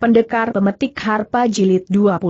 Pendekar Pemetik Harpa Jilid 20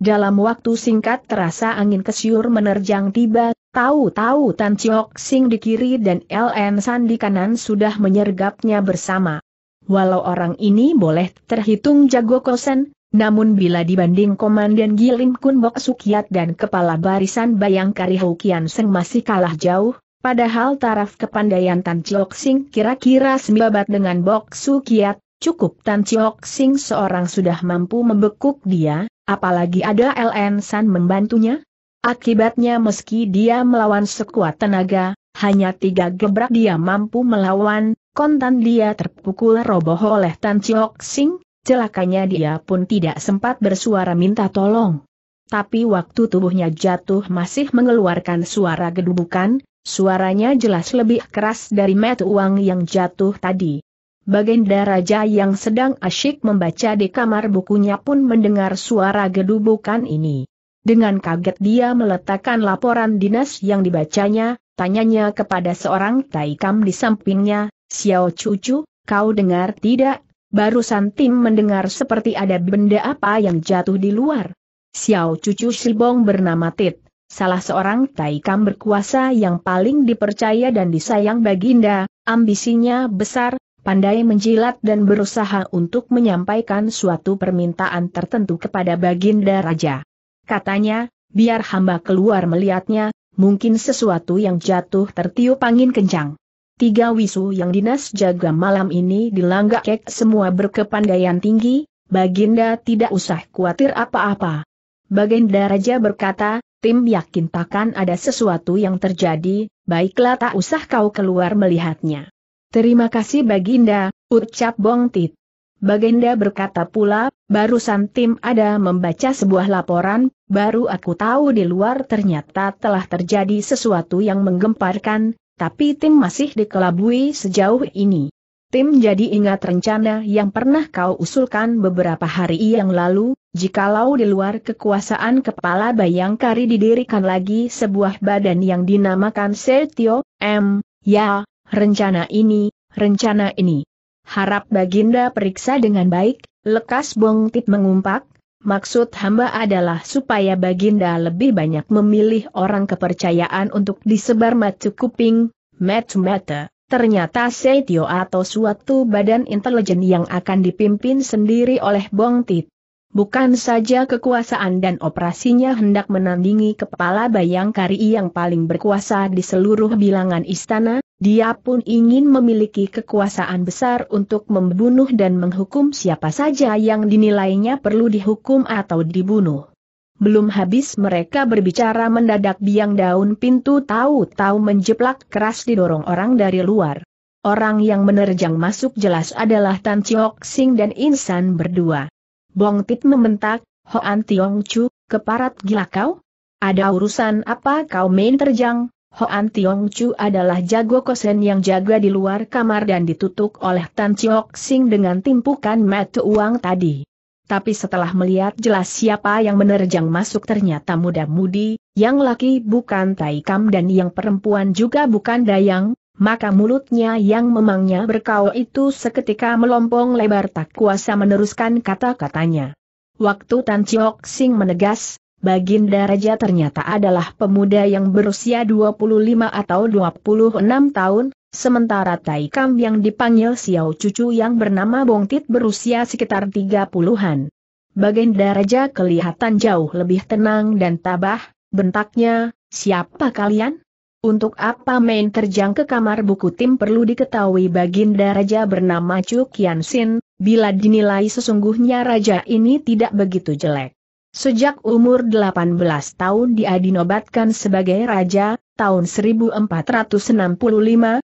Dalam waktu singkat terasa angin kesiur menerjang tiba, tahu-tahu Tan Chiok Sing di kiri dan LN San di kanan sudah menyergapnya bersama. Walau orang ini boleh terhitung jago kosen, namun bila dibanding Komandan Gilim Kun Bok Sukiat dan Kepala Barisan Bayangkari Hou Kian Seng masih kalah jauh, padahal taraf kepandaian Tan Chiok Sing kira-kira sembabat dengan Bok Sukiat, cukup Tan Chiok Sing seorang sudah mampu membekuk dia, apalagi ada LN San membantunya? Akibatnya meski dia melawan sekuat tenaga, hanya tiga gebrak dia mampu melawan, kontan dia terpukul roboh oleh Tan Chiok Sing, celakanya dia pun tidak sempat bersuara minta tolong. Tapi waktu tubuhnya jatuh masih mengeluarkan suara gedubukan, suaranya jelas lebih keras dari metu uang yang jatuh tadi. Baginda Raja yang sedang asyik membaca di kamar bukunya pun mendengar suara gedubukan ini. Dengan kaget dia meletakkan laporan dinas yang dibacanya, tanyanya kepada seorang taikam di sampingnya, Xiao Cucu, kau dengar tidak? Barusan Tim mendengar seperti ada benda apa yang jatuh di luar. Xiao Cucu Silbong bernama Tit, salah seorang taikam berkuasa yang paling dipercaya dan disayang Baginda, ambisinya besar, pandai menjilat dan berusaha untuk menyampaikan suatu permintaan tertentu kepada Baginda Raja. Katanya, biar hamba keluar melihatnya, mungkin sesuatu yang jatuh tertiup angin kencang. Tiga wisu yang dinas jaga malam ini dilangga kek semua berkepandaian tinggi, Baginda tidak usah khawatir apa-apa. Baginda Raja berkata, tim yakin takkan ada sesuatu yang terjadi, baiklah tak usah kau keluar melihatnya. Terima kasih Baginda, ucap Bong Tit. Baginda berkata pula, barusan tim ada membaca sebuah laporan, baru aku tahu di luar ternyata telah terjadi sesuatu yang menggemparkan, tapi tim masih dikelabui sejauh ini. Tim jadi ingat rencana yang pernah kau usulkan beberapa hari yang lalu, jikalau di luar kekuasaan kepala Bayangkari didirikan lagi sebuah badan yang dinamakan Setio, M, ya, rencana ini, rencana ini. Harap Baginda periksa dengan baik, lekas Bongtit mengumpak, maksud hamba adalah supaya Baginda lebih banyak memilih orang kepercayaan untuk disebar matu kuping, matu mata. Ternyata Setio atau suatu badan intelijen yang akan dipimpin sendiri oleh Bongtit. Bukan saja kekuasaan dan operasinya hendak menandingi kepala bayangkari yang paling berkuasa di seluruh bilangan istana, dia pun ingin memiliki kekuasaan besar untuk membunuh dan menghukum siapa saja yang dinilainya perlu dihukum atau dibunuh. Belum habis mereka berbicara mendadak biang daun pintu tahu-tahu menjeplak keras didorong orang dari luar. Orang yang menerjang masuk jelas adalah Tan Chiok Sing dan Insan berdua. Bong Tit membentak, Hoan Tiong Chu, keparat gila kau? Ada urusan apa kau main terjang? Hoan Tiong Chu adalah jago kosen yang jaga di luar kamar dan ditutup oleh Tan Chiok Sing dengan timpukan mata uang tadi. Tapi setelah melihat jelas siapa yang menerjang masuk ternyata muda-mudi, yang laki bukan Tai Kam dan yang perempuan juga bukan Dayang, maka mulutnya yang memangnya berkau itu seketika melompong lebar tak kuasa meneruskan kata-katanya. Waktu Tan Chiok Sing menegas, Baginda Raja ternyata adalah pemuda yang berusia 25 atau 26 tahun, sementara Tai Kam yang dipanggil Xiao Cucu yang bernama Bong Tit berusia sekitar 30-an. Baginda Raja kelihatan jauh lebih tenang dan tabah, bentaknya, siapa kalian? Untuk apa main terjang ke kamar buku tim perlu diketahui Baginda Raja bernama Chu Kian Sin, bila dinilai sesungguhnya Raja ini tidak begitu jelek. Sejak umur 18 tahun dia dinobatkan sebagai raja, tahun 1465,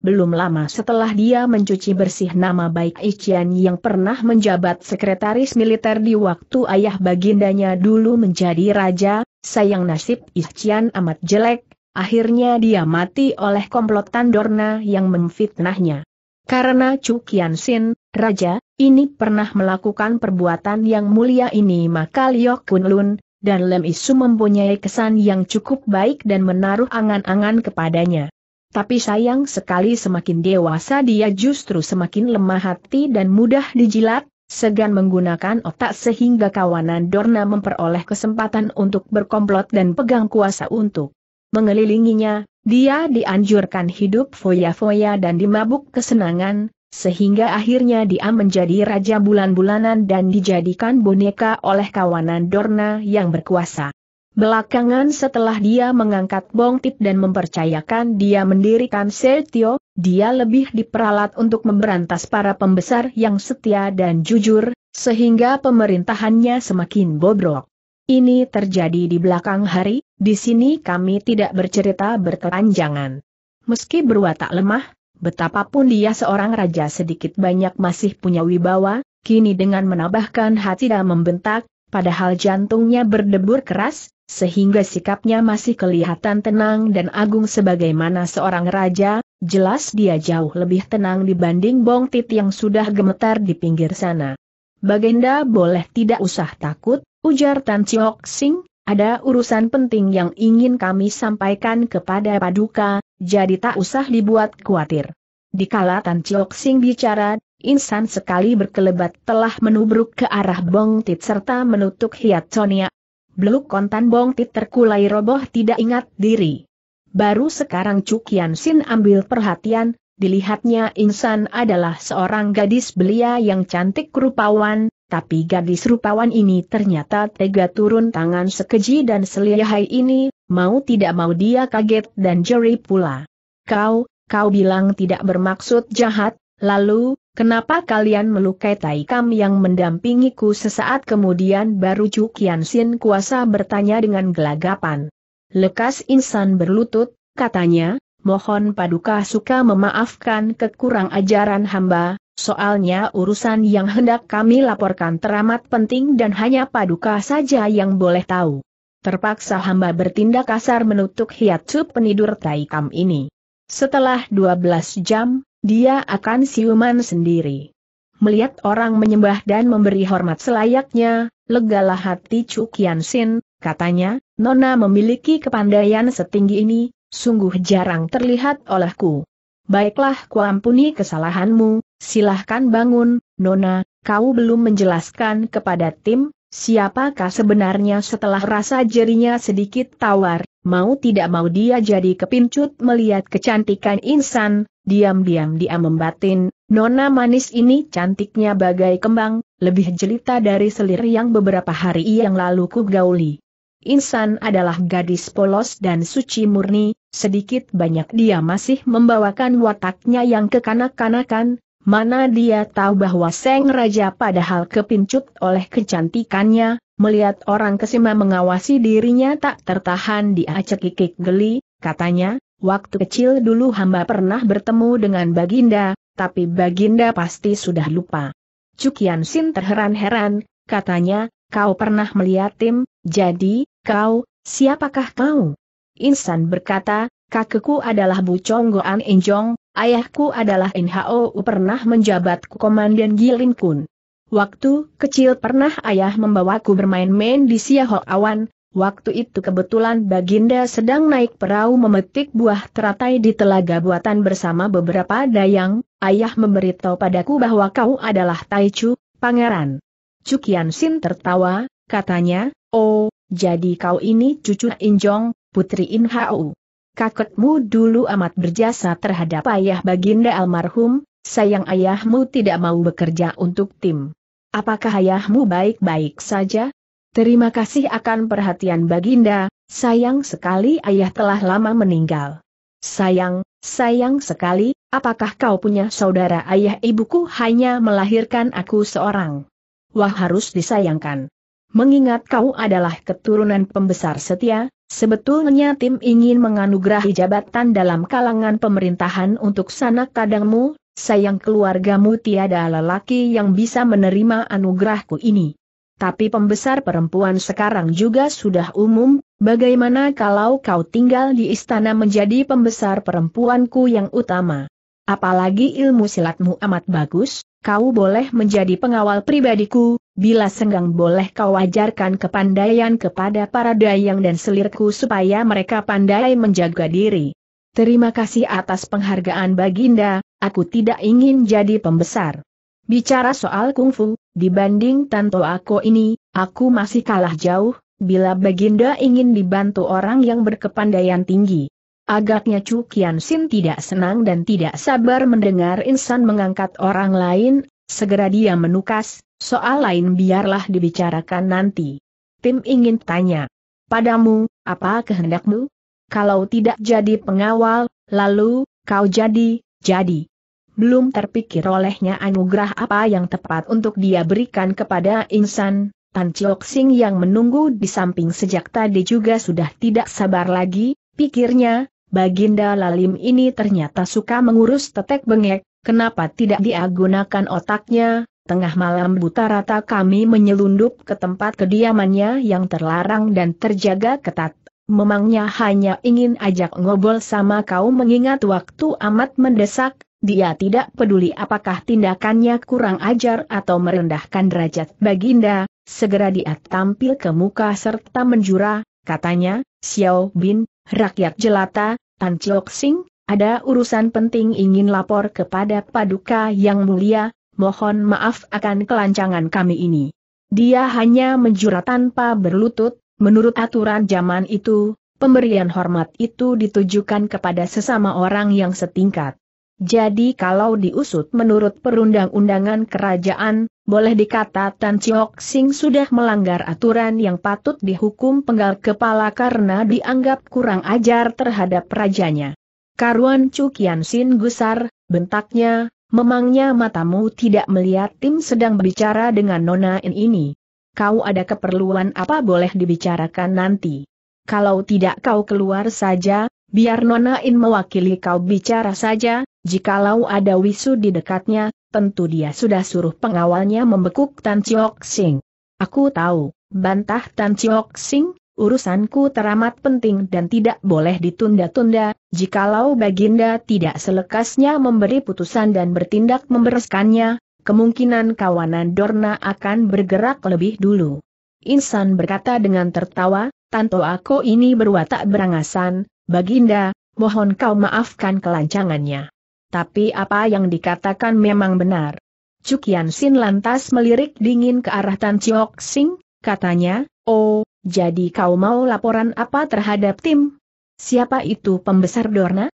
belum lama setelah dia mencuci bersih nama baik Ichian yang pernah menjabat sekretaris militer di waktu ayah bagindanya dulu menjadi raja, sayang nasib Ichian amat jelek, akhirnya dia mati oleh komplotan Dorna yang memfitnahnya. Karena Chu Kian Sin, Raja, ini pernah melakukan perbuatan yang mulia ini maka Liu Kun dan Lem Isu mempunyai kesan yang cukup baik dan menaruh angan-angan kepadanya. Tapi sayang sekali semakin dewasa dia justru semakin lemah hati dan mudah dijilat, segan menggunakan otak sehingga kawanan Dorna memperoleh kesempatan untuk berkomplot dan pegang kuasa untuk Mengelilinginya, dia dianjurkan hidup foya-foya dan dimabuk kesenangan, sehingga akhirnya dia menjadi raja bulan-bulanan dan dijadikan boneka oleh kawanan Dorna yang berkuasa. Belakangan setelah dia mengangkat Bongtit dan mempercayakan dia mendirikan Setio, dia lebih diperalat untuk memberantas para pembesar yang setia dan jujur, sehingga pemerintahannya semakin bobrok. Ini terjadi di belakang hari, di sini kami tidak bercerita berkepanjangan. Meski berwatak lemah, betapapun dia seorang raja sedikit banyak masih punya wibawa, kini dengan menambahkan hati dan membentak, padahal jantungnya berdebur keras, sehingga sikapnya masih kelihatan tenang dan agung sebagaimana seorang raja, jelas dia jauh lebih tenang dibanding Bong Tit yang sudah gemetar di pinggir sana. Bagenda boleh tidak usah takut, Ujar Tan Chiok Sing, ada urusan penting yang ingin kami sampaikan kepada Paduka, jadi tak usah dibuat khawatir. Dikala Tan Chiok Sing bicara, insan sekali berkelebat telah menubruk ke arah Bong Tit serta menutup hiat Sonia. Beluk kontan Bong Tit terkulai roboh tidak ingat diri. Baru sekarang Yan Sin ambil perhatian, dilihatnya insan adalah seorang gadis belia yang cantik rupawan, tapi gadis rupawan ini ternyata tega turun tangan sekeji dan selihai ini, mau tidak mau dia kaget dan jeri pula. Kau, kau bilang tidak bermaksud jahat, lalu, kenapa kalian melukai Taikam yang mendampingiku sesaat kemudian baru Cukian Sin kuasa bertanya dengan gelagapan. Lekas insan berlutut, katanya, mohon paduka suka memaafkan kekurang ajaran hamba, Soalnya urusan yang hendak kami laporkan teramat penting dan hanya paduka saja yang boleh tahu. Terpaksa hamba bertindak kasar menutup hiatsu penidur Taikam ini. Setelah 12 jam, dia akan siuman sendiri. Melihat orang menyembah dan memberi hormat selayaknya, legalah hati Kian Sin, katanya, Nona memiliki kepandaian setinggi ini, sungguh jarang terlihat olehku. Baiklah kuampuni kesalahanmu, Silahkan bangun, Nona, kau belum menjelaskan kepada tim, siapakah sebenarnya setelah rasa jerinya sedikit tawar, mau tidak mau dia jadi kepincut melihat kecantikan insan, diam-diam dia membatin, Nona manis ini cantiknya bagai kembang, lebih jelita dari selir yang beberapa hari yang lalu ku gauli. Insan adalah gadis polos dan suci murni, sedikit banyak dia masih membawakan wataknya yang kekanak-kanakan, Mana dia tahu bahwa Seng Raja padahal kepincut oleh kecantikannya, melihat orang kesima mengawasi dirinya tak tertahan dia acekikik geli, katanya, waktu kecil dulu hamba pernah bertemu dengan Baginda, tapi Baginda pasti sudah lupa. Cukian Sin terheran-heran, katanya, kau pernah melihat Tim, jadi, kau, siapakah kau? Insan berkata, kakekku adalah Bu Chonggoan Enjong, Ayahku adalah NHO pernah menjabat komandan Gilin Kun. Waktu kecil pernah ayah membawaku bermain-main di Siaho Awan, waktu itu kebetulan Baginda sedang naik perahu memetik buah teratai di telaga buatan bersama beberapa dayang, ayah memberitahu padaku bahwa kau adalah Taichu, pangeran. Cukian Sin tertawa, katanya, oh, jadi kau ini cucu Injong, putri Inhao kakekmu dulu amat berjasa terhadap ayah baginda almarhum, sayang ayahmu tidak mau bekerja untuk tim. Apakah ayahmu baik-baik saja? Terima kasih akan perhatian baginda, sayang sekali ayah telah lama meninggal. Sayang, sayang sekali, apakah kau punya saudara ayah ibuku hanya melahirkan aku seorang? Wah harus disayangkan. Mengingat kau adalah keturunan pembesar setia, Sebetulnya tim ingin menganugerahi jabatan dalam kalangan pemerintahan untuk sanak kadangmu, sayang keluargamu tiada lelaki yang bisa menerima anugerahku ini. Tapi pembesar perempuan sekarang juga sudah umum, bagaimana kalau kau tinggal di istana menjadi pembesar perempuanku yang utama? Apalagi ilmu silatmu amat bagus, kau boleh menjadi pengawal pribadiku, bila senggang boleh kau ajarkan kepandaian kepada para dayang dan selirku supaya mereka pandai menjaga diri. Terima kasih atas penghargaan Baginda, aku tidak ingin jadi pembesar. Bicara soal kungfu, dibanding Tanto aku ini, aku masih kalah jauh, bila Baginda ingin dibantu orang yang berkepandaian tinggi. Agaknya Cukian Sin tidak senang dan tidak sabar mendengar insan mengangkat orang lain, segera dia menukas, Soal lain biarlah dibicarakan nanti. Tim ingin tanya. Padamu, apa kehendakmu? Kalau tidak jadi pengawal, lalu, kau jadi, jadi. Belum terpikir olehnya anugerah apa yang tepat untuk dia berikan kepada insan, Tan Chiok Sing yang menunggu di samping sejak tadi juga sudah tidak sabar lagi, pikirnya, Baginda Lalim ini ternyata suka mengurus tetek bengek, kenapa tidak diagunakan otaknya, Tengah malam buta rata kami menyelundup ke tempat kediamannya yang terlarang dan terjaga ketat. Memangnya hanya ingin ajak ngobrol sama kau mengingat waktu amat mendesak, dia tidak peduli apakah tindakannya kurang ajar atau merendahkan derajat baginda, segera dia tampil ke muka serta menjura, katanya, Xiao Bin, rakyat jelata, Tan Chok Sing, ada urusan penting ingin lapor kepada Paduka Yang Mulia, mohon maaf akan kelancangan kami ini. Dia hanya menjurat tanpa berlutut, menurut aturan zaman itu, pemberian hormat itu ditujukan kepada sesama orang yang setingkat. Jadi kalau diusut menurut perundang-undangan kerajaan, boleh dikata Tan Chiok Sing sudah melanggar aturan yang patut dihukum penggal kepala karena dianggap kurang ajar terhadap rajanya. Karuan Chu Kian Sin gusar, bentaknya, Memangnya matamu tidak melihat tim sedang berbicara dengan Nona In ini? Kau ada keperluan apa boleh dibicarakan nanti? Kalau tidak kau keluar saja, biar Nona In mewakili kau bicara saja, jikalau ada wisu di dekatnya, tentu dia sudah suruh pengawalnya membekuk Tan Chiok Sing. Aku tahu, bantah Tan Chiok Sing, urusanku teramat penting dan tidak boleh ditunda-tunda, jikalau Baginda tidak selekasnya memberi putusan dan bertindak membereskannya, kemungkinan kawanan Dorna akan bergerak lebih dulu. Insan berkata dengan tertawa, Tanto aku ini berwatak berangasan, Baginda, mohon kau maafkan kelancangannya. Tapi apa yang dikatakan memang benar. Cukian Sin lantas melirik dingin ke arah Tan Chiok Sing, katanya, oh, jadi kau mau laporan apa terhadap tim? Siapa itu pembesar Dorna?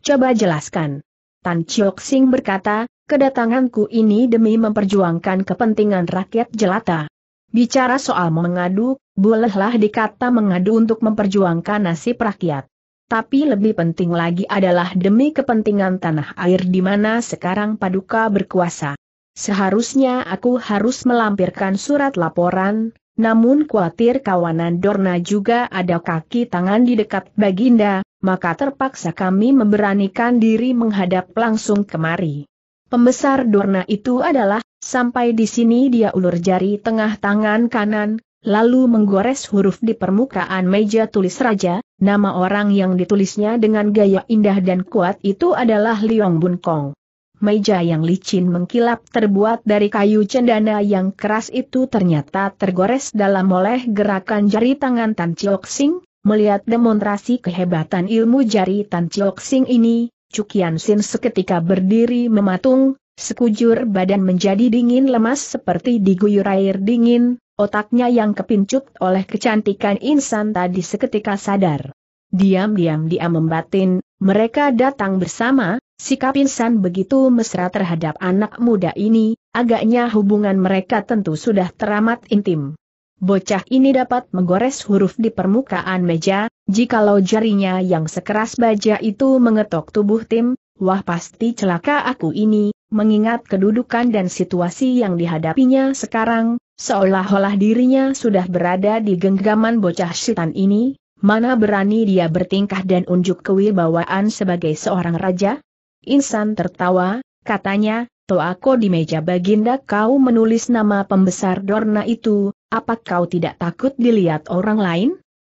Coba jelaskan. Tan Chiok Sing berkata, kedatanganku ini demi memperjuangkan kepentingan rakyat jelata. Bicara soal mengadu, bolehlah dikata mengadu untuk memperjuangkan nasib rakyat. Tapi lebih penting lagi adalah demi kepentingan tanah air di mana sekarang Paduka berkuasa. Seharusnya aku harus melampirkan surat laporan, namun khawatir kawanan Dorna juga ada kaki tangan di dekat Baginda, maka terpaksa kami memberanikan diri menghadap langsung kemari. Pembesar Dorna itu adalah, sampai di sini dia ulur jari tengah tangan kanan, lalu menggores huruf di permukaan meja tulis raja, nama orang yang ditulisnya dengan gaya indah dan kuat itu adalah Liong Bun Kong. Meja yang licin mengkilap terbuat dari kayu cendana yang keras itu ternyata tergores dalam oleh gerakan jari tangan Tan Chiok Sing, melihat demonstrasi kehebatan ilmu jari Tan Chiok Sing ini, Cukian Sin seketika berdiri mematung, sekujur badan menjadi dingin lemas seperti diguyur air dingin, otaknya yang kepincut oleh kecantikan insan tadi seketika sadar. Diam-diam dia membatin, mereka datang bersama, sikap insan begitu mesra terhadap anak muda ini, agaknya hubungan mereka tentu sudah teramat intim. Bocah ini dapat menggores huruf di permukaan meja, jikalau jarinya yang sekeras baja itu mengetok tubuh Tim, wah pasti celaka aku ini, mengingat kedudukan dan situasi yang dihadapinya sekarang, seolah-olah dirinya sudah berada di genggaman bocah setan ini, Mana berani dia bertingkah dan unjuk kewibawaan sebagai seorang raja? Insan tertawa, katanya, aku di meja baginda kau menulis nama pembesar Dorna itu, apa kau tidak takut dilihat orang lain?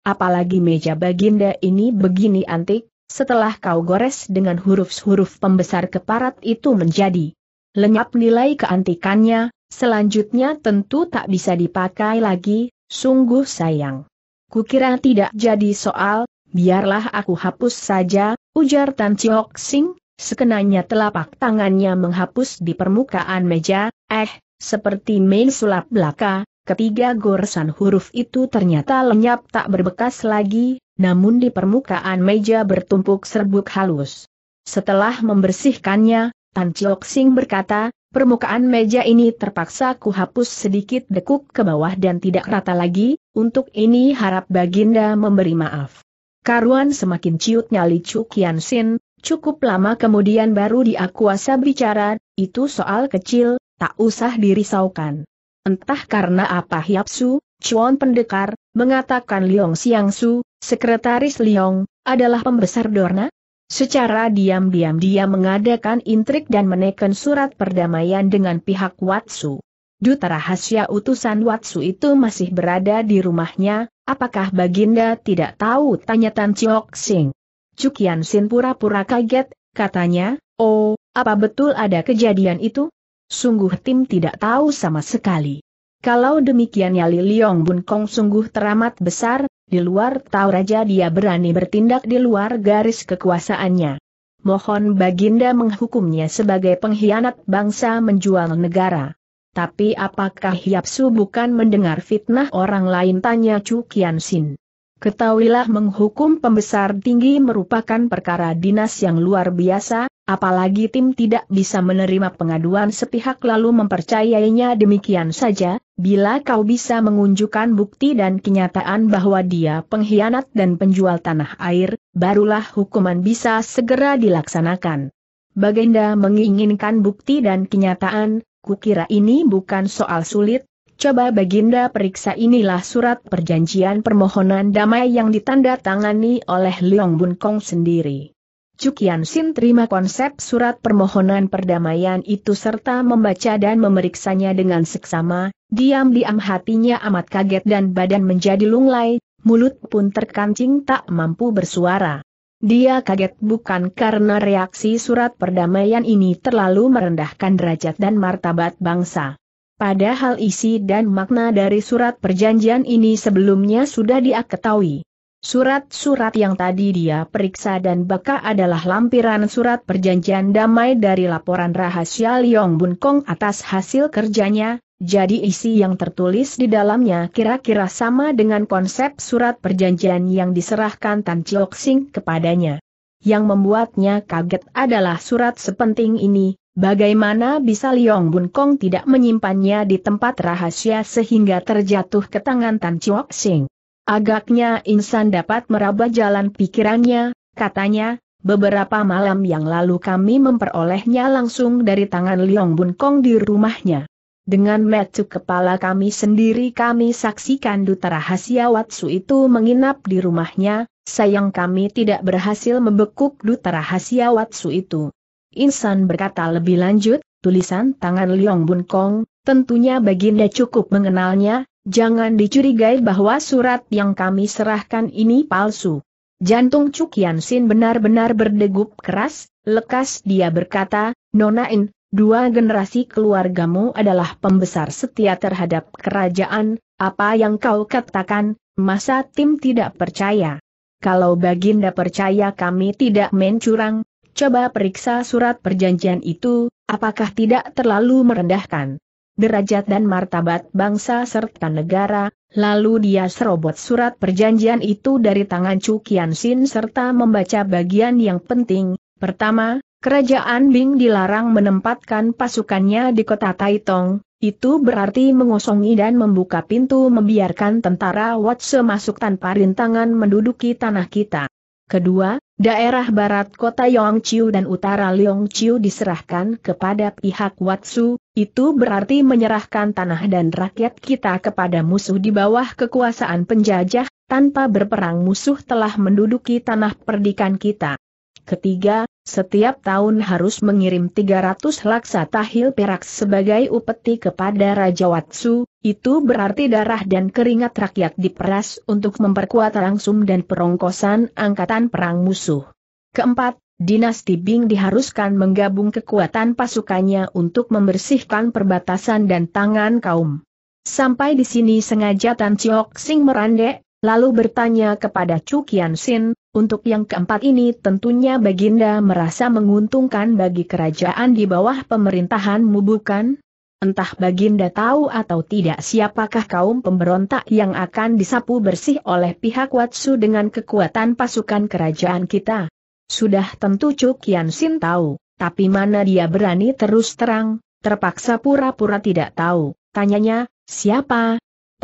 Apalagi meja baginda ini begini antik, setelah kau gores dengan huruf-huruf pembesar keparat itu menjadi lenyap nilai keantikannya, selanjutnya tentu tak bisa dipakai lagi, sungguh sayang. Kukira tidak jadi soal, biarlah aku hapus saja, ujar Tan Chiok Sing, sekenanya telapak tangannya menghapus di permukaan meja, eh, seperti main sulap belaka, ketiga goresan huruf itu ternyata lenyap tak berbekas lagi, namun di permukaan meja bertumpuk serbuk halus. Setelah membersihkannya, Tan Chiok Sing berkata, permukaan meja ini terpaksa ku hapus sedikit dekuk ke bawah dan tidak rata lagi, untuk ini harap Baginda memberi maaf. Karuan semakin ciut nyali Chu Kian Sin, cukup lama kemudian baru dia kuasa bicara, itu soal kecil, tak usah dirisaukan. Entah karena apa Hiap Su, Chuan Pendekar, mengatakan Liong Siang Su, sekretaris Liong, adalah pembesar Dorna? Secara diam-diam dia mengadakan intrik dan menekan surat perdamaian dengan pihak Watsu. Duta rahasia utusan Watsu itu masih berada di rumahnya, apakah Baginda tidak tahu? Tanya Tan Chiok Sing. Cukian Sin pura-pura kaget, katanya, oh, apa betul ada kejadian itu? Sungguh tim tidak tahu sama sekali. Kalau demikian Li Liong Bun Kong sungguh teramat besar, di luar tahu raja dia berani bertindak di luar garis kekuasaannya. Mohon Baginda menghukumnya sebagai pengkhianat bangsa menjual negara. Tapi apakah Yapsu bukan mendengar fitnah orang lain tanya Chu Kian Sin. Ketahuilah menghukum pembesar tinggi merupakan perkara dinas yang luar biasa, apalagi tim tidak bisa menerima pengaduan sepihak lalu mempercayainya demikian saja, bila kau bisa mengunjukkan bukti dan kenyataan bahwa dia pengkhianat dan penjual tanah air, barulah hukuman bisa segera dilaksanakan. Baginda menginginkan bukti dan kenyataan, Kukira ini bukan soal sulit, coba Baginda periksa inilah surat perjanjian permohonan damai yang ditandatangani oleh Leong Bun Kong sendiri. Cukian Sin terima konsep surat permohonan perdamaian itu serta membaca dan memeriksanya dengan seksama, diam-diam hatinya amat kaget dan badan menjadi lunglai, mulut pun terkancing tak mampu bersuara. Dia kaget bukan karena reaksi surat perdamaian ini terlalu merendahkan derajat dan martabat bangsa. Padahal isi dan makna dari surat perjanjian ini sebelumnya sudah dia ketahui. Surat-surat yang tadi dia periksa dan baka adalah lampiran surat perjanjian damai dari laporan rahasia Liong Bun Kong atas hasil kerjanya, jadi isi yang tertulis di dalamnya kira-kira sama dengan konsep surat perjanjian yang diserahkan Tan Chiok Sing kepadanya. Yang membuatnya kaget adalah surat sepenting ini, bagaimana bisa Liong Bun Kong tidak menyimpannya di tempat rahasia sehingga terjatuh ke tangan Tan Chiok Sing. Agaknya insan dapat meraba jalan pikirannya, katanya, Beberapa malam yang lalu kami memperolehnya langsung dari tangan Liong Bun Kong di rumahnya. Dengan metu kepala kami sendiri kami saksikan duta rahasia Watsu itu menginap di rumahnya, sayang kami tidak berhasil membekuk duta rahasia Watsu itu. Insan berkata lebih lanjut, tulisan tangan Liong Bun Kong, tentunya baginda cukup mengenalnya, jangan dicurigai bahwa surat yang kami serahkan ini palsu. Jantung Cuk Yansin benar-benar berdegup keras, lekas dia berkata, Nona In. Dua generasi keluargamu adalah pembesar setia terhadap kerajaan, apa yang kau katakan, masa tim tidak percaya. Kalau Baginda percaya kami tidak mencurang, coba periksa surat perjanjian itu, apakah tidak terlalu merendahkan derajat dan martabat bangsa serta negara, lalu dia serobot surat perjanjian itu dari tangan Cukian Sin serta membaca bagian yang penting, pertama, Kerajaan Bing dilarang menempatkan pasukannya di kota Taitong, itu berarti mengosongi dan membuka pintu membiarkan tentara Watse masuk tanpa rintangan menduduki tanah kita. Kedua, daerah barat kota Yongchiu dan utara Liongqiu diserahkan kepada pihak Watsu, itu berarti menyerahkan tanah dan rakyat kita kepada musuh di bawah kekuasaan penjajah, tanpa berperang musuh telah menduduki tanah perdikan kita. Ketiga, setiap tahun harus mengirim 300 laksa tahil perak sebagai upeti kepada Raja Watsu, itu berarti darah dan keringat rakyat diperas untuk memperkuat langsung dan perongkosan angkatan perang musuh. Keempat, dinasti Bing diharuskan menggabung kekuatan pasukannya untuk membersihkan perbatasan dan tangan kaum. Sampai di sini sengaja Tan Chiok Sing merandek, lalu bertanya kepada Chu Kian Sin, untuk yang keempat ini tentunya Baginda merasa menguntungkan bagi kerajaan di bawah pemerintahanmu bukan? Entah Baginda tahu atau tidak siapakah kaum pemberontak yang akan disapu bersih oleh pihak Watsu dengan kekuatan pasukan kerajaan kita. Sudah tentu Cukian Sin tahu, tapi mana dia berani terus terang, terpaksa pura-pura tidak tahu. Tanyanya, siapa,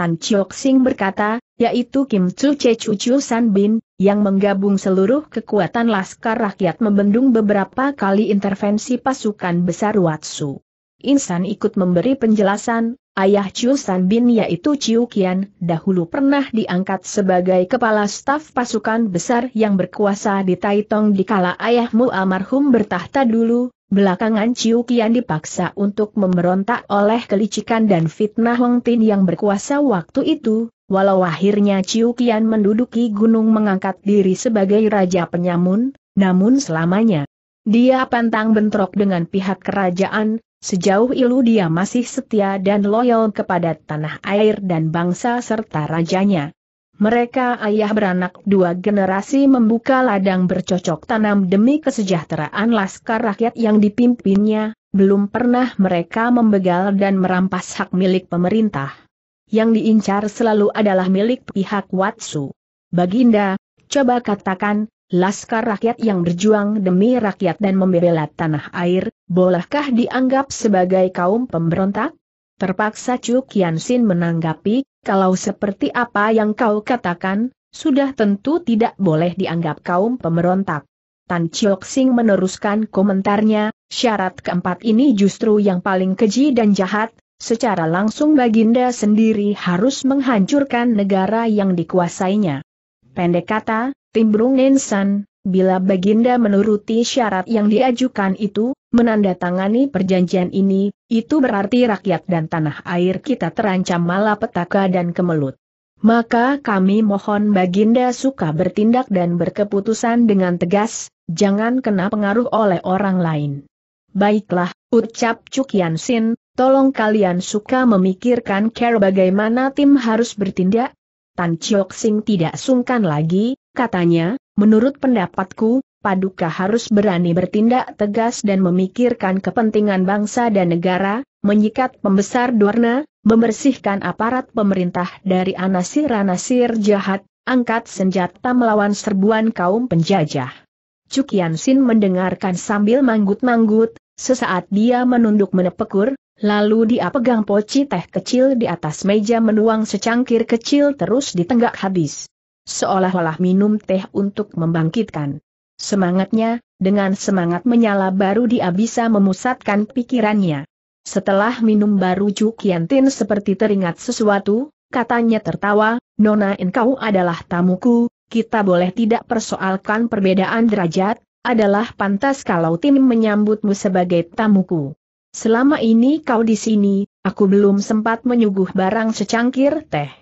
Tan Chiok Sing berkata, yaitu Kim Chu Che Chu San Bin, yang menggabung seluruh kekuatan laskar rakyat membendung beberapa kali intervensi pasukan besar Watsu. Insan ikut memberi penjelasan, ayah Chu San Bin yaitu Chiu Qian, dahulu pernah diangkat sebagai kepala staf pasukan besar yang berkuasa di Taitong dikala ayahmu almarhum bertahta dulu, Belakangan Ciu Kian dipaksa untuk memberontak oleh kelicikan dan fitnah Hong Tin yang berkuasa waktu itu, walau akhirnya Ciu Kian menduduki gunung mengangkat diri sebagai Raja Penyamun, namun selamanya dia pantang bentrok dengan pihak kerajaan, sejauh ilu dia masih setia dan loyal kepada tanah air dan bangsa serta rajanya. Mereka ayah beranak dua generasi membuka ladang bercocok tanam demi kesejahteraan laskar rakyat yang dipimpinnya, belum pernah mereka membegal dan merampas hak milik pemerintah. Yang diincar selalu adalah milik pihak Watsu. Baginda, coba katakan, laskar rakyat yang berjuang demi rakyat dan membela tanah air, bolehkah dianggap sebagai kaum pemberontak? Terpaksa Chu Kian Sin menanggapi, kalau seperti apa yang kau katakan, sudah tentu tidak boleh dianggap kaum pemberontak. Tan Chiok Sing meneruskan komentarnya, syarat keempat ini justru yang paling keji dan jahat, secara langsung Baginda sendiri harus menghancurkan negara yang dikuasainya. Pendek kata, Timbrung Nensan, bila Baginda menuruti syarat yang diajukan itu, menandatangani perjanjian ini, itu berarti rakyat dan tanah air kita terancam malapetaka dan kemelut. Maka kami mohon Baginda suka bertindak dan berkeputusan dengan tegas, jangan kena pengaruh oleh orang lain. Baiklah, ucap Cuk Yansin, tolong kalian suka memikirkan care bagaimana tim harus bertindak? Tan Chiok Sing tidak sungkan lagi, katanya, menurut pendapatku, Paduka harus berani bertindak tegas dan memikirkan kepentingan bangsa dan negara, menyikat pembesar Dwarna, membersihkan aparat pemerintah dari anasir-anasir jahat, angkat senjata melawan serbuan kaum penjajah. Cukian Sin mendengarkan sambil manggut-manggut, sesaat dia menunduk menepekur, lalu dia pegang poci teh kecil di atas meja menuang secangkir kecil terus ditenggak habis. Seolah-olah minum teh untuk membangkitkan Semangatnya, dengan semangat menyala baru dia bisa memusatkan pikirannya. Setelah minum baru tin seperti teringat sesuatu, katanya tertawa, Nona engkau adalah tamuku, kita boleh tidak persoalkan perbedaan derajat, adalah pantas kalau tim menyambutmu sebagai tamuku. Selama ini kau di sini, aku belum sempat menyuguh barang secangkir teh.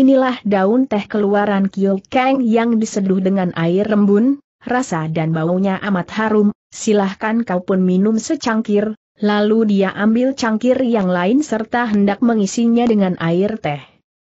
Inilah daun teh keluaran Kyo Kang yang diseduh dengan air rembun, rasa dan baunya amat harum, silahkan kau pun minum secangkir, lalu dia ambil cangkir yang lain serta hendak mengisinya dengan air teh.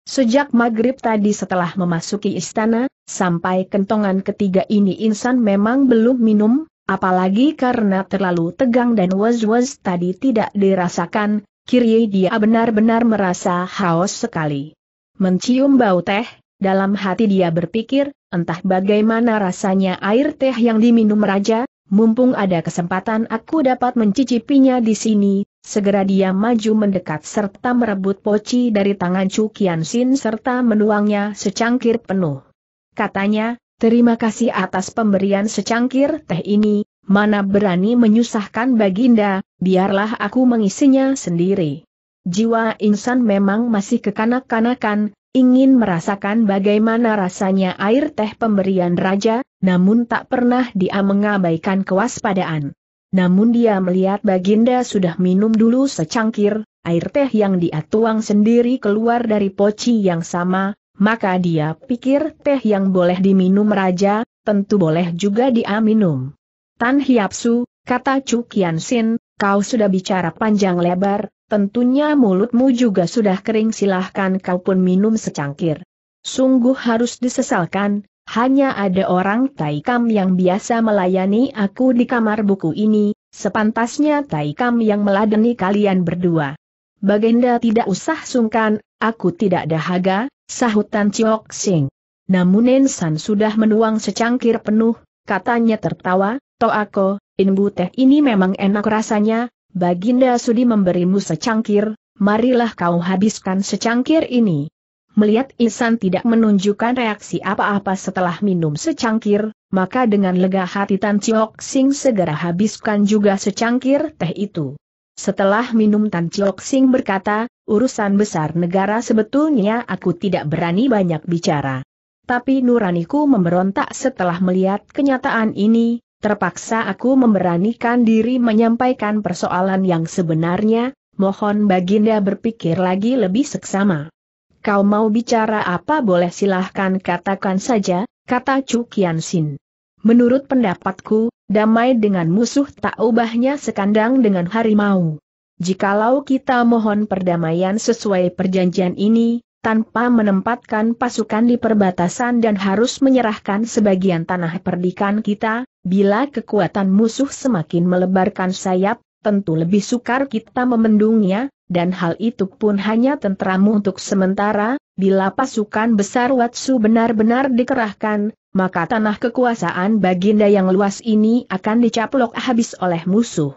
Sejak maghrib tadi setelah memasuki istana, sampai kentongan ketiga ini insan memang belum minum, apalagi karena terlalu tegang dan was-was tadi tidak dirasakan, kiri dia benar-benar merasa haus sekali. Mencium bau teh, dalam hati dia berpikir, Entah bagaimana rasanya air teh yang diminum raja, mumpung ada kesempatan aku dapat mencicipinya di sini, segera dia maju mendekat serta merebut poci dari tangan Chu Kian Sin serta menuangnya secangkir penuh. Katanya, terima kasih atas pemberian secangkir teh ini, mana berani menyusahkan baginda, biarlah aku mengisinya sendiri. Jiwa insan memang masih kekanak-kanakan, ingin merasakan bagaimana rasanya air teh pemberian raja, namun tak pernah dia mengabaikan kewaspadaan. Namun dia melihat Baginda sudah minum dulu secangkir, air teh yang dia tuang sendiri keluar dari poci yang sama, maka dia pikir teh yang boleh diminum raja, tentu boleh juga dia minum. Tan Hiapsu, kata Chu Kian Sin, kau sudah bicara panjang lebar, Tentunya mulutmu juga sudah kering silahkan kau pun minum secangkir. Sungguh harus disesalkan, hanya ada orang Taikam yang biasa melayani aku di kamar buku ini, sepantasnya Taikam yang meladeni kalian berdua. Baginda tidak usah sungkan, aku tidak dahaga, sahutan Ciok Sing. Namun Nensan sudah menuang secangkir penuh, katanya tertawa, aku, inbu teh ini memang enak rasanya, Baginda Sudi memberimu secangkir, marilah kau habiskan secangkir ini. Melihat Isan tidak menunjukkan reaksi apa-apa setelah minum secangkir, maka dengan lega hati Tan Chiok Sing segera habiskan juga secangkir teh itu. Setelah minum Tan Chiok Sing berkata, urusan besar negara sebetulnya aku tidak berani banyak bicara. Tapi nuraniku memberontak setelah melihat kenyataan ini, Terpaksa aku memberanikan diri menyampaikan persoalan yang sebenarnya, mohon Baginda berpikir lagi lebih seksama. Kau mau bicara apa boleh silahkan katakan saja, kata Chu Kian Sin. Menurut pendapatku, damai dengan musuh tak ubahnya sekandang dengan harimau. Jikalau kita mohon perdamaian sesuai perjanjian ini, tanpa menempatkan pasukan di perbatasan dan harus menyerahkan sebagian tanah perdikan kita, bila kekuatan musuh semakin melebarkan sayap, tentu lebih sukar kita memendungnya, dan hal itu pun hanya tenteramu untuk sementara, bila pasukan besar Watsu benar-benar dikerahkan, maka tanah kekuasaan baginda yang luas ini akan dicaplok habis oleh musuh.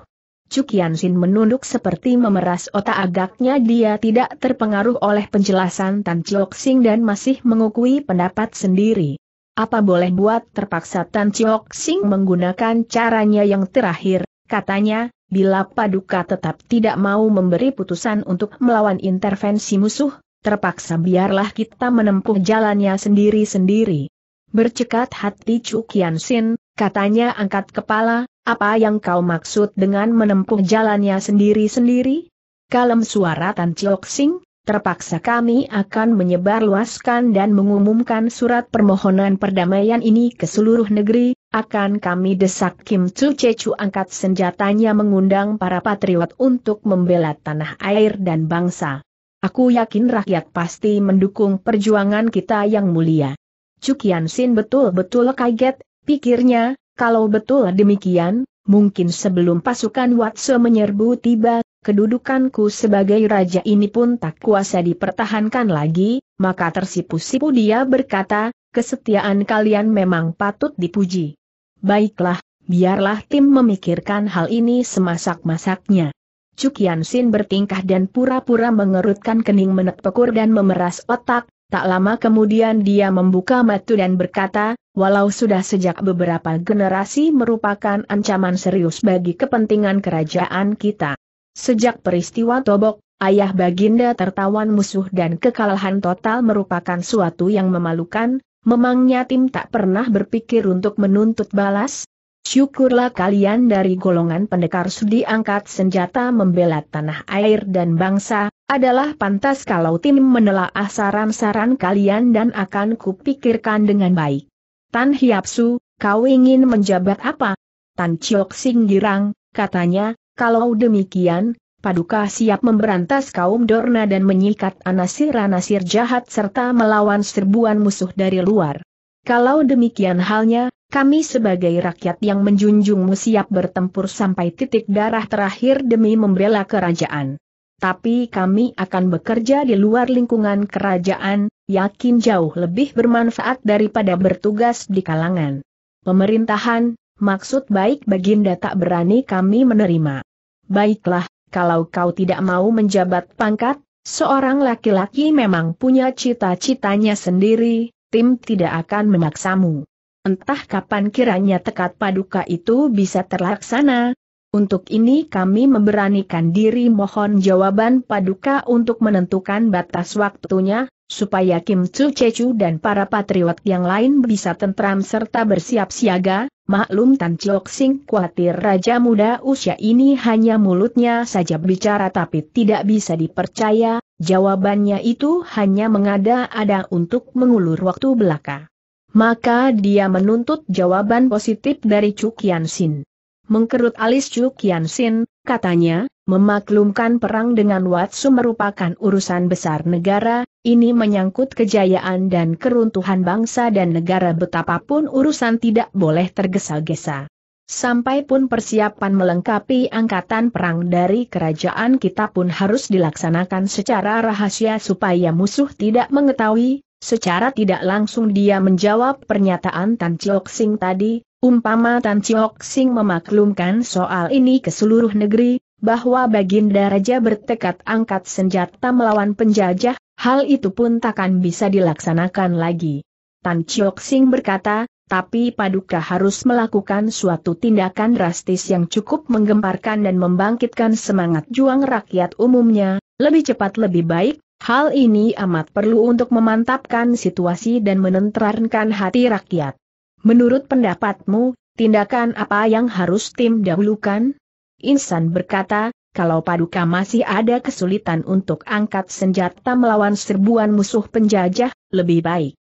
Cukian Sin menunduk seperti memeras otak agaknya dia tidak terpengaruh oleh penjelasan Tan Chiok Sing dan masih mengukui pendapat sendiri. Apa boleh buat terpaksa Tan Chiok Sing menggunakan caranya yang terakhir, katanya, bila Paduka tetap tidak mau memberi putusan untuk melawan intervensi musuh, terpaksa biarlah kita menempuh jalannya sendiri-sendiri. Bercekat hati Cukian Sin, katanya angkat kepala, apa yang kau maksud dengan menempuh jalannya sendiri-sendiri? Kalem suara Tan Chiok Sing, terpaksa kami akan menyebarluaskan dan mengumumkan surat permohonan perdamaian ini ke seluruh negeri, akan kami desak Kim Chu Chechu angkat senjatanya mengundang para patriot untuk membela tanah air dan bangsa. Aku yakin rakyat pasti mendukung perjuangan kita yang mulia. Cukian Sin betul-betul kaget, pikirnya, kalau betul demikian, mungkin sebelum pasukan Watse menyerbu tiba, kedudukanku sebagai raja ini pun tak kuasa dipertahankan lagi, maka tersipu-sipu dia berkata, kesetiaan kalian memang patut dipuji. Baiklah, biarlah tim memikirkan hal ini semasak-masaknya. Cukian Sin bertingkah dan pura-pura mengerutkan kening menepekur dan memeras otak, Tak lama kemudian dia membuka mata dan berkata, walau sudah sejak beberapa generasi merupakan ancaman serius bagi kepentingan kerajaan kita. Sejak peristiwa Tobok, ayah Baginda tertawan musuh dan kekalahan total merupakan suatu yang memalukan, memangnya tim tak pernah berpikir untuk menuntut balas, Syukurlah kalian dari golongan pendekar sudi angkat senjata membela tanah air dan bangsa, adalah pantas kalau tim menelaah saran-saran kalian dan akan kupikirkan dengan baik. Tan Hiapsu, kau ingin menjabat apa? Tan Chiok Sing girang, katanya, kalau demikian, Paduka siap memberantas kaum Dorna dan menyikat anasir-anasir jahat serta melawan serbuan musuh dari luar. Kalau demikian halnya, kami sebagai rakyat yang menjunjungmu siap bertempur sampai titik darah terakhir demi membela kerajaan. Tapi kami akan bekerja di luar lingkungan kerajaan, yakin jauh lebih bermanfaat daripada bertugas di kalangan pemerintahan, maksud baik baginda tak berani kami menerima. Baiklah, kalau kau tidak mau menjabat pangkat, seorang laki-laki memang punya cita-citanya sendiri, tim tidak akan memaksamu. Entah kapan kiranya tekad paduka itu bisa terlaksana. Untuk ini kami memberanikan diri mohon jawaban paduka untuk menentukan batas waktunya, supaya Kim Chu Chechu dan para patriot yang lain bisa tentram serta bersiap siaga, maklum Tan Chok Sing khawatir Raja Muda usia ini hanya mulutnya saja bicara tapi tidak bisa dipercaya, jawabannya itu hanya mengada-ada untuk mengulur waktu belaka. Maka dia menuntut jawaban positif dari Cukian Sin. Mengkerut alis Cukian Sin, katanya, memaklumkan perang dengan Watsu merupakan urusan besar negara, ini menyangkut kejayaan dan keruntuhan bangsa dan negara betapapun urusan tidak boleh tergesa-gesa. Sampai pun persiapan melengkapi angkatan perang dari kerajaan kita pun harus dilaksanakan secara rahasia supaya musuh tidak mengetahui, Secara tidak langsung dia menjawab pernyataan Tan Chiok Sing tadi, umpama Tan Chiok Sing memaklumkan soal ini ke seluruh negeri, bahwa Baginda Raja bertekad angkat senjata melawan penjajah, hal itu pun takkan bisa dilaksanakan lagi. Tan Chiok Sing berkata, tapi Paduka harus melakukan suatu tindakan drastis yang cukup menggemparkan dan membangkitkan semangat juang rakyat umumnya, lebih cepat lebih baik, Hal ini amat perlu untuk memantapkan situasi dan menenterankan hati rakyat. Menurut pendapatmu, tindakan apa yang harus tim dahulukan? Insan berkata, kalau Paduka masih ada kesulitan untuk angkat senjata melawan serbuan musuh penjajah, lebih baik.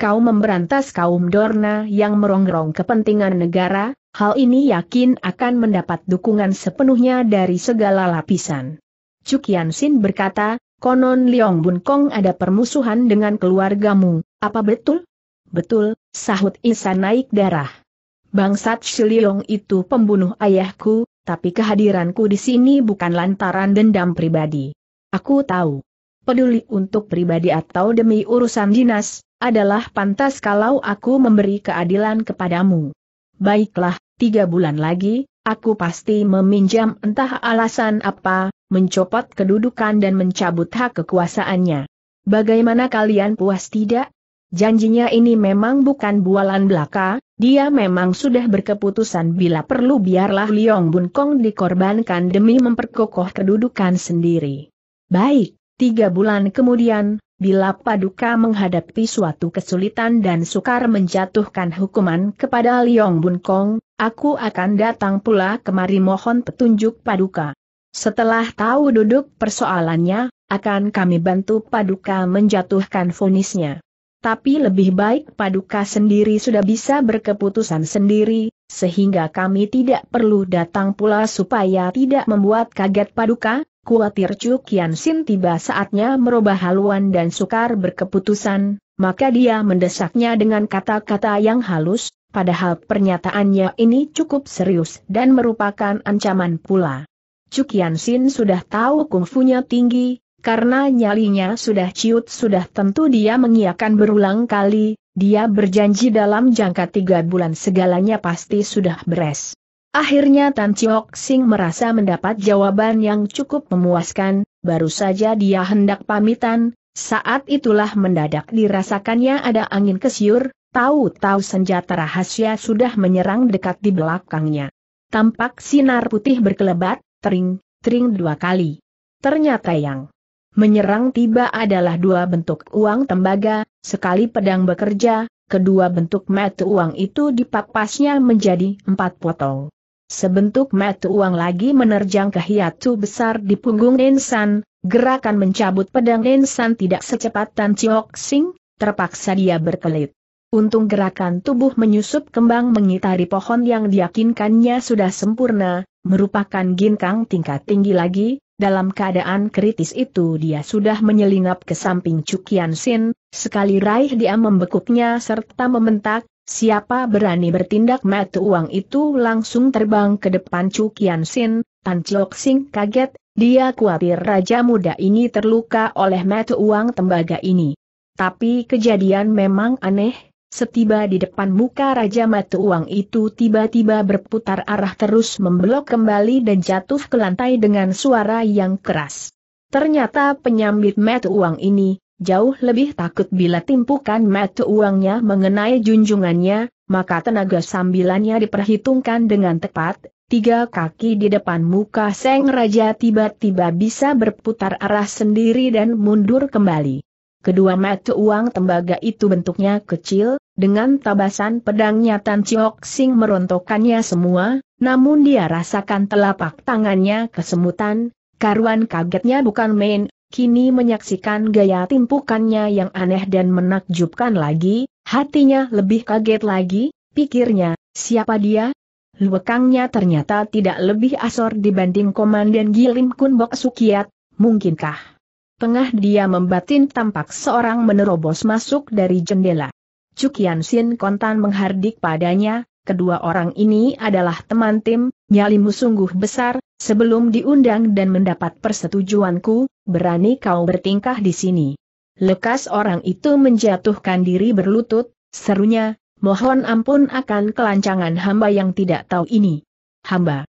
Kau memberantas kaum Dorna yang merongrong kepentingan negara, hal ini yakin akan mendapat dukungan sepenuhnya dari segala lapisan. Cukian Sin berkata, Konon Liong Bun Kong ada permusuhan dengan keluargamu, apa betul? Betul, sahut Isa naik darah. Bangsat Shiliong itu pembunuh ayahku, tapi kehadiranku di sini bukan lantaran dendam pribadi. Aku tahu. Peduli untuk pribadi atau demi urusan dinas, adalah pantas kalau aku memberi keadilan kepadamu. Baiklah, tiga bulan lagi, Aku pasti meminjam entah alasan apa, mencopot kedudukan dan mencabut hak kekuasaannya. Bagaimana kalian puas tidak? Janjinya ini memang bukan bualan belaka, dia memang sudah berkeputusan bila perlu biarlah Liong Bun Kong dikorbankan demi memperkokoh kedudukan sendiri. Baik, tiga bulan kemudian, bila Paduka menghadapi suatu kesulitan dan sukar menjatuhkan hukuman kepada Liong Bun Kong, aku akan datang pula kemari mohon petunjuk Paduka. Setelah tahu duduk persoalannya, akan kami bantu Paduka menjatuhkan vonisnya. Tapi lebih baik Paduka sendiri sudah bisa berkeputusan sendiri, sehingga kami tidak perlu datang pula supaya tidak membuat kaget Paduka, kuatir Chu Kian Sin tiba saatnya merubah haluan dan sukar berkeputusan, maka dia mendesaknya dengan kata-kata yang halus, padahal pernyataannya ini cukup serius dan merupakan ancaman pula. Chu Kian Sin sudah tahu kungfunya tinggi, karena nyalinya sudah ciut sudah tentu dia mengiakan berulang kali, dia berjanji dalam jangka tiga bulan segalanya pasti sudah beres. Akhirnya Tan Chiok Sing merasa mendapat jawaban yang cukup memuaskan, baru saja dia hendak pamitan, saat itulah mendadak dirasakannya ada angin kesiur, tahu-tahu senjata rahasia sudah menyerang dekat di belakangnya. Tampak sinar putih berkelebat, tering, tering dua kali. Ternyata yang menyerang tiba adalah dua bentuk uang tembaga, sekali pedang bekerja, kedua bentuk mata uang itu dipapasnya menjadi empat potong. Sebentuk metu uang lagi menerjang ke hiatu besar di punggung Nensan, gerakan mencabut pedang Nensan tidak secepat Tan Chiok Sing, terpaksa dia berkelit. Untung gerakan tubuh menyusup kembang mengitari pohon yang diyakinkannya sudah sempurna, merupakan ginkang tingkat tinggi lagi, dalam keadaan kritis itu dia sudah menyelinap ke samping Cukian Sin, sekali raih dia membekuknya serta membentak, Siapa berani bertindak mata uang itu langsung terbang ke depan Chu Kian Sin, Tan Chok Sing kaget, dia khawatir raja muda ini terluka oleh mata uang tembaga ini. Tapi kejadian memang aneh, setiba di depan muka raja mata uang itu tiba-tiba berputar arah terus membelok kembali dan jatuh ke lantai dengan suara yang keras. Ternyata penyambit mata uang ini, jauh lebih takut bila timpukan mata uangnya mengenai junjungannya, maka tenaga sambilannya diperhitungkan dengan tepat, tiga kaki di depan muka Seng Raja tiba-tiba bisa berputar arah sendiri dan mundur kembali. Kedua mata uang tembaga itu bentuknya kecil, dengan tabasan pedangnya Tan Chiok Sing merontokkannya semua, namun dia rasakan telapak tangannya kesemutan, karuan kagetnya bukan main, kini menyaksikan gaya timpukannya yang aneh dan menakjubkan lagi, hatinya lebih kaget lagi, pikirnya, siapa dia? Luekangnya ternyata tidak lebih asor dibanding Komandan Gilim Kun Bok Sukiat, mungkinkah? Tengah dia membatin tampak seorang menerobos masuk dari jendela. Cukian Sin kontan menghardik padanya, kedua orang ini adalah teman tim, nyalimu sungguh besar, sebelum diundang dan mendapat persetujuanku, berani kau bertingkah di sini. Lekas orang itu menjatuhkan diri berlutut, serunya, mohon ampun akan kelancangan hamba yang tidak tahu ini. Hamba.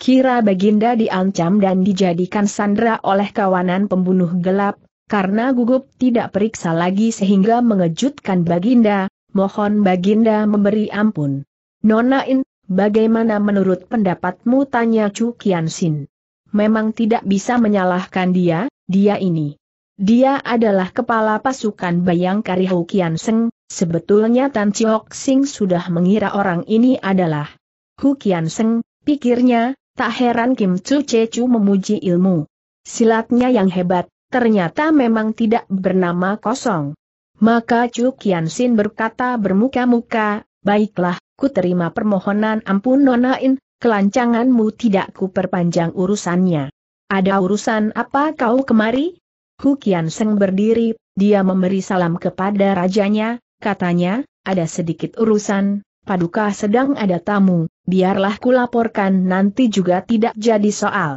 Kira Baginda diancam dan dijadikan sandera oleh kawanan pembunuh gelap, karena gugup tidak periksa lagi sehingga mengejutkan Baginda, mohon Baginda memberi ampun. Nonain, bagaimana menurut pendapatmu tanya Chu Kian Sin? memang tidak bisa menyalahkan dia, dia ini. Dia adalah kepala pasukan Bayangkari Hou Kian Seng, sebetulnya Tan Chiok Sing sudah mengira orang ini adalah Hou Kian Seng, pikirnya, tak heran Kim Chu Chu memuji ilmu. Silatnya yang hebat, ternyata memang tidak bernama kosong. Maka Chu Kian Sin berkata bermuka-muka, baiklah, ku terima permohonan ampun Nonain, kelancanganmu tidak kuperpanjang urusannya. Ada urusan apa kau kemari? Hukian Seng berdiri, dia memberi salam kepada rajanya, katanya, ada sedikit urusan, paduka sedang ada tamu, biarlah kulaporkan nanti juga tidak jadi soal.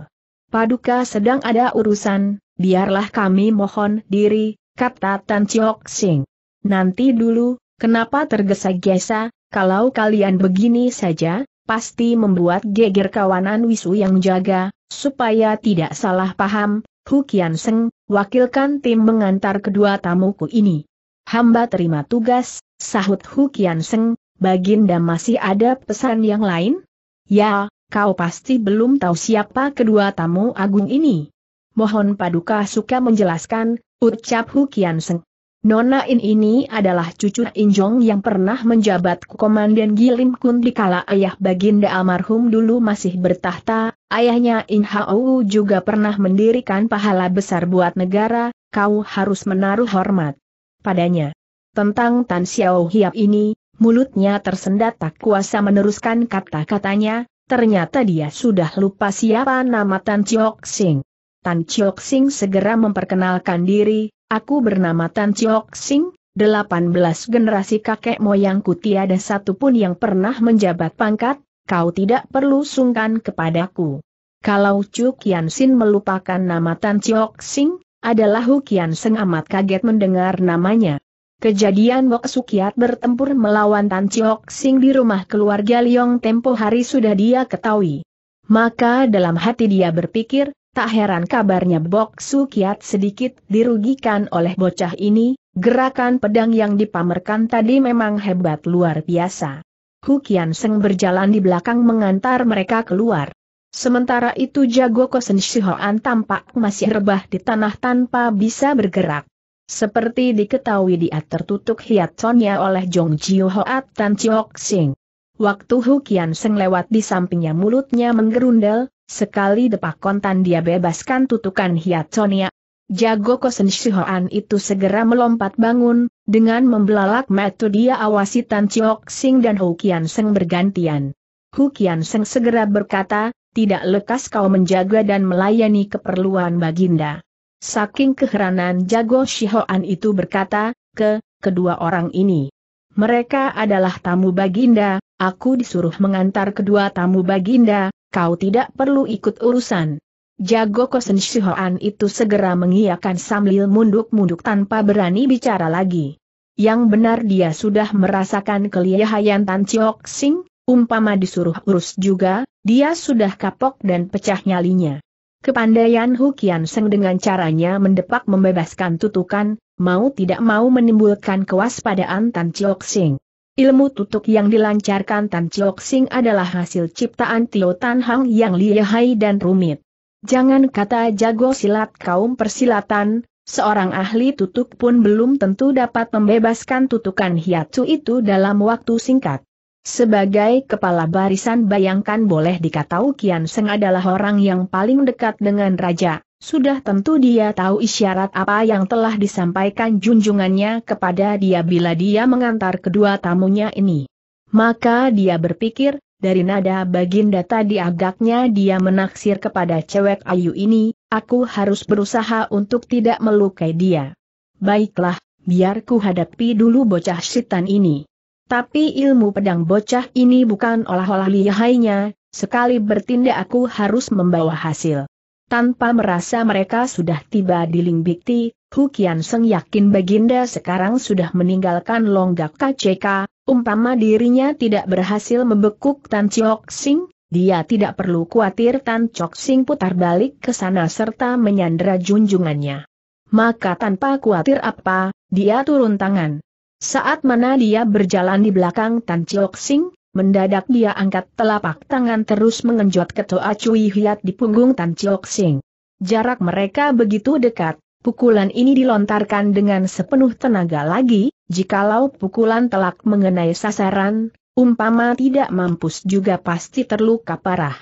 Paduka sedang ada urusan, biarlah kami mohon diri, kata Tan Chiok Sing. Nanti dulu, kenapa tergesa-gesa, kalau kalian begini saja, pasti membuat geger kawanan Wisu yang jaga, supaya tidak salah paham, Hu Kian Seng, wakilkan tim mengantar kedua tamuku ini. Hamba terima tugas, sahut Hu Kian Seng, baginda masih ada pesan yang lain? Ya, kau pasti belum tahu siapa kedua tamu agung ini. Mohon paduka suka menjelaskan, ucap Hu Kian Seng. Nona In ini adalah cucu Injong yang pernah menjabat Komandan Gilim Kun di kala ayah Baginda almarhum dulu masih bertahta, ayahnya In Hao juga pernah mendirikan pahala besar buat negara, kau harus menaruh hormat padanya. Tentang Tan Xiao Hiap ini, mulutnya tersendat tak kuasa meneruskan kata-katanya, ternyata dia sudah lupa siapa nama Tan Chiok Sing. Tan Chiok Sing segera memperkenalkan diri, aku bernama Tan Chiok Sing, 18 generasi kakek moyangku tiada satupun yang pernah menjabat pangkat, kau tidak perlu sungkan kepadaku. Kalau Chu Kian Sin melupakan nama Tan Chiok Sing, adalah Hu Kian Seng amat kaget mendengar namanya. Kejadian Wok Sukiat bertempur melawan Tan Chiok Sing di rumah keluarga Liong tempo hari sudah dia ketahui. Maka dalam hati dia berpikir, Tak heran kabarnya Bok Su Kiat sedikit dirugikan oleh bocah ini, gerakan pedang yang dipamerkan tadi memang hebat luar biasa. Hukian Seng berjalan di belakang mengantar mereka keluar. Sementara itu Jago Kosen Shihoan tampak masih rebah di tanah tanpa bisa bergerak. Seperti diketahui dia tertutup hiatonnya oleh Jong Jiu Hoat dan Chiok Sing. Waktu Hukian Seng lewat di sampingnya mulutnya menggerundel, Sekali depak kontan dia bebaskan tutukan hiat Sonia. Jago Kosen Shihoan itu segera melompat bangun, dengan membelalak metu dia awasi Tan Chiok Sing dan Hu Kian Seng bergantian. Hu Kian Seng segera berkata, tidak lekas kau menjaga dan melayani keperluan baginda. Saking keheranan Jago Shihoan itu berkata, ke, kedua orang ini. Mereka adalah tamu baginda, aku disuruh mengantar kedua tamu baginda, kau tidak perlu ikut urusan. Jago Kosen Shihoan itu segera mengiyakan sambil munduk-munduk tanpa berani bicara lagi. Yang benar dia sudah merasakan kelihayan Tan Chiok Sing, umpama disuruh urus juga, dia sudah kapok dan pecah nyalinya. Kepandaian Hukian Seng dengan caranya mendepak membebaskan tutukan, mau tidak mau menimbulkan kewaspadaan Tan Chiok Sing. Ilmu tutup yang dilancarkan Tan Chok Sing adalah hasil ciptaan Tio Tan Hang yang lihai dan rumit. Jangan kata jago silat kaum persilatan, seorang ahli tutup pun belum tentu dapat membebaskan tutukan hiatsu itu dalam waktu singkat. Sebagai kepala barisan bayangkan boleh dikatau Kian Seng adalah orang yang paling dekat dengan raja. Sudah tentu dia tahu isyarat apa yang telah disampaikan junjungannya kepada dia bila dia mengantar kedua tamunya ini. Maka dia berpikir, dari nada baginda tadi agaknya dia menaksir kepada cewek ayu ini, aku harus berusaha untuk tidak melukai dia. Baiklah, biar ku hadapi dulu bocah setan ini. Tapi ilmu pedang bocah ini bukan olah-olah lihainya, sekali bertindak aku harus membawa hasil. Tanpa merasa mereka sudah tiba di Lingbikti, Hu Kian Seng yakin Baginda sekarang sudah meninggalkan longgak KCK, umpama dirinya tidak berhasil membekuk Tan Chok Sing, dia tidak perlu khawatir Tan Chok Sing putar balik ke sana serta menyandra junjungannya. Maka tanpa khawatir apa, dia turun tangan. Saat mana dia berjalan di belakang Tan Chok Sing, Mendadak dia angkat telapak tangan terus mengenjot ketua Cui Hiat di punggung Tan Chiok Sing. Jarak mereka begitu dekat, pukulan ini dilontarkan dengan sepenuh tenaga lagi, jikalau pukulan telak mengenai sasaran, umpama tidak mampus juga pasti terluka parah.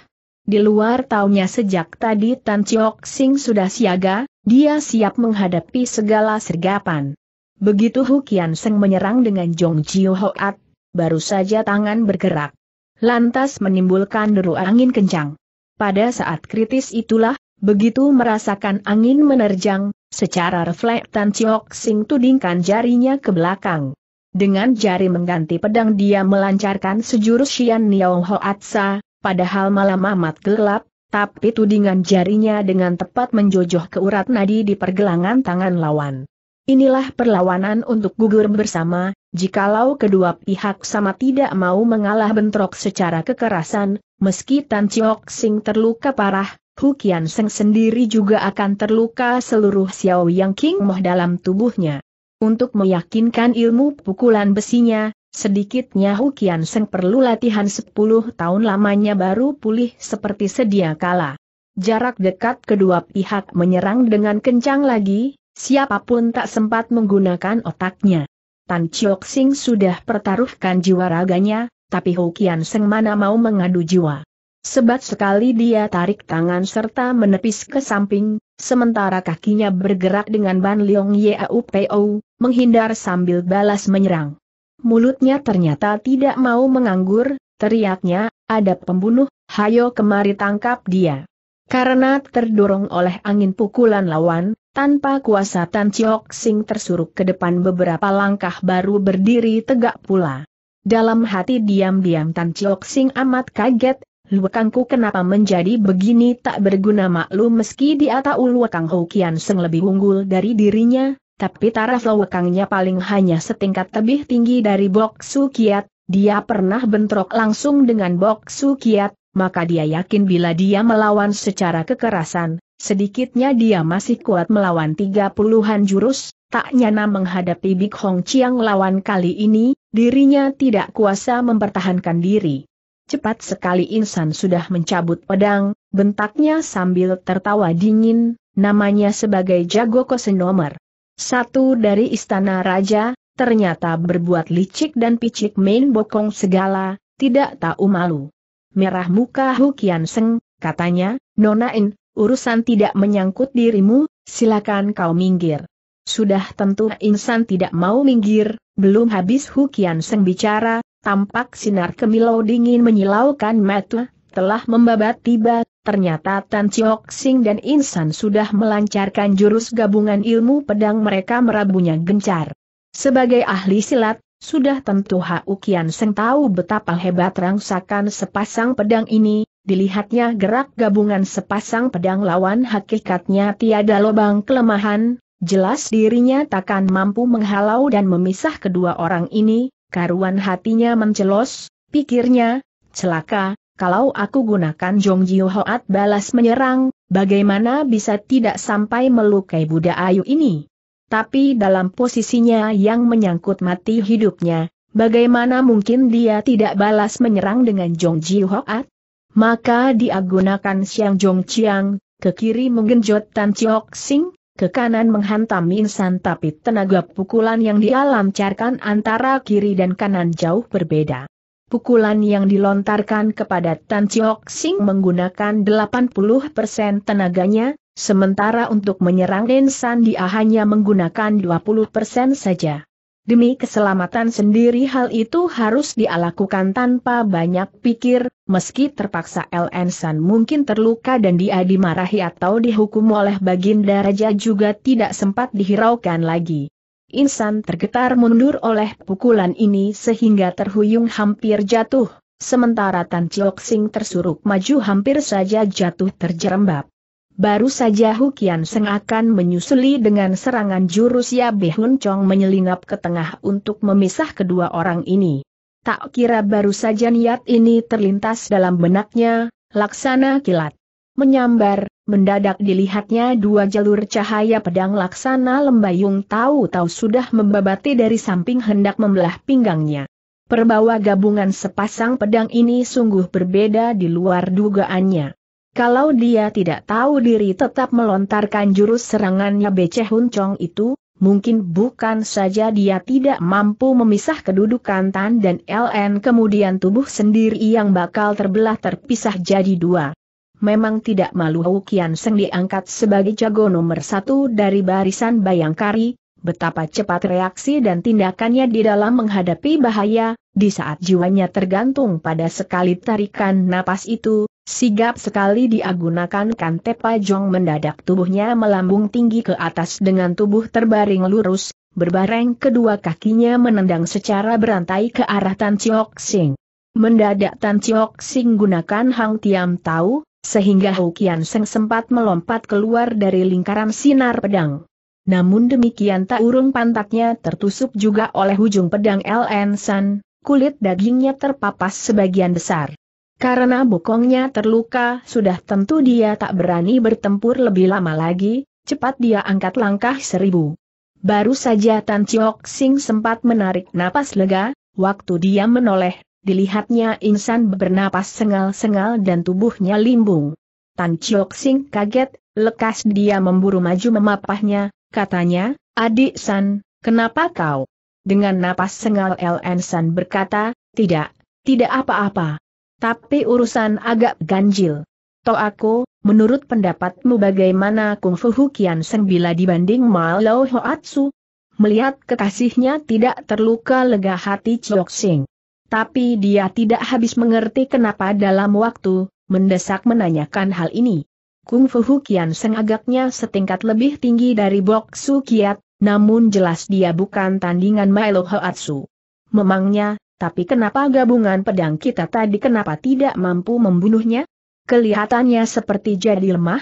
Di luar taunya sejak tadi Tan Chiok Sing sudah siaga, dia siap menghadapi segala sergapan. Begitu Kian Seng menyerang dengan Jong Jiu Hoat, baru saja tangan bergerak. Lantas menimbulkan deru angin kencang. Pada saat kritis itulah, begitu merasakan angin menerjang, secara reflektan Chiok Sing tudingkan jarinya ke belakang. Dengan jari mengganti pedang dia melancarkan sejurus Xian Niao Atsa. padahal malam amat gelap, tapi tudingan jarinya dengan tepat menjojoh ke urat nadi di pergelangan tangan lawan. Inilah perlawanan untuk gugur bersama, jikalau kedua pihak sama tidak mau mengalah bentrok secara kekerasan, meski Tan Chiok Sing terluka parah, Kian Seng sendiri juga akan terluka seluruh Xiao Yang King Moh dalam tubuhnya. Untuk meyakinkan ilmu pukulan besinya, sedikitnya Kian Seng perlu latihan 10 tahun lamanya baru pulih seperti sedia kala. Jarak dekat kedua pihak menyerang dengan kencang lagi, Siapapun tak sempat menggunakan otaknya. Tan Chiok Sing sudah pertaruhkan jiwa raganya, tapi Hokian Seng mana mau mengadu jiwa. Sebat sekali dia tarik tangan serta menepis ke samping, sementara kakinya bergerak dengan Ban Leong Yaupo, menghindar sambil balas menyerang. Mulutnya ternyata tidak mau menganggur, teriaknya, ada pembunuh, hayo kemari tangkap dia. Karena terdorong oleh angin pukulan lawan, tanpa kuasa Tan Chiok Sing tersuruk ke depan beberapa langkah baru berdiri tegak pula. Dalam hati diam-diam Tan Chiok Sing amat kaget, Luekangku kenapa menjadi begini tak berguna maklum meski di atas Luekang Hou Kian Seng lebih unggul dari dirinya, tapi taraf Luekangnya paling hanya setingkat lebih tinggi dari Bok Su Kiat, dia pernah bentrok langsung dengan Bok Su Kiat, maka dia yakin bila dia melawan secara kekerasan, Sedikitnya dia masih kuat melawan tiga puluhan jurus, tak nyana menghadapi Big Hong Chiang lawan kali ini, dirinya tidak kuasa mempertahankan diri. Cepat sekali insan sudah mencabut pedang, bentaknya sambil tertawa dingin, namanya sebagai Jago Kosenomer. Satu dari istana raja, ternyata berbuat licik dan picik main bokong segala, tidak tahu malu. Merah muka Hukian Seng, katanya, Nona In urusan tidak menyangkut dirimu, silakan kau minggir. Sudah tentu insan tidak mau minggir, belum habis Hukian Seng bicara, tampak sinar kemilau dingin menyilaukan mata, telah membabat tiba, ternyata Tan Chiok Sing dan Insan sudah melancarkan jurus gabungan ilmu pedang mereka merabunya gencar. Sebagai ahli silat, sudah tentu Hukian Seng tahu betapa hebat rangsakan sepasang pedang ini, dilihatnya gerak gabungan sepasang pedang lawan hakikatnya tiada lubang kelemahan, jelas dirinya takkan mampu menghalau dan memisah kedua orang ini, karuan hatinya mencelos, pikirnya, celaka, kalau aku gunakan Jong Jiu Hoat balas menyerang, bagaimana bisa tidak sampai melukai Buddha Ayu ini? Tapi dalam posisinya yang menyangkut mati hidupnya, bagaimana mungkin dia tidak balas menyerang dengan Jong Jiu Hoat? Maka dia gunakan Xiang Jong Chiang, ke kiri menggenjot Tan Chiok Sing, ke kanan menghantam insan tapi tenaga pukulan yang dia lancarkan antara kiri dan kanan jauh berbeda. Pukulan yang dilontarkan kepada Tan Chiok Sing menggunakan 80% tenaganya, sementara untuk menyerang Insan dia hanya menggunakan 20% saja. Demi keselamatan sendiri hal itu harus dilakukan tanpa banyak pikir, meski terpaksa El San mungkin terluka dan dia dimarahi atau dihukum oleh Baginda Raja juga tidak sempat dihiraukan lagi. Insan tergetar mundur oleh pukulan ini sehingga terhuyung hampir jatuh, sementara Tan Chiok Sing tersuruk maju hampir saja jatuh terjerembab. Baru saja Hukian Seng akan menyusuli dengan serangan jurus Ya Behun Chong menyelinap ke tengah untuk memisah kedua orang ini. Tak kira baru saja niat ini terlintas dalam benaknya, laksana kilat. Menyambar, mendadak dilihatnya dua jalur cahaya pedang laksana lembayung tahu-tahu sudah membabati dari samping hendak membelah pinggangnya. Perbawa gabungan sepasang pedang ini sungguh berbeda di luar dugaannya. Kalau dia tidak tahu diri tetap melontarkan jurus serangannya Beceh Huncong itu, Mungkin bukan saja dia tidak mampu memisah kedudukan Tan dan LN kemudian tubuh sendiri yang bakal terbelah terpisah jadi dua. Memang tidak malu Hukian Kian Seng diangkat sebagai jago nomor satu dari barisan Bayangkari, betapa cepat reaksi dan tindakannya di dalam menghadapi bahaya, di saat jiwanya tergantung pada sekali tarikan napas itu, Sigap sekali diagunakan kan Tepa jong mendadak tubuhnya melambung tinggi ke atas dengan tubuh terbaring lurus, berbareng kedua kakinya menendang secara berantai ke arah Tan Chiok Sing. Mendadak Tan Chiok Sing gunakan Hang Tiam Tau, sehingga Hukian Seng sempat melompat keluar dari lingkaran sinar pedang. Namun demikian tak urung pantatnya tertusuk juga oleh ujung pedang LN San, kulit dagingnya terpapas sebagian besar. Karena bokongnya terluka, sudah tentu dia tak berani bertempur lebih lama lagi, cepat dia angkat langkah seribu. Baru saja Tan Chiok Sing sempat menarik napas lega, waktu dia menoleh, dilihatnya insan bernapas sengal-sengal dan tubuhnya limbung. Tan Chiok Sing kaget, lekas dia memburu maju memapahnya, katanya, adik San, kenapa kau? Dengan napas sengal LN San berkata, tidak, tidak apa-apa, tapi urusan agak ganjil. To aku, menurut pendapatmu bagaimana Kung Fu Hukian Seng bila dibanding Lao Hoatsu? Melihat kekasihnya tidak terluka lega hati Chiok Sing. Tapi dia tidak habis mengerti kenapa dalam waktu, mendesak menanyakan hal ini. Kung Fu Hukian Seng agaknya setingkat lebih tinggi dari Bok Su Kiat, namun jelas dia bukan tandingan Milo Hoatsu. Memangnya, tapi kenapa gabungan pedang kita tadi kenapa tidak mampu membunuhnya? Kelihatannya seperti jadi lemah?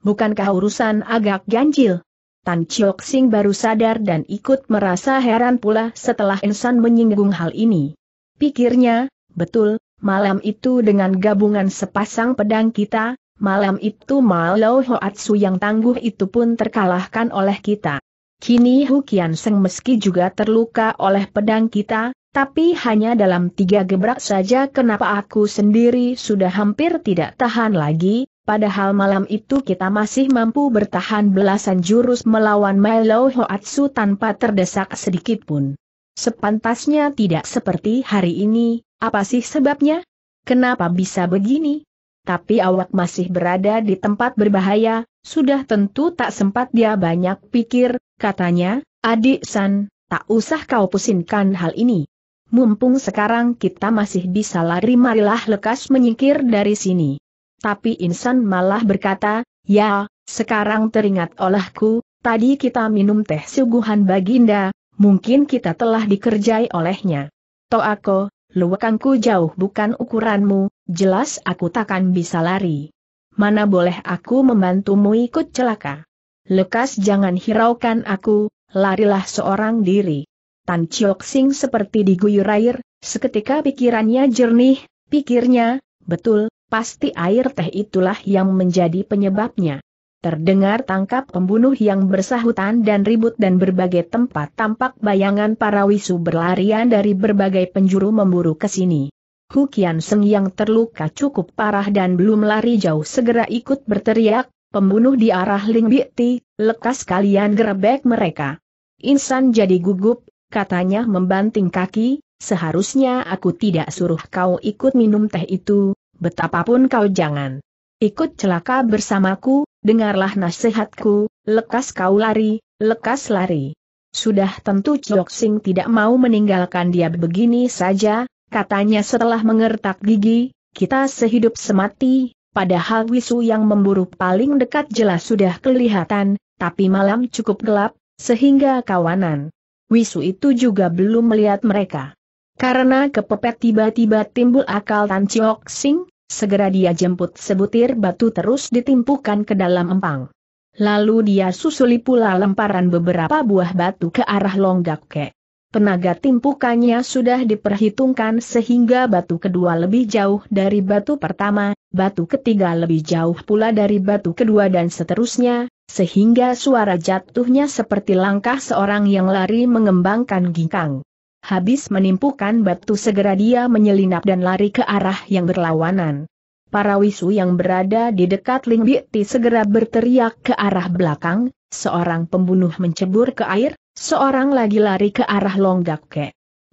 Bukankah urusan agak ganjil? Tan Chiok Sing baru sadar dan ikut merasa heran pula setelah Insan menyinggung hal ini. Pikirnya, betul, malam itu dengan gabungan sepasang pedang kita, malam itu malau Hoatsu yang tangguh itu pun terkalahkan oleh kita. Kini Hukian Seng meski juga terluka oleh pedang kita, tapi hanya dalam tiga gebrak saja kenapa aku sendiri sudah hampir tidak tahan lagi, padahal malam itu kita masih mampu bertahan belasan jurus melawan Milo Hoatsu tanpa terdesak sedikit pun. Sepantasnya tidak seperti hari ini, apa sih sebabnya? Kenapa bisa begini? Tapi awak masih berada di tempat berbahaya, sudah tentu tak sempat dia banyak pikir, katanya, adik San, tak usah kau pusingkan hal ini. Mumpung sekarang kita masih bisa lari marilah lekas menyingkir dari sini. Tapi insan malah berkata, ya, sekarang teringat olehku, tadi kita minum teh suguhan baginda, mungkin kita telah dikerjai olehnya. aku, luwakanku jauh bukan ukuranmu, jelas aku takkan bisa lari. Mana boleh aku membantumu ikut celaka. Lekas jangan hiraukan aku, larilah seorang diri. Tan Chiok Sing seperti diguyur air, seketika pikirannya jernih, pikirnya, betul, pasti air teh itulah yang menjadi penyebabnya. Terdengar tangkap pembunuh yang bersahutan dan ribut dan berbagai tempat tampak bayangan para wisu berlarian dari berbagai penjuru memburu ke sini. Hukian Seng yang terluka cukup parah dan belum lari jauh segera ikut berteriak, pembunuh di arah Ling Ti, lekas kalian gerebek mereka. Insan jadi gugup, katanya membanting kaki, seharusnya aku tidak suruh kau ikut minum teh itu, betapapun kau jangan. Ikut celaka bersamaku, dengarlah nasihatku, lekas kau lari, lekas lari. Sudah tentu Chiok Sing tidak mau meninggalkan dia begini saja, katanya setelah mengertak gigi, kita sehidup semati, padahal Wisu yang memburu paling dekat jelas sudah kelihatan, tapi malam cukup gelap, sehingga kawanan Wisu itu juga belum melihat mereka. Karena kepepet tiba-tiba timbul akal Tan Chiok Sing, segera dia jemput sebutir batu terus ditimpukan ke dalam empang. Lalu dia susuli pula lemparan beberapa buah batu ke arah longgak kek. Tenaga timpukannya sudah diperhitungkan sehingga batu kedua lebih jauh dari batu pertama, batu ketiga lebih jauh pula dari batu kedua dan seterusnya, sehingga suara jatuhnya seperti langkah seorang yang lari mengembangkan ginkang. Habis menimpukan batu segera dia menyelinap dan lari ke arah yang berlawanan. Para wisu yang berada di dekat Ling Bikti segera berteriak ke arah belakang, seorang pembunuh mencebur ke air, seorang lagi lari ke arah longgak ke.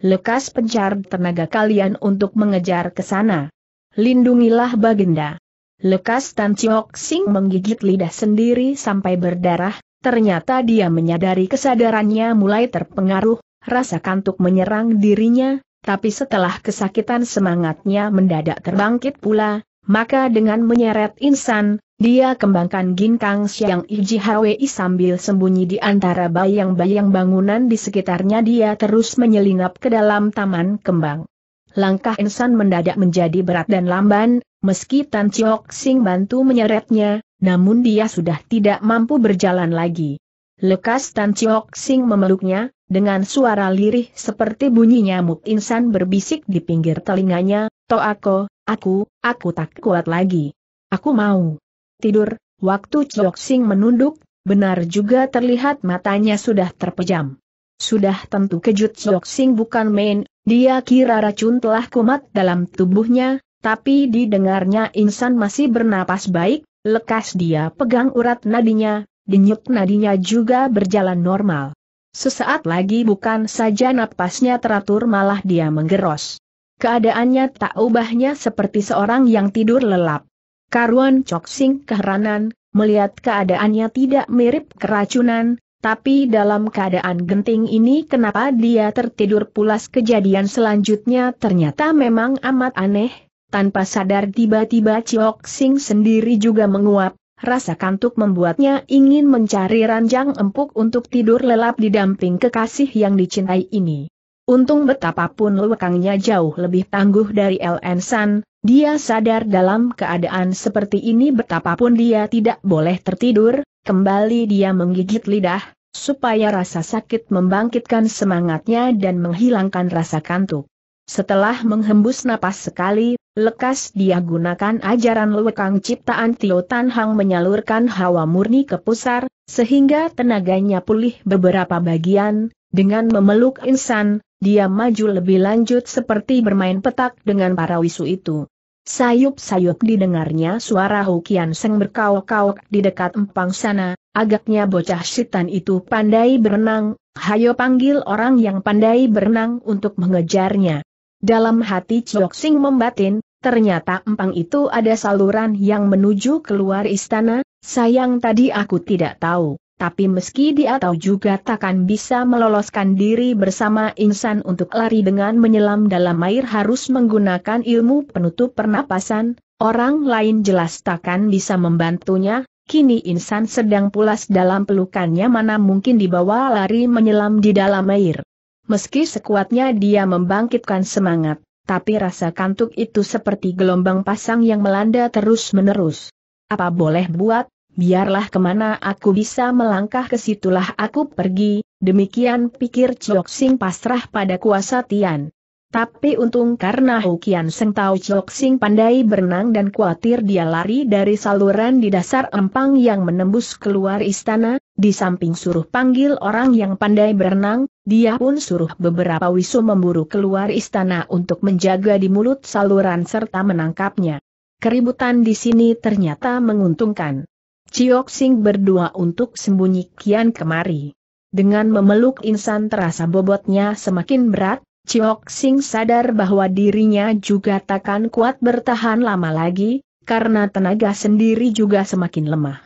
Lekas pencar tenaga kalian untuk mengejar ke sana. Lindungilah baginda. Lekas Tan Chiok Sing menggigit lidah sendiri sampai berdarah, ternyata dia menyadari kesadarannya mulai terpengaruh, rasa kantuk menyerang dirinya, tapi setelah kesakitan semangatnya mendadak terbangkit pula, maka dengan menyeret insan, dia kembangkan ginkang siang Iji Hwi sambil sembunyi di antara bayang-bayang bangunan di sekitarnya dia terus menyelinap ke dalam taman kembang. Langkah insan mendadak menjadi berat dan lamban, Meski Tan Chiok Sing bantu menyeretnya, namun dia sudah tidak mampu berjalan lagi. Lekas Tan Chiok Sing memeluknya, dengan suara lirih seperti bunyi nyamuk insan berbisik di pinggir telinganya, Toako, aku, aku tak kuat lagi. Aku mau tidur, waktu Chiok Sing menunduk, benar juga terlihat matanya sudah terpejam. Sudah tentu kejut Chiok Sing bukan main, dia kira racun telah kumat dalam tubuhnya, tapi didengarnya insan masih bernapas baik, lekas dia pegang urat nadinya, denyut nadinya juga berjalan normal. Sesaat lagi bukan saja napasnya teratur malah dia menggeros. Keadaannya tak ubahnya seperti seorang yang tidur lelap. Karuan Cok Sing keheranan, melihat keadaannya tidak mirip keracunan, tapi dalam keadaan genting ini kenapa dia tertidur pulas kejadian selanjutnya ternyata memang amat aneh, tanpa sadar tiba-tiba Ciok Sing sendiri juga menguap, rasa kantuk membuatnya ingin mencari ranjang empuk untuk tidur lelap di damping kekasih yang dicintai ini. Untung betapapun lewekangnya jauh lebih tangguh dari LN San, dia sadar dalam keadaan seperti ini betapapun dia tidak boleh tertidur, kembali dia menggigit lidah, supaya rasa sakit membangkitkan semangatnya dan menghilangkan rasa kantuk. Setelah menghembus napas sekali, Lekas dia gunakan ajaran lekang ciptaan Tio Tan Hang menyalurkan hawa murni ke pusar, sehingga tenaganya pulih beberapa bagian, dengan memeluk insan, dia maju lebih lanjut seperti bermain petak dengan para wisu itu. Sayup-sayup didengarnya suara hukian Seng berkauk kauk di dekat empang sana, agaknya bocah setan itu pandai berenang, hayo panggil orang yang pandai berenang untuk mengejarnya. Dalam hati Chok Sing membatin, ternyata empang itu ada saluran yang menuju keluar istana, sayang tadi aku tidak tahu. Tapi meski dia tahu juga takkan bisa meloloskan diri bersama insan untuk lari dengan menyelam dalam air harus menggunakan ilmu penutup pernapasan, orang lain jelas takkan bisa membantunya, kini insan sedang pulas dalam pelukannya mana mungkin dibawa lari menyelam di dalam air. Meski sekuatnya dia membangkitkan semangat, tapi rasa kantuk itu seperti gelombang pasang yang melanda terus-menerus. Apa boleh buat, biarlah kemana aku bisa melangkah ke situlah aku pergi, demikian pikir Chiok pasrah pada kuasa Tian. Tapi untung karena Hukian Seng Tau Chok Sing pandai berenang dan khawatir dia lari dari saluran di dasar empang yang menembus keluar istana, di samping suruh panggil orang yang pandai berenang, dia pun suruh beberapa wisu memburu keluar istana untuk menjaga di mulut saluran serta menangkapnya. Keributan di sini ternyata menguntungkan. Chok Sing berdua untuk sembunyi kian kemari. Dengan memeluk insan terasa bobotnya semakin berat, Chiok Sing sadar bahwa dirinya juga takkan kuat bertahan lama lagi, karena tenaga sendiri juga semakin lemah.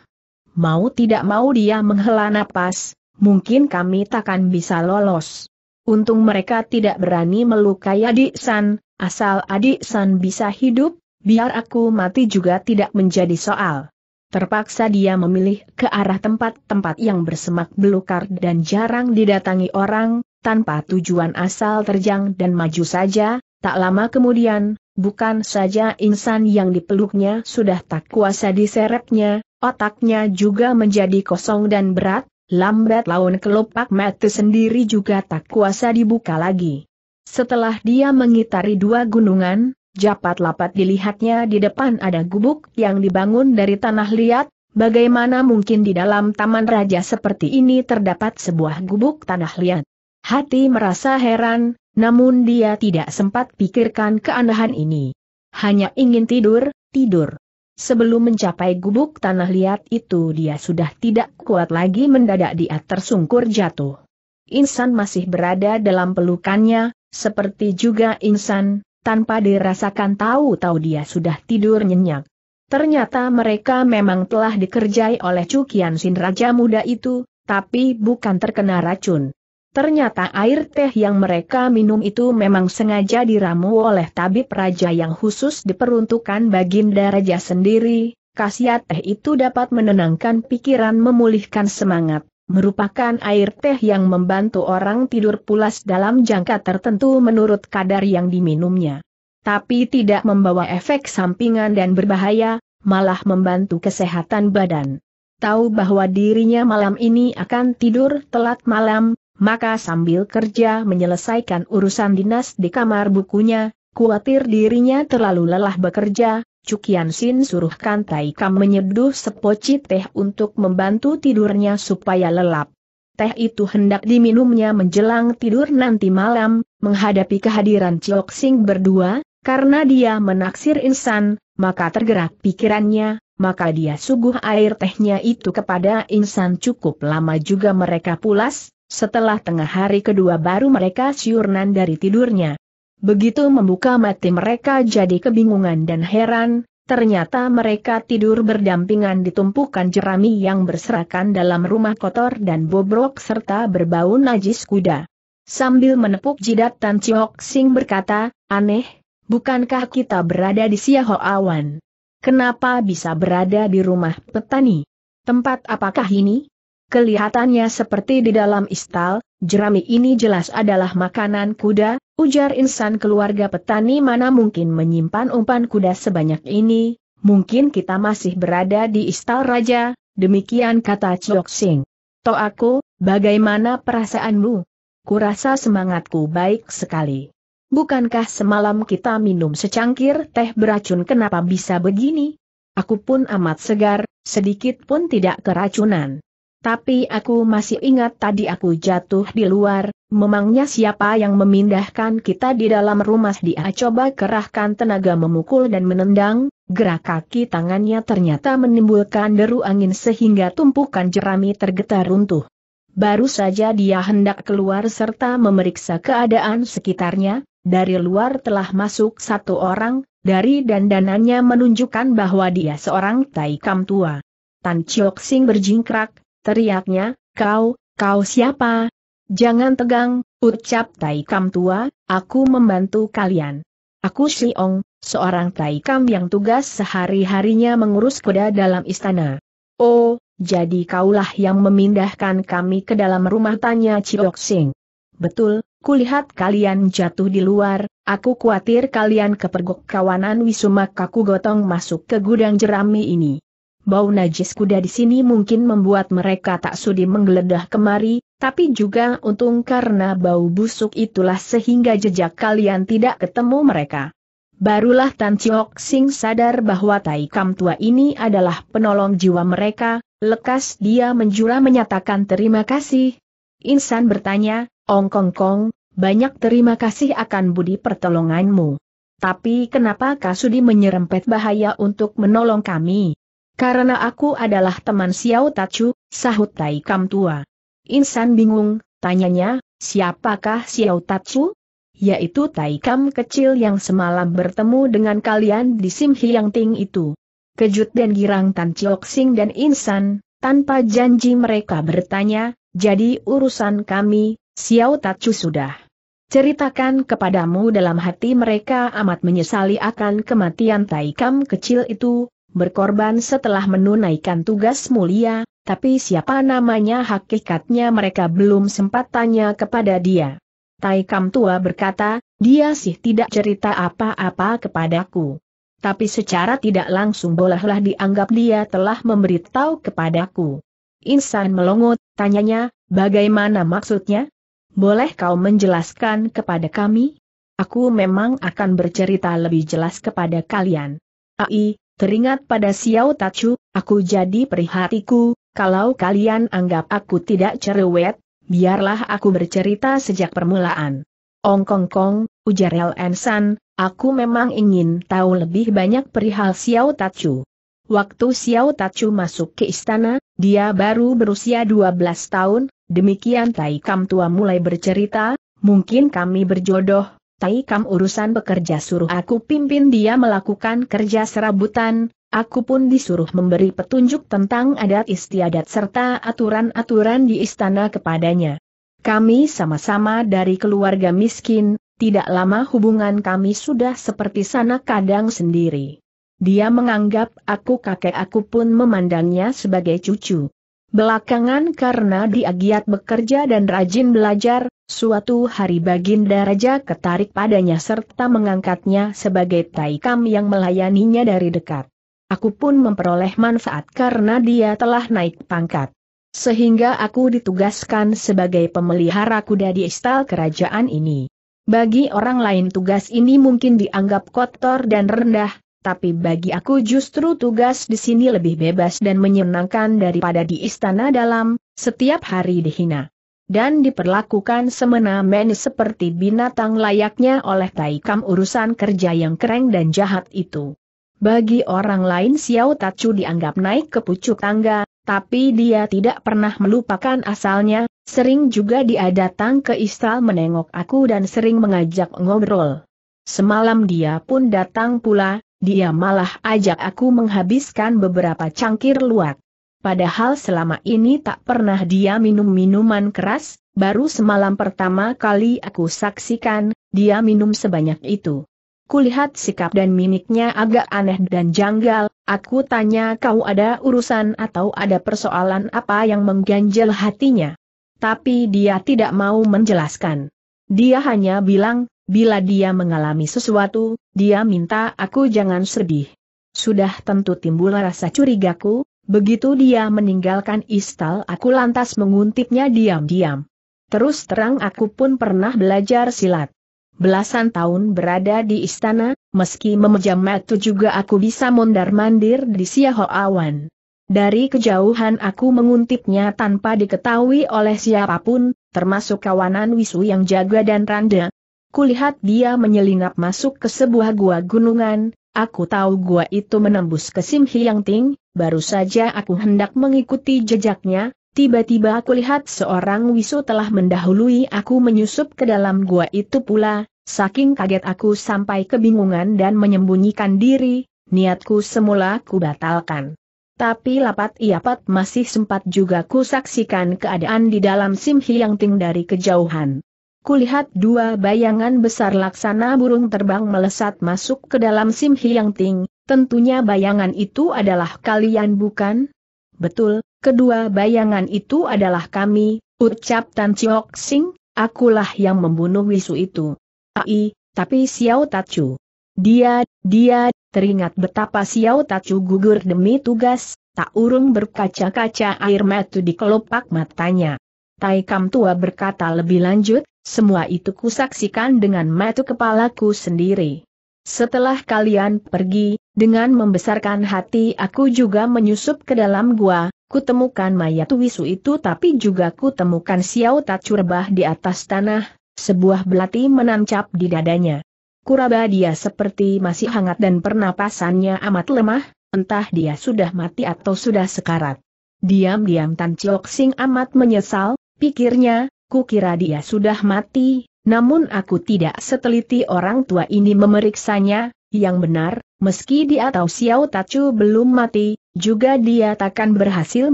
Mau tidak mau dia menghela napas, mungkin kami takkan bisa lolos. Untung mereka tidak berani melukai adik San, asal adik San bisa hidup, biar aku mati juga tidak menjadi soal. Terpaksa dia memilih ke arah tempat-tempat yang bersemak belukar dan jarang didatangi orang, tanpa tujuan asal terjang dan maju saja, tak lama kemudian, bukan saja insan yang dipeluknya sudah tak kuasa diseretnya, otaknya juga menjadi kosong dan berat, lambat laun kelopak mata sendiri juga tak kuasa dibuka lagi. Setelah dia mengitari dua gunungan, japat lapat dilihatnya di depan ada gubuk yang dibangun dari tanah liat, bagaimana mungkin di dalam taman raja seperti ini terdapat sebuah gubuk tanah liat. Hati merasa heran, namun dia tidak sempat pikirkan keanehan ini. Hanya ingin tidur, tidur. Sebelum mencapai gubuk tanah liat itu dia sudah tidak kuat lagi mendadak dia tersungkur jatuh. Insan masih berada dalam pelukannya, seperti juga insan, tanpa dirasakan tahu-tahu dia sudah tidur nyenyak. Ternyata mereka memang telah dikerjai oleh cukian sin raja muda itu, tapi bukan terkena racun. Ternyata air teh yang mereka minum itu memang sengaja diramu oleh tabib raja yang khusus diperuntukkan baginda raja sendiri, khasiat teh itu dapat menenangkan pikiran memulihkan semangat, merupakan air teh yang membantu orang tidur pulas dalam jangka tertentu menurut kadar yang diminumnya. Tapi tidak membawa efek sampingan dan berbahaya, malah membantu kesehatan badan tahu bahwa dirinya malam ini akan tidur telat malam, maka sambil kerja menyelesaikan urusan dinas di kamar bukunya, khawatir dirinya terlalu lelah bekerja, Cukian Sin suruh Kantai Kam menyeduh sepoci teh untuk membantu tidurnya supaya lelap. Teh itu hendak diminumnya menjelang tidur nanti malam, menghadapi kehadiran Chok Sing berdua, karena dia menaksir insan, maka tergerak pikirannya, maka dia suguh air tehnya itu kepada insan cukup lama juga mereka pulas, setelah tengah hari kedua baru mereka siurnan dari tidurnya. Begitu membuka mati mereka jadi kebingungan dan heran, ternyata mereka tidur berdampingan ditumpukan jerami yang berserakan dalam rumah kotor dan bobrok serta berbau najis kuda. Sambil menepuk jidat Tan Chiok Sing berkata, aneh, bukankah kita berada di Siaho Awan? Kenapa bisa berada di rumah petani? Tempat apakah ini? Kelihatannya seperti di dalam istal, jerami ini jelas adalah makanan kuda, ujar insan keluarga petani mana mungkin menyimpan umpan kuda sebanyak ini, mungkin kita masih berada di istal raja, demikian kata Chok Sing. To aku, bagaimana perasaanmu? Kurasa semangatku baik sekali. Bukankah semalam kita minum secangkir teh beracun kenapa bisa begini? Aku pun amat segar, sedikit pun tidak keracunan. Tapi aku masih ingat tadi aku jatuh di luar, memangnya siapa yang memindahkan kita di dalam rumah dia coba kerahkan tenaga memukul dan menendang, gerak kaki tangannya ternyata menimbulkan deru angin sehingga tumpukan jerami tergetar runtuh. Baru saja dia hendak keluar serta memeriksa keadaan sekitarnya, dari luar telah masuk satu orang, dari dandanannya menunjukkan bahwa dia seorang Taikam tua. Tan Chiok Sing berjingkrak, Teriaknya, kau, kau siapa? Jangan tegang, ucap Taikam tua, aku membantu kalian. Aku Siong, seorang Taikam yang tugas sehari-harinya mengurus kuda dalam istana. Oh, jadi kaulah yang memindahkan kami ke dalam rumah tanya Ciok Sing. Betul, kulihat kalian jatuh di luar, aku khawatir kalian kepergok kawanan Wisuma Kaku gotong masuk ke gudang jerami ini. Bau najis kuda di sini mungkin membuat mereka tak sudi menggeledah kemari, tapi juga untung karena bau busuk itulah sehingga jejak kalian tidak ketemu mereka. Barulah Tan Chiok Sing sadar bahwa Tai Kam Tua ini adalah penolong jiwa mereka, lekas dia menjura menyatakan terima kasih. Insan bertanya, Ong Kong Kong, banyak terima kasih akan budi pertolonganmu. Tapi kenapa Kasudi menyerempet bahaya untuk menolong kami? Karena aku adalah teman Xiao Tachu, sahut Tai Kam tua. Insan bingung, tanyanya, siapakah Xiao Tachu? Yaitu Tai Kam kecil yang semalam bertemu dengan kalian di Sim Hiang Ting itu. Kejut dan girang Tan Chiok Sing dan Insan, tanpa janji mereka bertanya, jadi urusan kami, Xiao Tachu sudah. Ceritakan kepadamu dalam hati mereka amat menyesali akan kematian Taikam kecil itu, berkorban setelah menunaikan tugas mulia, tapi siapa namanya hakikatnya mereka belum sempat tanya kepada dia. Tai Kam Tua berkata, dia sih tidak cerita apa-apa kepadaku. Tapi secara tidak langsung bolehlah dianggap dia telah memberitahu kepadaku. Insan melongot, tanyanya, bagaimana maksudnya? Boleh kau menjelaskan kepada kami? Aku memang akan bercerita lebih jelas kepada kalian. Ai, Teringat pada Xiao Tachu, aku jadi perihatiku. kalau kalian anggap aku tidak cerewet, biarlah aku bercerita sejak permulaan. Ong Kong Kong, ujar LN San, aku memang ingin tahu lebih banyak perihal Xiao Tachu. Waktu Xiao Tachu masuk ke istana, dia baru berusia 12 tahun, demikian Tai Kam Tua mulai bercerita, mungkin kami berjodoh, Tai Kam urusan bekerja suruh aku pimpin dia melakukan kerja serabutan, aku pun disuruh memberi petunjuk tentang adat istiadat serta aturan-aturan di istana kepadanya. Kami sama-sama dari keluarga miskin, tidak lama hubungan kami sudah seperti sana kadang sendiri. Dia menganggap aku kakek aku pun memandangnya sebagai cucu. Belakangan karena dia giat bekerja dan rajin belajar, suatu hari Baginda Raja ketarik padanya serta mengangkatnya sebagai taikam yang melayaninya dari dekat. Aku pun memperoleh manfaat karena dia telah naik pangkat. Sehingga aku ditugaskan sebagai pemelihara kuda di istal kerajaan ini. Bagi orang lain tugas ini mungkin dianggap kotor dan rendah, tapi bagi aku justru tugas di sini lebih bebas dan menyenangkan daripada di istana dalam, setiap hari dihina. Dan diperlakukan semena-mena seperti binatang layaknya oleh Taikam urusan kerja yang keren dan jahat itu. Bagi orang lain Xiao Tachu dianggap naik ke pucuk tangga, tapi dia tidak pernah melupakan asalnya, sering juga dia datang ke istal menengok aku dan sering mengajak ngobrol. Semalam dia pun datang pula, dia malah ajak aku menghabiskan beberapa cangkir luak. Padahal selama ini tak pernah dia minum minuman keras, baru semalam pertama kali aku saksikan, dia minum sebanyak itu. Kulihat sikap dan mimiknya agak aneh dan janggal, aku tanya kau ada urusan atau ada persoalan apa yang mengganjal hatinya. Tapi dia tidak mau menjelaskan. Dia hanya bilang, Bila dia mengalami sesuatu, dia minta aku jangan sedih. Sudah tentu timbul rasa curigaku, begitu dia meninggalkan istal aku lantas menguntitnya diam-diam. Terus terang aku pun pernah belajar silat. Belasan tahun berada di istana, meski memejam mata juga aku bisa mondar-mandir di Siaho Awan. Dari kejauhan aku menguntitnya tanpa diketahui oleh siapapun, termasuk kawanan Wisu yang jaga dan Randa, kulihat dia menyelinap masuk ke sebuah gua gunungan, aku tahu gua itu menembus ke Sim Yang Ting, baru saja aku hendak mengikuti jejaknya, tiba-tiba aku lihat seorang wisu telah mendahului aku menyusup ke dalam gua itu pula, saking kaget aku sampai kebingungan dan menyembunyikan diri, niatku semula ku batalkan. Tapi lapat iapat masih sempat juga ku saksikan keadaan di dalam Sim yang Ting dari kejauhan kulihat dua bayangan besar laksana burung terbang melesat masuk ke dalam Sim Hyang Ting, tentunya bayangan itu adalah kalian bukan? Betul, kedua bayangan itu adalah kami, ucap Tan Chiok Sing, akulah yang membunuh Wisu itu. Ai, tapi Xiao Tachu. Dia, dia, teringat betapa Xiao Tachu gugur demi tugas, tak urung berkaca-kaca air mata di kelopak matanya. Tai Kam Tua berkata lebih lanjut, semua itu kusaksikan dengan mata kepalaku sendiri. Setelah kalian pergi, dengan membesarkan hati aku juga menyusup ke dalam gua, kutemukan mayat wisu itu tapi juga kutemukan siau tacurbah di atas tanah, sebuah belati menancap di dadanya. Kuraba dia seperti masih hangat dan pernapasannya amat lemah, entah dia sudah mati atau sudah sekarat. Diam-diam Tan Chiok Sing amat menyesal, pikirnya, Aku kira dia sudah mati, namun aku tidak seteliti orang tua ini memeriksanya, yang benar, meski dia tahu Xiao Tachu belum mati, juga dia takkan berhasil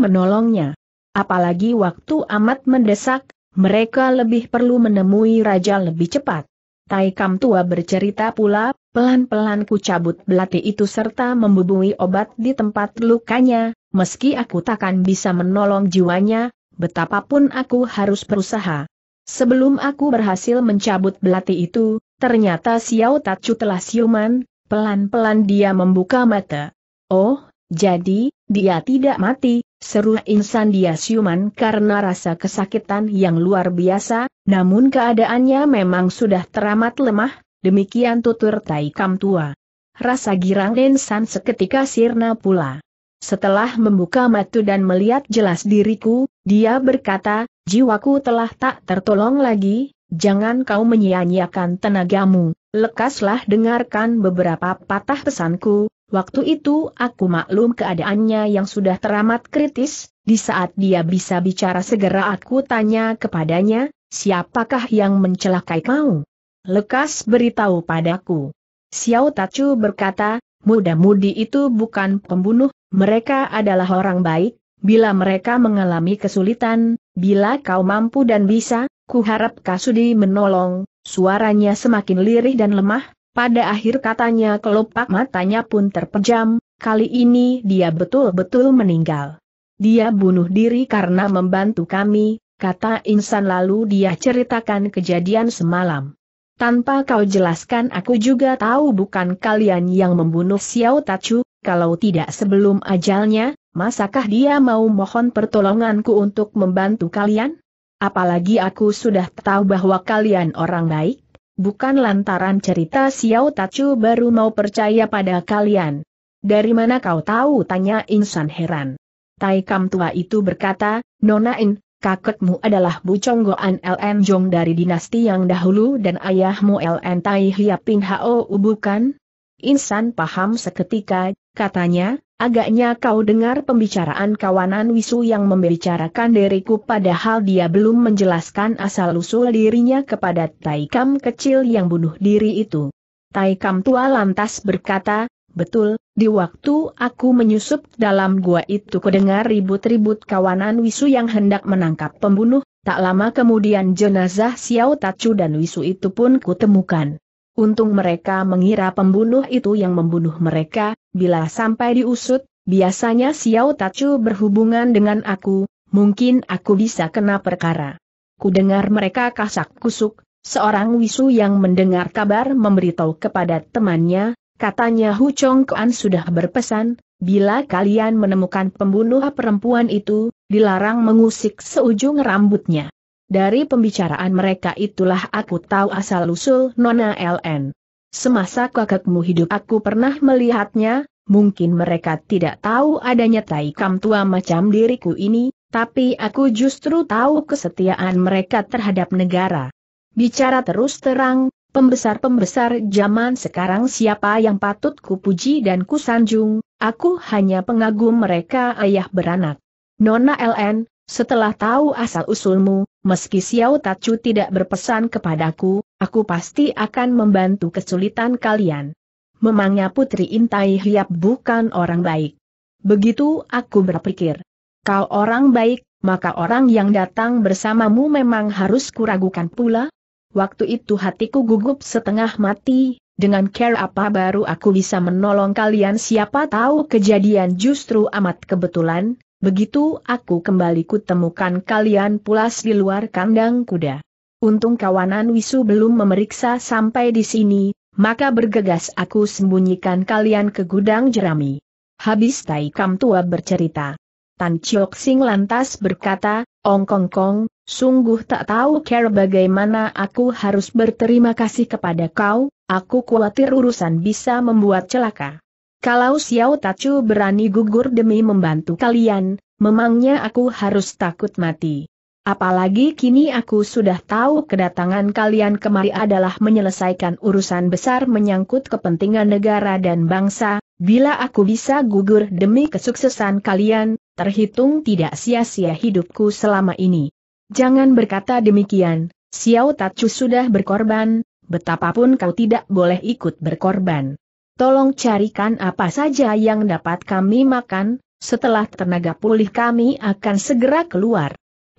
menolongnya. Apalagi waktu amat mendesak, mereka lebih perlu menemui raja lebih cepat. Tai Kam tua bercerita pula, pelan-pelan ku cabut belati itu serta membubui obat di tempat lukanya, meski aku takkan bisa menolong jiwanya, betapapun aku harus berusaha. Sebelum aku berhasil mencabut belati itu, ternyata Xiao Tachu telah siuman, pelan-pelan dia membuka mata. Oh, jadi, dia tidak mati, seru insan dia siuman karena rasa kesakitan yang luar biasa, namun keadaannya memang sudah teramat lemah, demikian tutur Tai Kam tua. Rasa girang insan seketika sirna pula. Setelah membuka mata dan melihat jelas diriku, dia berkata, jiwaku telah tak tertolong lagi, jangan kau menyia-nyiakan tenagamu, lekaslah dengarkan beberapa patah pesanku, waktu itu aku maklum keadaannya yang sudah teramat kritis, di saat dia bisa bicara segera aku tanya kepadanya, siapakah yang mencelakai kau? Lekas beritahu padaku. Xiao Tachu berkata, muda-mudi itu bukan pembunuh, mereka adalah orang baik, Bila mereka mengalami kesulitan, bila kau mampu dan bisa, kuharap Kasudi menolong, suaranya semakin lirih dan lemah, pada akhir katanya kelopak matanya pun terpejam, kali ini dia betul-betul meninggal. Dia bunuh diri karena membantu kami, kata insan lalu dia ceritakan kejadian semalam. Tanpa kau jelaskan aku juga tahu bukan kalian yang membunuh Xiao Tachu, kalau tidak sebelum ajalnya, Masakah dia mau mohon pertolonganku untuk membantu kalian? Apalagi aku sudah tahu bahwa kalian orang baik, bukan lantaran cerita Xiao Tachu baru mau percaya pada kalian. Dari mana kau tahu? tanya Insan heran. Tai Kam tua itu berkata, Nona In, kakekmu adalah Bu Chonggoan LN Jong dari dinasti yang dahulu dan ayahmu LN Tai Hiaping Hao bukan? Insan paham seketika, katanya, Agaknya kau dengar pembicaraan kawanan Wisu yang membicarakan diriku padahal dia belum menjelaskan asal-usul dirinya kepada Taikam kecil yang bunuh diri itu. Taikam tua lantas berkata, betul, di waktu aku menyusup dalam gua itu kedengar ribut-ribut kawanan Wisu yang hendak menangkap pembunuh, tak lama kemudian jenazah Xiao Tachu dan Wisu itu pun kutemukan. Untung mereka mengira pembunuh itu yang membunuh mereka, Bila sampai diusut, biasanya Xiao Tachu berhubungan dengan aku, mungkin aku bisa kena perkara. Kudengar mereka kasak kusuk, seorang wisu yang mendengar kabar memberitahu kepada temannya, katanya Hu Chong Kuan sudah berpesan, bila kalian menemukan pembunuh perempuan itu, dilarang mengusik seujung rambutnya. Dari pembicaraan mereka itulah aku tahu asal-usul Nona LN. Semasa kakakmu hidup aku pernah melihatnya, mungkin mereka tidak tahu adanya tai taikam tua macam diriku ini, tapi aku justru tahu kesetiaan mereka terhadap negara. Bicara terus terang, pembesar-pembesar zaman sekarang siapa yang patut kupuji dan kusanjung, aku hanya pengagum mereka ayah beranak. Nona LN, setelah tahu asal-usulmu, meski Xiao Tachu tidak berpesan kepadaku, aku pasti akan membantu kesulitan kalian. Memangnya Putri Intai Hiap bukan orang baik. Begitu aku berpikir. Kau orang baik, maka orang yang datang bersamamu memang harus kuragukan pula? Waktu itu hatiku gugup setengah mati, dengan care apa baru aku bisa menolong kalian siapa tahu kejadian justru amat kebetulan, Begitu aku kembali kutemukan kalian pulas di luar kandang kuda. Untung kawanan Wisu belum memeriksa sampai di sini, maka bergegas aku sembunyikan kalian ke gudang jerami. Habis Tai Kam Tua bercerita. Tan Chiok Sing lantas berkata, Ong Kong Kong, sungguh tak tahu care bagaimana aku harus berterima kasih kepada kau, aku khawatir urusan bisa membuat celaka. Kalau Xiao Tachu berani gugur demi membantu kalian, memangnya aku harus takut mati. Apalagi kini aku sudah tahu kedatangan kalian kemari adalah menyelesaikan urusan besar menyangkut kepentingan negara dan bangsa, bila aku bisa gugur demi kesuksesan kalian, terhitung tidak sia-sia hidupku selama ini. Jangan berkata demikian, Xiao Tachu sudah berkorban, betapapun kau tidak boleh ikut berkorban tolong carikan apa saja yang dapat kami makan, setelah tenaga pulih kami akan segera keluar.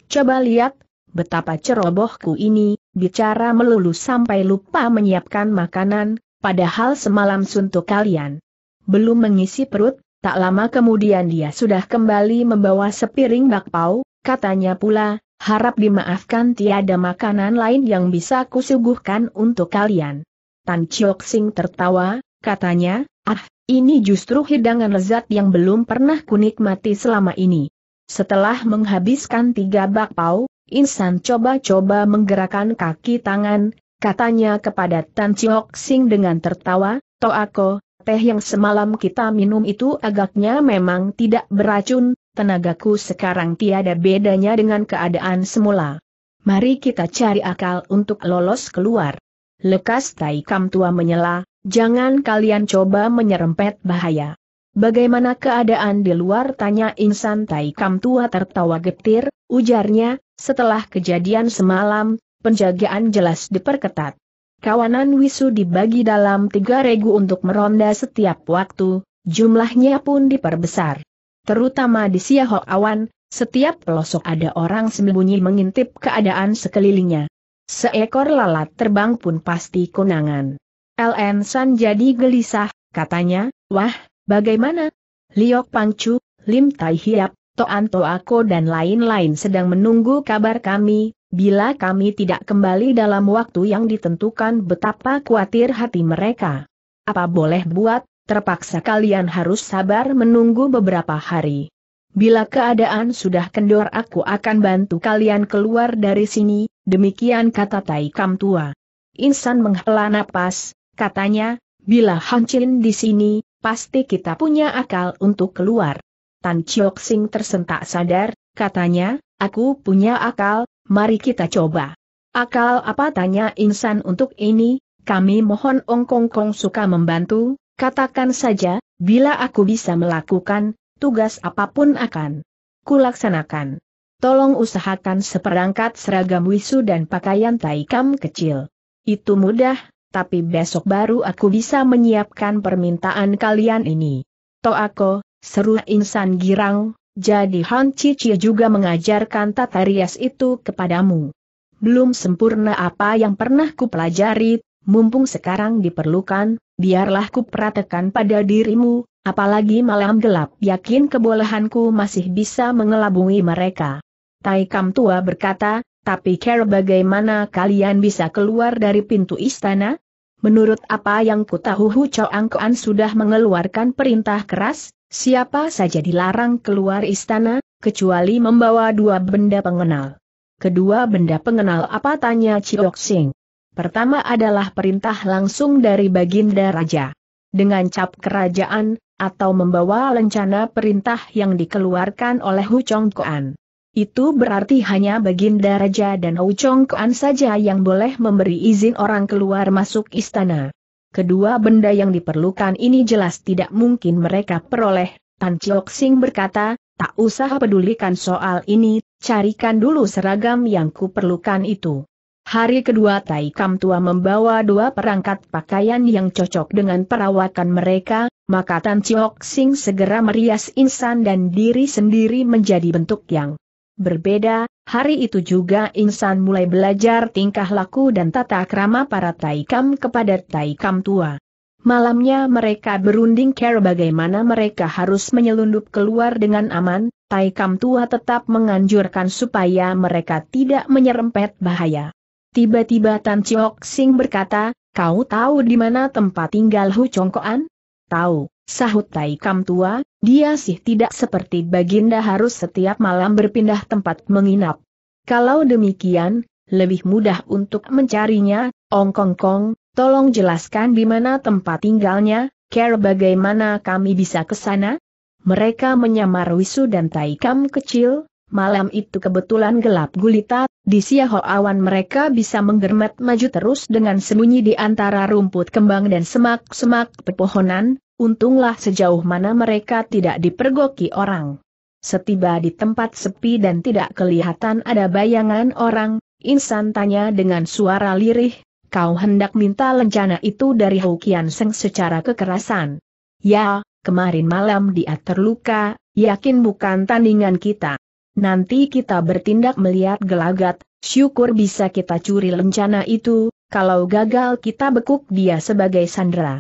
Coba lihat, betapa cerobohku ini, bicara melulu sampai lupa menyiapkan makanan, padahal semalam suntuk kalian. Belum mengisi perut, tak lama kemudian dia sudah kembali membawa sepiring bakpao, katanya pula, harap dimaafkan tiada makanan lain yang bisa kusuguhkan untuk kalian. Tan Chiok Sing tertawa, katanya, ah, ini justru hidangan lezat yang belum pernah kunikmati selama ini. Setelah menghabiskan tiga bakpao, Insan coba-coba menggerakkan kaki tangan, katanya kepada Tan Chiok Sing dengan tertawa, Toako, teh yang semalam kita minum itu agaknya memang tidak beracun, tenagaku sekarang tiada bedanya dengan keadaan semula. Mari kita cari akal untuk lolos keluar. Lekas Tai Kam Tua menyela, Jangan kalian coba menyerempet bahaya. Bagaimana keadaan di luar tanya insan Tai Kam tua tertawa getir, ujarnya, setelah kejadian semalam, penjagaan jelas diperketat. Kawanan Wisu dibagi dalam tiga regu untuk meronda setiap waktu, jumlahnya pun diperbesar. Terutama di Siaho Awan, setiap pelosok ada orang sembunyi mengintip keadaan sekelilingnya. Seekor lalat terbang pun pasti konangan. LN San jadi gelisah, katanya, wah, bagaimana? Liok Pangcu, Lim Tai Hiap, Toan Toako dan lain-lain sedang menunggu kabar kami, bila kami tidak kembali dalam waktu yang ditentukan betapa khawatir hati mereka. Apa boleh buat, terpaksa kalian harus sabar menunggu beberapa hari. Bila keadaan sudah kendor aku akan bantu kalian keluar dari sini, demikian kata Tai Kam Tua. Insan menghela napas, katanya, bila Chin di sini, pasti kita punya akal untuk keluar. Tan Chiok Sing tersentak sadar, katanya, aku punya akal, mari kita coba. Akal apa tanya insan untuk ini, kami mohon Ong Kong Kong suka membantu, katakan saja, bila aku bisa melakukan, tugas apapun akan kulaksanakan. Tolong usahakan seperangkat seragam wisu dan pakaian taikam kecil. Itu mudah, tapi besok baru aku bisa menyiapkan permintaan kalian ini. Toako, seru insan girang, jadi Han Cici juga mengajarkan tata rias itu kepadamu. Belum sempurna apa yang pernah kupelajari, mumpung sekarang diperlukan, biarlah kupraktekkan pada dirimu, apalagi malam gelap yakin kebolehanku masih bisa mengelabungi mereka. Tai Kam Tua berkata, tapi care bagaimana kalian bisa keluar dari pintu istana? Menurut apa yang ku tahu Hu Chou Angkoan sudah mengeluarkan perintah keras, siapa saja dilarang keluar istana, kecuali membawa dua benda pengenal. Kedua benda pengenal apa tanya Chiok Sing. Pertama adalah perintah langsung dari Baginda Raja. Dengan cap kerajaan, atau membawa lencana perintah yang dikeluarkan oleh Hu Kuan. Itu berarti hanya Baginda Raja dan Ouchong Kuan saja yang boleh memberi izin orang keluar masuk istana. Kedua benda yang diperlukan ini jelas tidak mungkin mereka peroleh, Tan Chiok Sing berkata, tak usah pedulikan soal ini, carikan dulu seragam yang kuperlukan itu. Hari kedua Tai Kam Tua membawa dua perangkat pakaian yang cocok dengan perawakan mereka, maka Tan Chiok Sing segera merias insan dan diri sendiri menjadi bentuk yang Berbeda, hari itu juga insan mulai belajar tingkah laku dan tata krama para taikam kepada taikam tua. Malamnya mereka berunding care bagaimana mereka harus menyelundup keluar dengan aman, taikam tua tetap menganjurkan supaya mereka tidak menyerempet bahaya. Tiba-tiba Tan Chiok Sing berkata, kau tahu di mana tempat tinggal Hu Chongkoan? Tahu sahut Tai Kam tua, dia sih tidak seperti Baginda harus setiap malam berpindah tempat menginap. Kalau demikian, lebih mudah untuk mencarinya, Ong Kong Kong, tolong jelaskan di mana tempat tinggalnya, care bagaimana kami bisa ke sana? Mereka menyamar Wisu dan Tai Kam kecil, malam itu kebetulan gelap gulita, di siaho awan mereka bisa menggermet maju terus dengan sembunyi di antara rumput kembang dan semak-semak pepohonan, untunglah sejauh mana mereka tidak dipergoki orang. Setiba di tempat sepi dan tidak kelihatan ada bayangan orang, Insan tanya dengan suara lirih, kau hendak minta lencana itu dari Hukian Seng secara kekerasan. Ya, kemarin malam dia terluka, yakin bukan tandingan kita. Nanti kita bertindak melihat gelagat, syukur bisa kita curi lencana itu, kalau gagal kita bekuk dia sebagai sandera.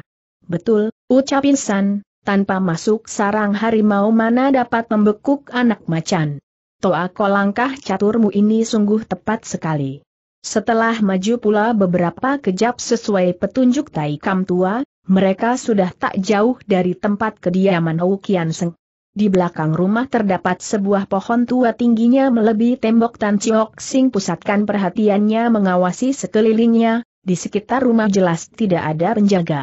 Betul, ucap Insan, tanpa masuk sarang harimau mana dapat membekuk anak macan. aku langkah caturmu ini sungguh tepat sekali. Setelah maju pula beberapa kejap sesuai petunjuk Tai Kam Tua, mereka sudah tak jauh dari tempat kediaman Hou Kian Seng. Di belakang rumah terdapat sebuah pohon tua tingginya melebihi tembok Tan Chiok Sing pusatkan perhatiannya mengawasi sekelilingnya, di sekitar rumah jelas tidak ada penjaga.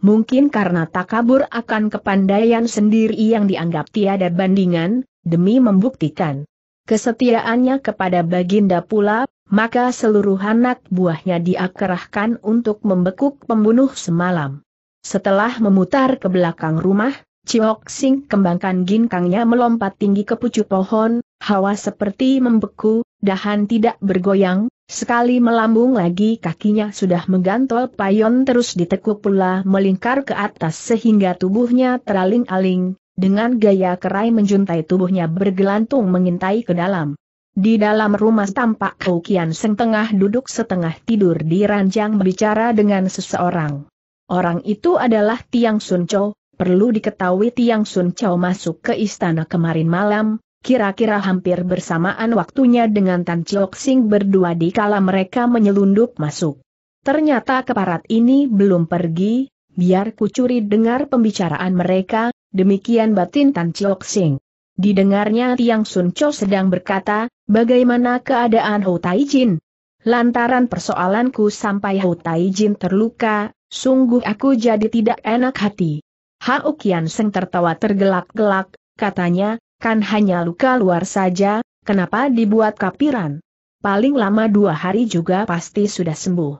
Mungkin karena takabur akan kepandaian sendiri yang dianggap tiada bandingan, demi membuktikan kesetiaannya kepada Baginda pula, maka seluruh anak buahnya diakerahkan untuk membekuk pembunuh semalam. Setelah memutar ke belakang rumah, Ciok Sing kembangkan ginkangnya melompat tinggi ke pucuk pohon, hawa seperti membeku, dahan tidak bergoyang, Sekali melambung lagi kakinya sudah menggantol payon terus ditekuk pula melingkar ke atas sehingga tubuhnya teraling-aling, dengan gaya kerai menjuntai tubuhnya bergelantung mengintai ke dalam. Di dalam rumah tampak Kaukian Seng tengah duduk setengah tidur di ranjang berbicara dengan seseorang. Orang itu adalah Tiang Sun Chou, perlu diketahui Tiang Sun Chou masuk ke istana kemarin malam, Kira-kira hampir bersamaan waktunya dengan Tan Chiok Sing berdua di kala mereka menyelundup masuk. Ternyata keparat ini belum pergi, biar kucuri dengar pembicaraan mereka, demikian batin Tan Chiok Sing. Didengarnya Tiang Sun Cho sedang berkata, bagaimana keadaan Hou Tai Jin? Lantaran persoalanku sampai Hou Tai Jin terluka, sungguh aku jadi tidak enak hati. Hao Kian Seng tertawa tergelak-gelak, katanya, Kan hanya luka luar saja, kenapa dibuat kapiran? Paling lama dua hari juga pasti sudah sembuh.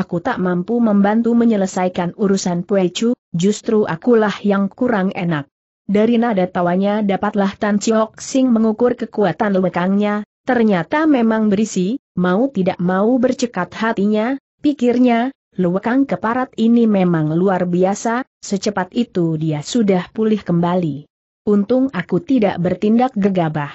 Aku tak mampu membantu menyelesaikan urusan Puecu, justru akulah yang kurang enak. Dari nada tawanya dapatlah Tan Chiok Sing mengukur kekuatan lekangnya, ternyata memang berisi, mau tidak mau bercekat hatinya, pikirnya, lewekang keparat ini memang luar biasa, secepat itu dia sudah pulih kembali. Untung aku tidak bertindak gegabah.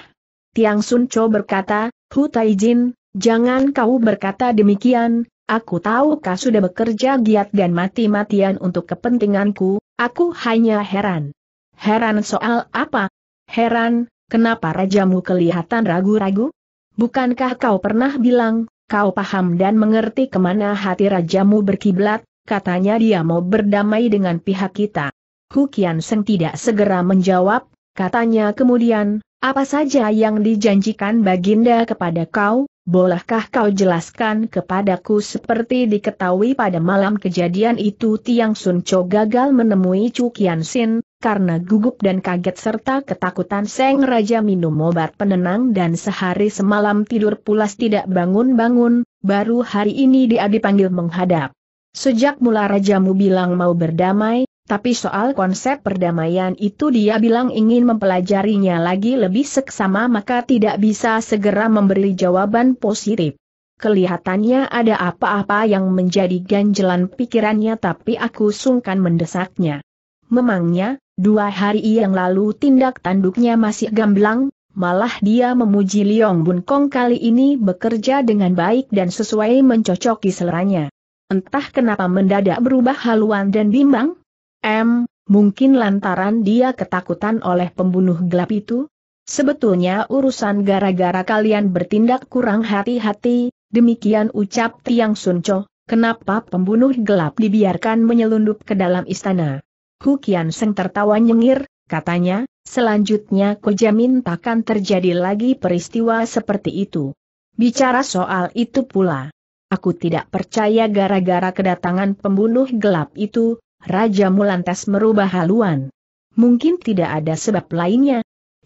Tiang Sun Cho berkata, Hu Taijin, jangan kau berkata demikian, aku tahu kau sudah bekerja giat dan mati-matian untuk kepentinganku, aku hanya heran. Heran soal apa? Heran, kenapa rajamu kelihatan ragu-ragu? Bukankah kau pernah bilang, kau paham dan mengerti kemana hati rajamu berkiblat, katanya dia mau berdamai dengan pihak kita. Hukian Seng tidak segera menjawab, katanya kemudian, apa saja yang dijanjikan Baginda kepada kau, bolehkah kau jelaskan kepadaku seperti diketahui pada malam kejadian itu Tiang Sunco gagal menemui Chu Kian Sin, karena gugup dan kaget serta ketakutan Seng Raja minum obat penenang dan sehari semalam tidur pulas tidak bangun-bangun, baru hari ini dia dipanggil menghadap. Sejak mula rajamu bilang mau berdamai, tapi soal konsep perdamaian itu dia bilang ingin mempelajarinya lagi lebih seksama maka tidak bisa segera memberi jawaban positif. Kelihatannya ada apa-apa yang menjadi ganjelan pikirannya tapi aku sungkan mendesaknya. Memangnya, dua hari yang lalu tindak tanduknya masih gamblang, malah dia memuji Liong Bun Kong kali ini bekerja dengan baik dan sesuai mencocoki seleranya. Entah kenapa mendadak berubah haluan dan bimbang, M, mungkin lantaran dia ketakutan oleh pembunuh gelap itu? Sebetulnya urusan gara-gara kalian bertindak kurang hati-hati, demikian ucap Tiang Sunco, kenapa pembunuh gelap dibiarkan menyelundup ke dalam istana? Hu Kian Seng tertawa nyengir, katanya, selanjutnya ku jamin takkan terjadi lagi peristiwa seperti itu. Bicara soal itu pula. Aku tidak percaya gara-gara kedatangan pembunuh gelap itu, Raja Mulantas merubah haluan. Mungkin tidak ada sebab lainnya.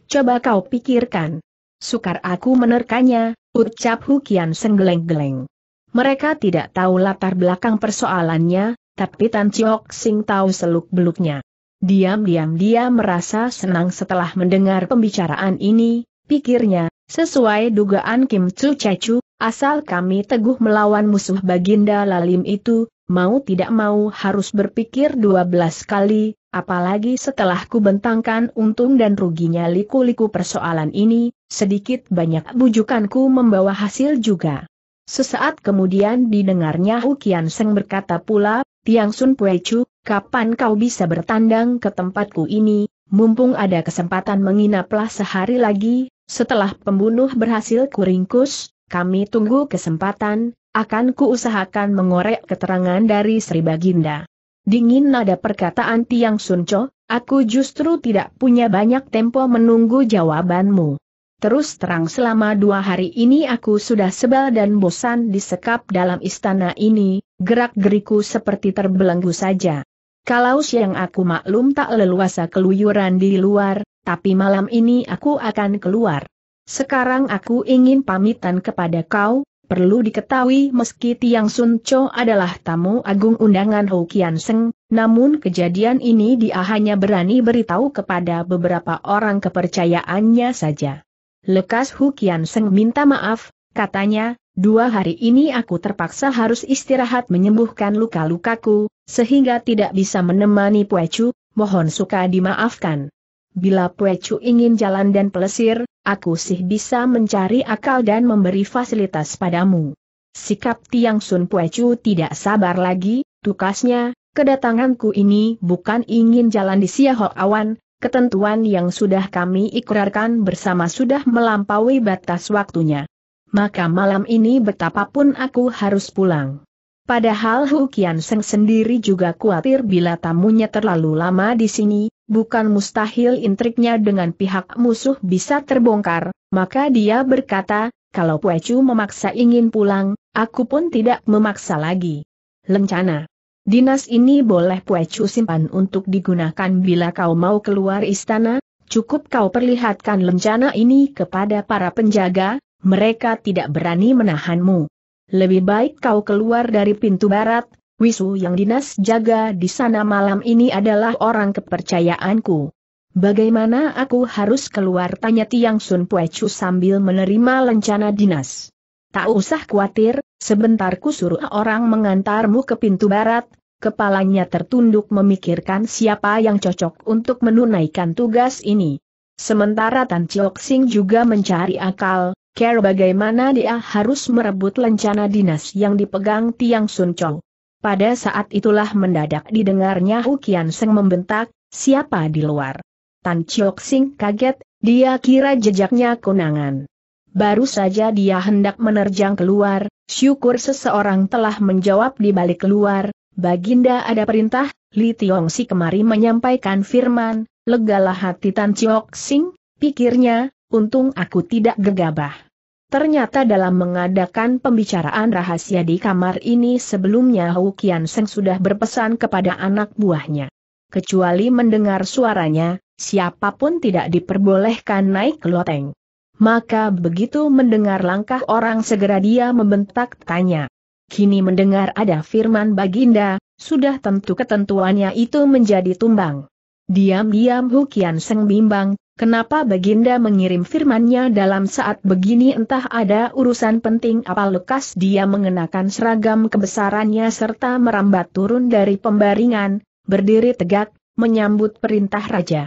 Coba kau pikirkan. Sukar aku menerkanya, ucap Hukian senggeleng-geleng. Mereka tidak tahu latar belakang persoalannya, tapi Tan Chiok Sing tahu seluk-beluknya. Diam-diam dia merasa senang setelah mendengar pembicaraan ini, pikirnya, sesuai dugaan Kim Chu Chechu, asal kami teguh melawan musuh Baginda Lalim itu, mau tidak mau harus berpikir 12 kali, apalagi setelah ku bentangkan untung dan ruginya liku-liku persoalan ini, sedikit banyak bujukanku membawa hasil juga. Sesaat kemudian didengarnya Hukian Seng berkata pula, Tiang Sun Chu, kapan kau bisa bertandang ke tempatku ini, mumpung ada kesempatan menginaplah sehari lagi, setelah pembunuh berhasil kuringkus, kami tunggu kesempatan, akan kuusahakan mengorek keterangan dari Sri Baginda. Dingin nada perkataan Tiang Sunco, aku justru tidak punya banyak tempo menunggu jawabanmu. Terus terang selama dua hari ini aku sudah sebal dan bosan disekap dalam istana ini, gerak-geriku seperti terbelenggu saja. Kalau siang aku maklum tak leluasa keluyuran di luar, tapi malam ini aku akan keluar. Sekarang aku ingin pamitan kepada kau, Perlu diketahui meski Tiang Sun Cho adalah tamu agung undangan Hou Kian Seng, namun kejadian ini dia hanya berani beritahu kepada beberapa orang kepercayaannya saja. Lekas Hu Kian Seng minta maaf, katanya, dua hari ini aku terpaksa harus istirahat menyembuhkan luka-lukaku, sehingga tidak bisa menemani Puechu, mohon suka dimaafkan. Bila Puecu ingin jalan dan pelesir, aku sih bisa mencari akal dan memberi fasilitas padamu. Sikap Tiang Sun Puecu tidak sabar lagi, tukasnya, kedatanganku ini bukan ingin jalan di Siahok Awan, ketentuan yang sudah kami ikrarkan bersama sudah melampaui batas waktunya. Maka malam ini betapapun aku harus pulang. Padahal Hu Kian Seng sendiri juga khawatir bila tamunya terlalu lama di sini, bukan mustahil intriknya dengan pihak musuh bisa terbongkar, maka dia berkata, kalau Chu memaksa ingin pulang, aku pun tidak memaksa lagi. Lencana. Dinas ini boleh Chu simpan untuk digunakan bila kau mau keluar istana, cukup kau perlihatkan lencana ini kepada para penjaga, mereka tidak berani menahanmu lebih baik kau keluar dari pintu barat, Wisu yang dinas jaga di sana malam ini adalah orang kepercayaanku. Bagaimana aku harus keluar tanya Tiang Sun Puechu sambil menerima lencana dinas. Tak usah khawatir, sebentar ku suruh orang mengantarmu ke pintu barat, kepalanya tertunduk memikirkan siapa yang cocok untuk menunaikan tugas ini. Sementara Tan Chiok Sing juga mencari akal, care bagaimana dia harus merebut lencana dinas yang dipegang Tiang Sun Chong. Pada saat itulah mendadak didengarnya Hu Kian Seng membentak, siapa di luar? Tan Chiok Sing kaget, dia kira jejaknya kunangan. Baru saja dia hendak menerjang keluar, syukur seseorang telah menjawab di balik keluar, Baginda ada perintah, Li Tiong Si kemari menyampaikan firman, legalah hati Tan Chiok Sing, pikirnya, untung aku tidak gegabah. Ternyata dalam mengadakan pembicaraan rahasia di kamar ini sebelumnya Hou Kian Seng sudah berpesan kepada anak buahnya. Kecuali mendengar suaranya, siapapun tidak diperbolehkan naik ke loteng. Maka begitu mendengar langkah orang segera dia membentak tanya. Kini mendengar ada firman Baginda, sudah tentu ketentuannya itu menjadi tumbang. Diam-diam Hukian Seng bimbang, Kenapa Baginda mengirim firmannya dalam saat begini entah ada urusan penting apa lekas dia mengenakan seragam kebesarannya serta merambat turun dari pembaringan, berdiri tegak, menyambut perintah raja.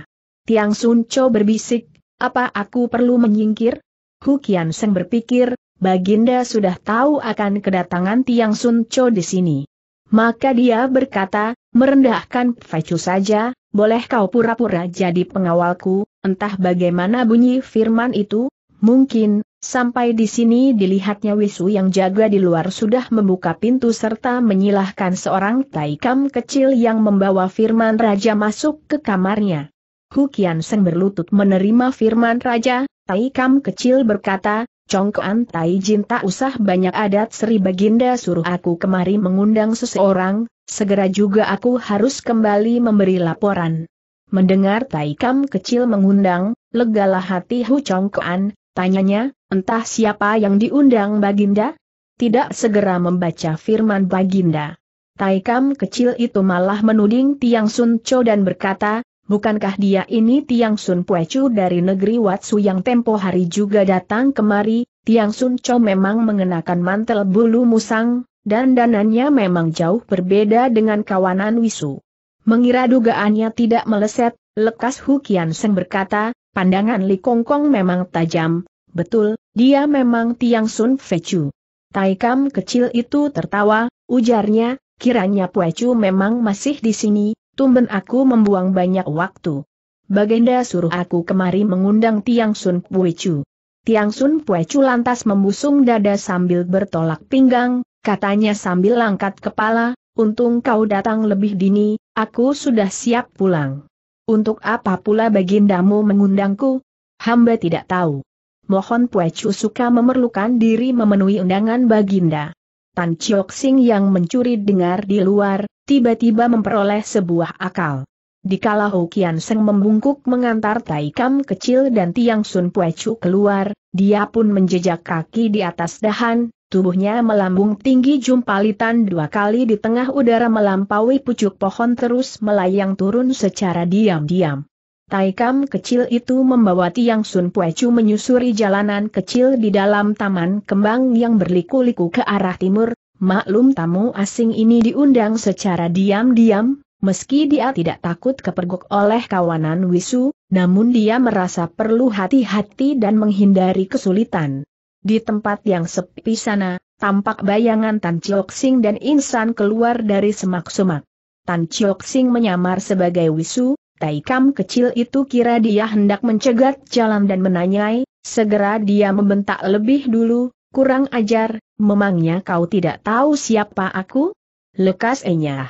Tiang Sun Sunco berbisik, apa aku perlu menyingkir? Hu Hukian Seng berpikir, Baginda sudah tahu akan kedatangan Tiang Sun Sunco di sini. Maka dia berkata, merendahkan Pfecu saja, boleh kau pura-pura jadi pengawalku, Entah bagaimana bunyi firman itu, mungkin, sampai di sini dilihatnya Wisu yang jaga di luar sudah membuka pintu serta menyilahkan seorang taikam kecil yang membawa firman raja masuk ke kamarnya. Hukian Seng berlutut menerima firman raja, taikam kecil berkata, Congkoan Tai Jin tak usah banyak adat Sri Baginda suruh aku kemari mengundang seseorang, segera juga aku harus kembali memberi laporan. Mendengar Taikam kecil mengundang, legalah hati Hu Kuan, tanyanya, entah siapa yang diundang Baginda? Tidak segera membaca firman Baginda. Taikam kecil itu malah menuding Tiang Sun Cho dan berkata, bukankah dia ini Tiang Sun Puecu dari negeri Watsu yang tempo hari juga datang kemari, Tiang Sun Cho memang mengenakan mantel bulu musang, dan danannya memang jauh berbeda dengan kawanan Wisu. Mengira dugaannya tidak meleset, lekas Hukian Seng berkata, pandangan Li Kongkong memang tajam, betul, dia memang Tiang Sun Fechu. Taikam kecil itu tertawa, ujarnya, kiranya Puechu memang masih di sini, tumben aku membuang banyak waktu. Baginda suruh aku kemari mengundang Tiang Sun Puechu. Tiang Sun Puechu lantas membusung dada sambil bertolak pinggang, katanya sambil langkat kepala, untung kau datang lebih dini, Aku sudah siap pulang. Untuk apa pula bagindamu mengundangku? Hamba tidak tahu. Mohon Puecu suka memerlukan diri memenuhi undangan baginda. Tan Chiok Sing yang mencuri dengar di luar, tiba-tiba memperoleh sebuah akal. Dikala Hukian Seng membungkuk mengantar Taikam kecil dan Tiang Sun Puecu keluar, dia pun menjejak kaki di atas dahan, Tubuhnya melambung tinggi jumpalitan dua kali di tengah udara melampaui pucuk pohon terus melayang turun secara diam-diam. Taikam kecil itu membawa Tiang Sun Puecu menyusuri jalanan kecil di dalam taman kembang yang berliku-liku ke arah timur, maklum tamu asing ini diundang secara diam-diam, meski dia tidak takut kepergok oleh kawanan Wisu, namun dia merasa perlu hati-hati dan menghindari kesulitan. Di tempat yang sepi sana, tampak bayangan Tan Chiok Sing dan Insan keluar dari semak-semak. Tan Chiok Sing menyamar sebagai Wisu, Taikam kecil itu kira dia hendak mencegat jalan dan menanyai, segera dia membentak lebih dulu, kurang ajar, memangnya kau tidak tahu siapa aku? Lekas enyah.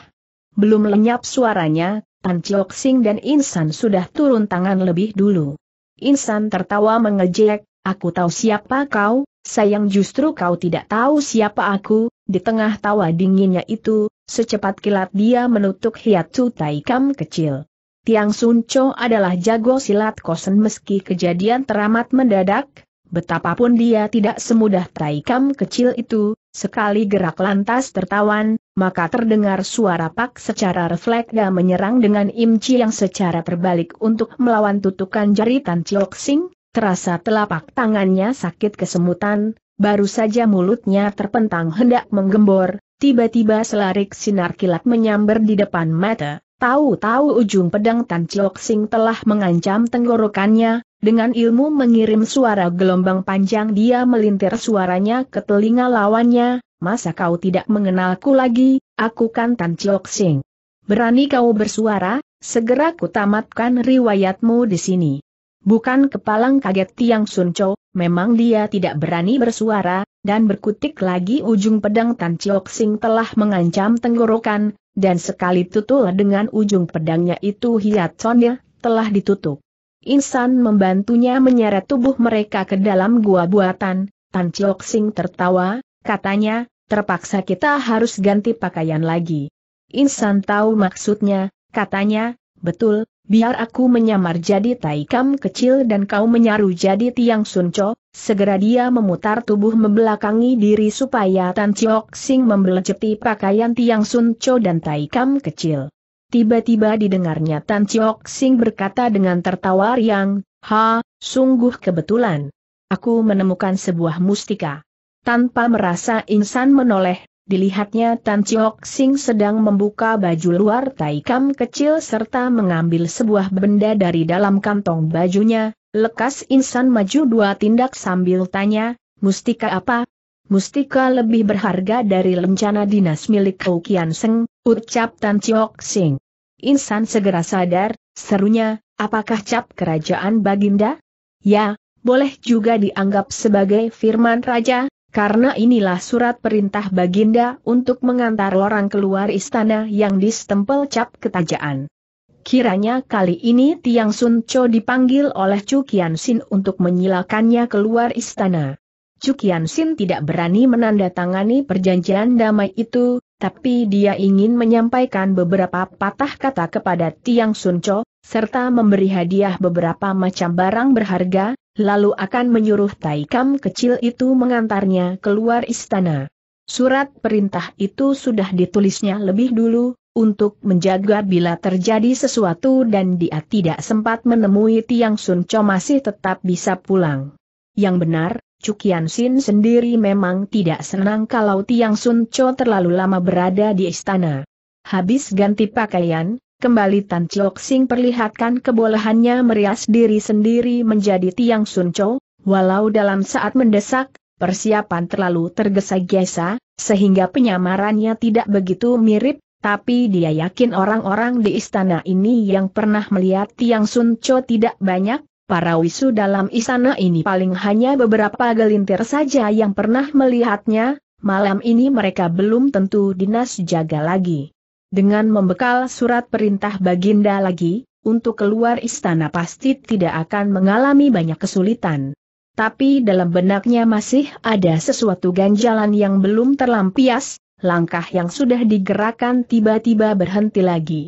Belum lenyap suaranya, Tan Chiok Sing dan Insan sudah turun tangan lebih dulu. Insan tertawa mengejek, Aku tahu siapa kau, sayang justru kau tidak tahu siapa aku, di tengah tawa dinginnya itu, secepat kilat dia menutup tai taikam kecil. Tiang Sun Sunco adalah jago silat kosen meski kejadian teramat mendadak, betapapun dia tidak semudah taikam kecil itu, sekali gerak lantas tertawan, maka terdengar suara pak secara refleks dan menyerang dengan imci yang secara terbalik untuk melawan tutukan jari Tan Chiok Sing, Terasa telapak tangannya sakit kesemutan, baru saja mulutnya terpentang hendak menggembor, tiba-tiba selarik sinar kilat menyambar di depan mata. Tahu-tahu ujung pedang Tan Chiok Sing telah mengancam tenggorokannya, dengan ilmu mengirim suara gelombang panjang dia melintir suaranya ke telinga lawannya, masa kau tidak mengenalku lagi, aku kan Tan Chiok Sing. Berani kau bersuara, segera kutamatkan riwayatmu di sini. Bukan kepalang kaget Tiang Sun Chow, memang dia tidak berani bersuara, dan berkutik lagi ujung pedang Tan Chiok Sing telah mengancam tenggorokan, dan sekali tutul dengan ujung pedangnya itu hiat sonnya, telah ditutup. Insan membantunya menyeret tubuh mereka ke dalam gua buatan, Tan Chiok Sing tertawa, katanya, terpaksa kita harus ganti pakaian lagi. Insan tahu maksudnya, katanya, betul, biar aku menyamar jadi taikam kecil dan kau menyaru jadi tiang sunco, segera dia memutar tubuh membelakangi diri supaya Tan Chiok Sing membelejeti pakaian tiang sunco dan taikam kecil. Tiba-tiba didengarnya Tan Chiok Sing berkata dengan tertawa riang, Ha, sungguh kebetulan. Aku menemukan sebuah mustika. Tanpa merasa insan menoleh, Dilihatnya Tan Chiok Sing sedang membuka baju luar taikam kecil serta mengambil sebuah benda dari dalam kantong bajunya, lekas insan maju dua tindak sambil tanya, mustika apa? Mustika lebih berharga dari lencana dinas milik Kau Kian Seng, ucap Tan Chiok Sing. Insan segera sadar, serunya, apakah cap kerajaan Baginda? Ya, boleh juga dianggap sebagai firman raja, karena inilah surat perintah Baginda untuk mengantar orang keluar istana yang distempel cap ketajaan. Kiranya kali ini Tiang Sun Cho dipanggil oleh Chu Kian Sin untuk menyilakannya keluar istana. Chu Kian Sin tidak berani menandatangani perjanjian damai itu, tapi dia ingin menyampaikan beberapa patah kata kepada Tiang Sunco, serta memberi hadiah beberapa macam barang berharga, lalu akan menyuruh Taikam kecil itu mengantarnya keluar istana. Surat perintah itu sudah ditulisnya lebih dulu, untuk menjaga bila terjadi sesuatu dan dia tidak sempat menemui Tiang Sunco masih tetap bisa pulang. Yang benar, Cukian Sin sendiri memang tidak senang kalau Tiang Sun Cho terlalu lama berada di istana. Habis ganti pakaian, kembali Tan Chok Sing perlihatkan kebolehannya merias diri sendiri menjadi Tiang Sun Cho, walau dalam saat mendesak, persiapan terlalu tergesa-gesa, sehingga penyamarannya tidak begitu mirip, tapi dia yakin orang-orang di istana ini yang pernah melihat Tiang Sun Cho tidak banyak, Para wisu dalam istana ini paling hanya beberapa gelintir saja yang pernah melihatnya, malam ini mereka belum tentu dinas jaga lagi. Dengan membekal surat perintah Baginda lagi, untuk keluar istana pasti tidak akan mengalami banyak kesulitan. Tapi dalam benaknya masih ada sesuatu ganjalan yang belum terlampias, langkah yang sudah digerakkan tiba-tiba berhenti lagi.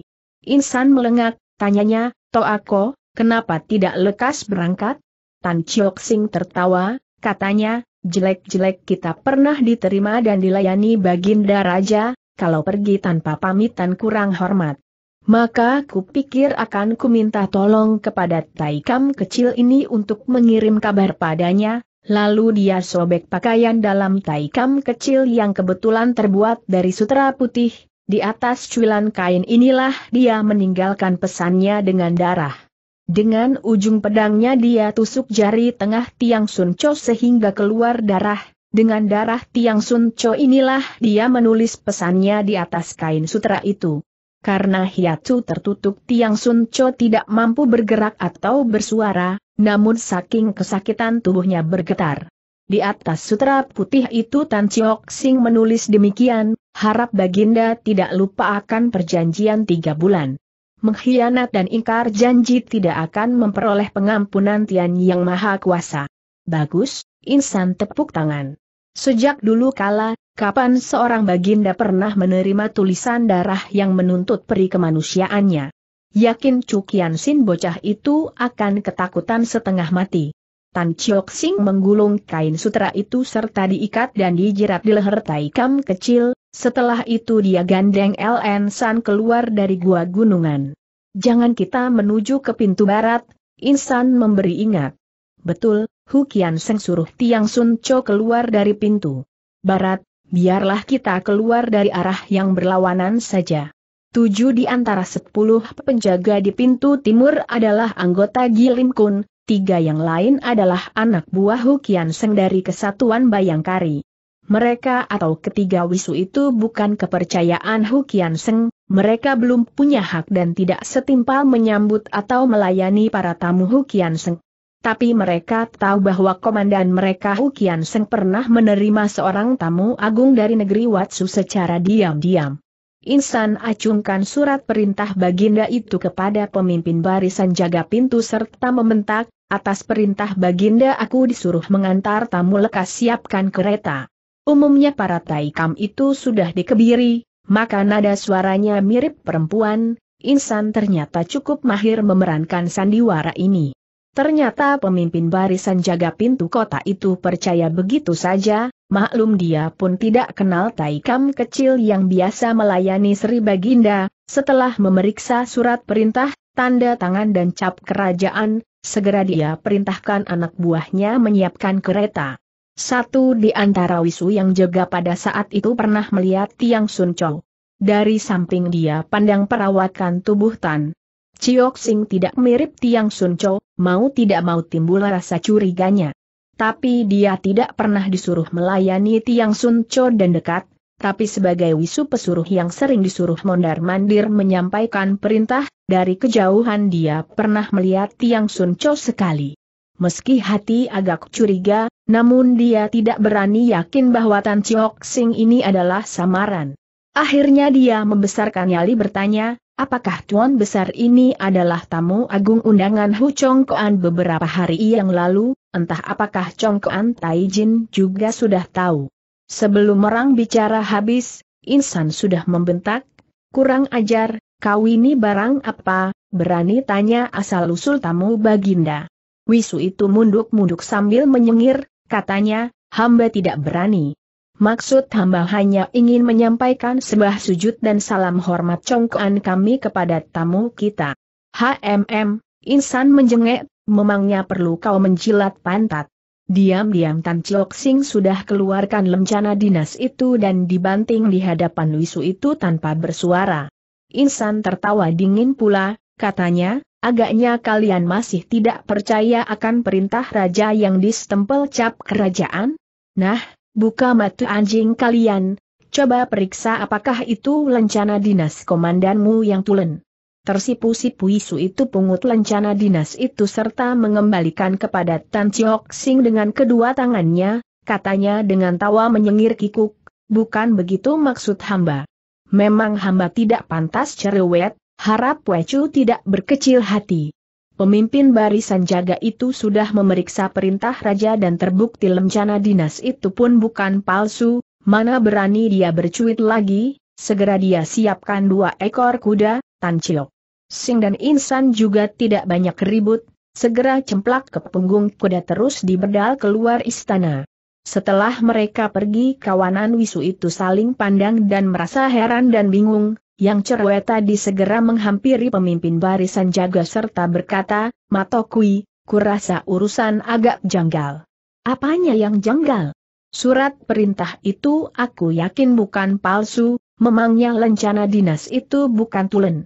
Insan melengak, tanyanya, Toako, Kenapa tidak lekas berangkat? Tan Chiok Sing tertawa, katanya, jelek-jelek kita pernah diterima dan dilayani baginda raja, kalau pergi tanpa pamitan kurang hormat. Maka kupikir akan kuminta tolong kepada Taikam kecil ini untuk mengirim kabar padanya, lalu dia sobek pakaian dalam Taikam kecil yang kebetulan terbuat dari sutra putih, di atas cuilan kain inilah dia meninggalkan pesannya dengan darah. Dengan ujung pedangnya dia tusuk jari tengah Tiang Sun Cho sehingga keluar darah, dengan darah Tiang Sun Cho inilah dia menulis pesannya di atas kain sutra itu. Karena hiatu tertutup Tiang Sun Cho tidak mampu bergerak atau bersuara, namun saking kesakitan tubuhnya bergetar. Di atas sutra putih itu Tan Chiok Sing menulis demikian, harap Baginda tidak lupa akan perjanjian tiga bulan mengkhianat dan ingkar janji tidak akan memperoleh pengampunan Tian Yang Maha Kuasa. Bagus, insan tepuk tangan. Sejak dulu kala, kapan seorang baginda pernah menerima tulisan darah yang menuntut peri kemanusiaannya? Yakin Cukian Sin bocah itu akan ketakutan setengah mati. Tan Chiok Sing menggulung kain sutra itu serta diikat dan dijerat di leher tai kecil, setelah itu dia gandeng LN San keluar dari gua gunungan. Jangan kita menuju ke pintu barat, Insan memberi ingat. Betul, Hukian Seng suruh Tiang Sun Cho keluar dari pintu barat, biarlah kita keluar dari arah yang berlawanan saja. Tujuh di antara sepuluh penjaga di pintu timur adalah anggota Gilim Kun, tiga yang lain adalah anak buah Hukian Seng dari Kesatuan Bayangkari. Mereka atau ketiga wisu itu bukan kepercayaan Hukian Seng, mereka belum punya hak dan tidak setimpal menyambut atau melayani para tamu Hukian Seng. Tapi mereka tahu bahwa komandan mereka Hukian Seng pernah menerima seorang tamu agung dari negeri Watsu secara diam-diam. Insan acungkan surat perintah Baginda itu kepada pemimpin barisan jaga pintu serta membentak, atas perintah Baginda aku disuruh mengantar tamu lekas siapkan kereta. Umumnya para taikam itu sudah dikebiri, maka nada suaranya mirip perempuan, Insan ternyata cukup mahir memerankan sandiwara ini. Ternyata pemimpin barisan jaga pintu kota itu percaya begitu saja, maklum dia pun tidak kenal Taikam kecil yang biasa melayani Sri Baginda, setelah memeriksa surat perintah, tanda tangan dan cap kerajaan, segera dia perintahkan anak buahnya menyiapkan kereta. Satu di antara wisu yang jaga pada saat itu pernah melihat Tiang Sun Chow. Dari samping dia pandang perawakan tubuh Tan. Chiok Sing tidak mirip Tiang Sun Chow, mau tidak mau timbul rasa curiganya. Tapi dia tidak pernah disuruh melayani Tiang Sun Chow dan dekat, tapi sebagai wisu pesuruh yang sering disuruh mondar-mandir menyampaikan perintah, dari kejauhan dia pernah melihat Tiang Sun Chow sekali. Meski hati agak curiga, namun dia tidak berani yakin bahwa Tan Chiok Sing ini adalah samaran. Akhirnya dia membesarkan yali bertanya, apakah tuan besar ini adalah tamu agung undangan Hu Chong Koan beberapa hari yang lalu, entah apakah Chong Koan Tai Jin juga sudah tahu. Sebelum orang bicara habis, Insan sudah membentak, kurang ajar, kau ini barang apa, berani tanya asal-usul tamu baginda. Wisu itu munduk-munduk sambil menyengir, katanya, hamba tidak berani. Maksud hamba hanya ingin menyampaikan sebuah sujud dan salam hormat congkoan kami kepada tamu kita. HMM, insan menjengek, memangnya perlu kau menjilat pantat. Diam-diam Tan Chok Sing sudah keluarkan lencana dinas itu dan dibanting di hadapan Wisu itu tanpa bersuara. Insan tertawa dingin pula, katanya, Agaknya kalian masih tidak percaya akan perintah raja yang distempel cap kerajaan? Nah, buka mata anjing kalian, coba periksa apakah itu lencana dinas komandanmu yang tulen. Tersipu-sipu isu itu pungut lencana dinas itu serta mengembalikan kepada Tan Chiok Sing dengan kedua tangannya, katanya dengan tawa menyengir kikuk, bukan begitu maksud hamba. Memang hamba tidak pantas cerewet, Harap Wecu tidak berkecil hati. Pemimpin barisan jaga itu sudah memeriksa perintah raja dan terbukti lencana dinas itu pun bukan palsu, mana berani dia bercuit lagi, segera dia siapkan dua ekor kuda, Tan tancilok. Sing dan Insan juga tidak banyak ribut, segera cemplak ke punggung kuda terus diberdal keluar istana. Setelah mereka pergi kawanan wisu itu saling pandang dan merasa heran dan bingung, yang cerwe tadi segera menghampiri pemimpin barisan jaga serta berkata, Matokui, kurasa urusan agak janggal. Apanya yang janggal? Surat perintah itu aku yakin bukan palsu, memangnya lencana dinas itu bukan tulen.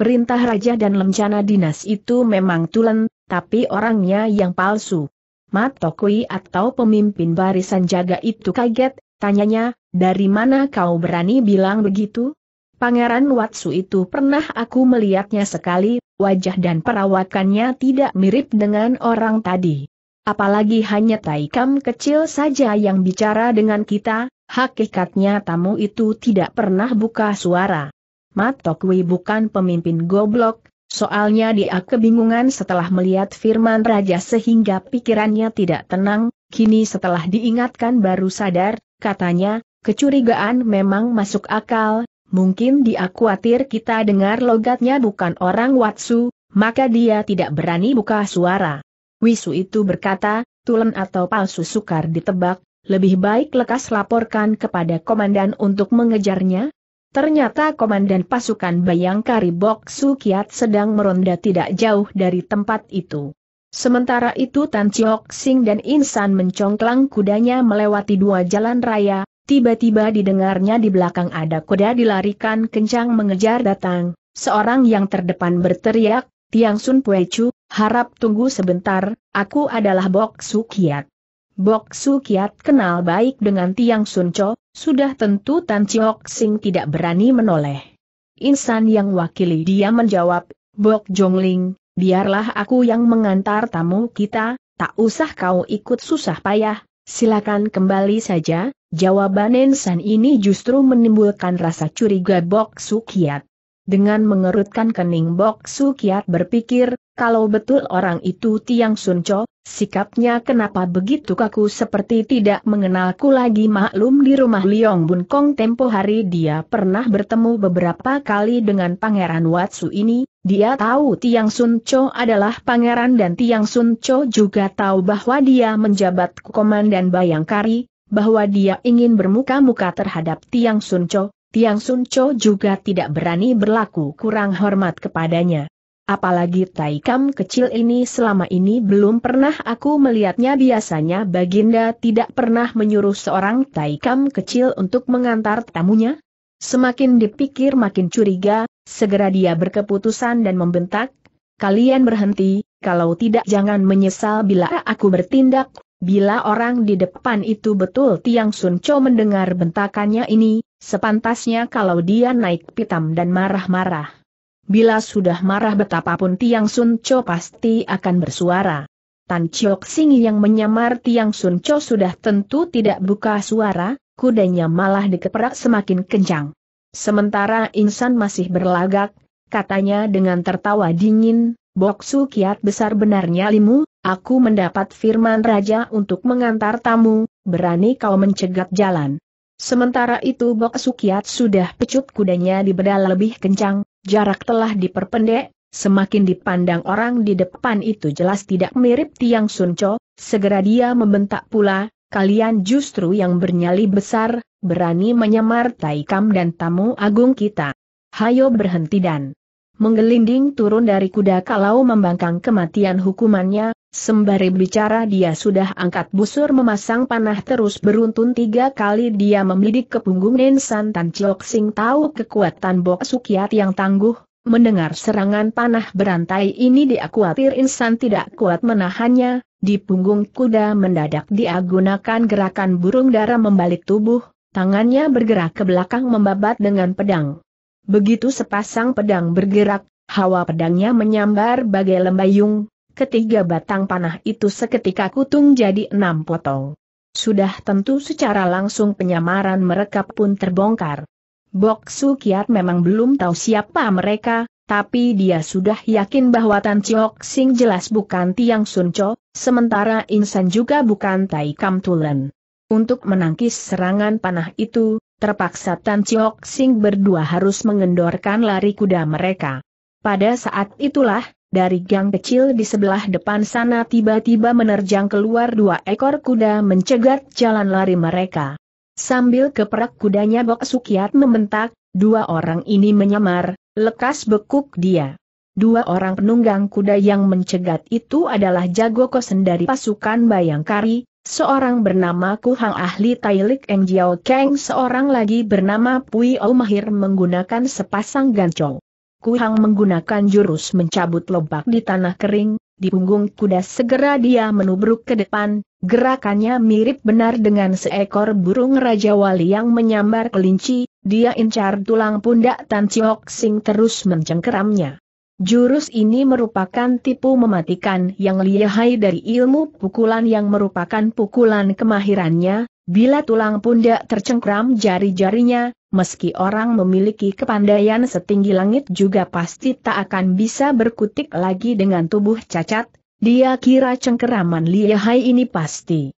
Perintah raja dan lencana dinas itu memang tulen, tapi orangnya yang palsu. Matokui atau pemimpin barisan jaga itu kaget, tanyanya, dari mana kau berani bilang begitu? Pangeran Watsu itu pernah aku melihatnya sekali, wajah dan perawakannya tidak mirip dengan orang tadi. Apalagi hanya Taikam kecil saja yang bicara dengan kita, hakikatnya tamu itu tidak pernah buka suara. Matokwi bukan pemimpin goblok, soalnya dia kebingungan setelah melihat firman raja sehingga pikirannya tidak tenang, kini setelah diingatkan baru sadar, katanya, kecurigaan memang masuk akal, Mungkin dia khawatir kita dengar logatnya bukan orang Watsu, maka dia tidak berani buka suara. Wisu itu berkata, tulen atau palsu sukar ditebak, lebih baik lekas laporkan kepada komandan untuk mengejarnya? Ternyata komandan pasukan Bayangkari Bok Sukiat sedang meronda tidak jauh dari tempat itu. Sementara itu Tan Chiok Sing dan Insan mencongklang kudanya melewati dua jalan raya, Tiba-tiba didengarnya di belakang ada kuda dilarikan kencang mengejar datang, seorang yang terdepan berteriak, Tiang Sun Chu, harap tunggu sebentar, aku adalah Bok Su Kiat. Bok Su Kiat kenal baik dengan Tiang Sun Cho, sudah tentu Tan Chiok Sing tidak berani menoleh. Insan yang wakili dia menjawab, Bok Jongling, biarlah aku yang mengantar tamu kita, tak usah kau ikut susah payah, silakan kembali saja, Jawaban Nensan ini justru menimbulkan rasa curiga Bok Sukiat. Dengan mengerutkan kening Bok Sukiat berpikir, kalau betul orang itu Tiang Sunco, sikapnya kenapa begitu kaku seperti tidak mengenalku lagi maklum di rumah Liong Bun Kong tempo hari dia pernah bertemu beberapa kali dengan Pangeran Watsu ini, dia tahu Tiang Sunco adalah pangeran dan Tiang Sunco juga tahu bahwa dia menjabat komandan Bayangkari, bahwa dia ingin bermuka-muka terhadap Tiang Sunco, Tiang Sunco juga tidak berani berlaku kurang hormat kepadanya. Apalagi Taikam kecil ini selama ini belum pernah aku melihatnya biasanya Baginda tidak pernah menyuruh seorang Taikam kecil untuk mengantar tamunya? Semakin dipikir makin curiga, segera dia berkeputusan dan membentak, kalian berhenti, kalau tidak jangan menyesal bila aku bertindak Bila orang di depan itu betul Tiang Sun Cho mendengar bentakannya ini, sepantasnya kalau dia naik pitam dan marah-marah. Bila sudah marah betapapun Tiang Sun Cho pasti akan bersuara. Tan Chiok Sing yang menyamar Tiang Sun Cho sudah tentu tidak buka suara, kudanya malah dikeperak semakin kencang. Sementara Insan masih berlagak, katanya dengan tertawa dingin, Boksu kiat besar benarnya limu, Aku mendapat firman raja untuk mengantar tamu, berani kau mencegat jalan. Sementara itu Bok Sukiat sudah pecut kudanya di bedal lebih kencang, jarak telah diperpendek, semakin dipandang orang di depan itu jelas tidak mirip Tiang Sunco, segera dia membentak pula, kalian justru yang bernyali besar, berani menyamar Taikam dan tamu agung kita. Hayo berhenti dan menggelinding turun dari kuda kalau membangkang kematian hukumannya, Sembari bicara dia sudah angkat busur memasang panah terus beruntun tiga kali dia membidik ke punggung Nensan Tan Chiok Sing tahu kekuatan Bok Sukiat yang tangguh, mendengar serangan panah berantai ini dia khawatir Insan tidak kuat menahannya, di punggung kuda mendadak dia gunakan gerakan burung dara membalik tubuh, tangannya bergerak ke belakang membabat dengan pedang. Begitu sepasang pedang bergerak, hawa pedangnya menyambar bagai lembayung, Ketiga batang panah itu seketika kutung jadi enam potong. Sudah tentu secara langsung penyamaran mereka pun terbongkar. Bok Su Kiat memang belum tahu siapa mereka, tapi dia sudah yakin bahwa Tan Chiok Sing jelas bukan Tiang Sun Cho, sementara Insan juga bukan Tai Kam Tulen. Untuk menangkis serangan panah itu, terpaksa Tan Chiok Sing berdua harus mengendorkan lari kuda mereka. Pada saat itulah, dari gang kecil di sebelah depan sana tiba-tiba menerjang keluar dua ekor kuda mencegat jalan lari mereka. Sambil keperak kudanya Bok Sukiat membentak, dua orang ini menyamar, lekas bekuk dia. Dua orang penunggang kuda yang mencegat itu adalah Jago Kosen dari pasukan Bayangkari, seorang bernama Kuhang Ahli Tailik Eng Jiao Kang seorang lagi bernama Pui Au Mahir menggunakan sepasang gancong. Kuhang menggunakan jurus mencabut lobak di tanah kering, di punggung kuda segera dia menubruk ke depan, gerakannya mirip benar dengan seekor burung Raja Wali yang menyambar kelinci, dia incar tulang pundak Tan Chiok Sing terus mencengkeramnya. Jurus ini merupakan tipu mematikan yang lihai dari ilmu pukulan yang merupakan pukulan kemahirannya, Bila tulang pundak tercengkram jari-jarinya, meski orang memiliki kepandaian setinggi langit juga pasti tak akan bisa berkutik lagi dengan tubuh cacat, dia kira cengkeraman lihai ini pasti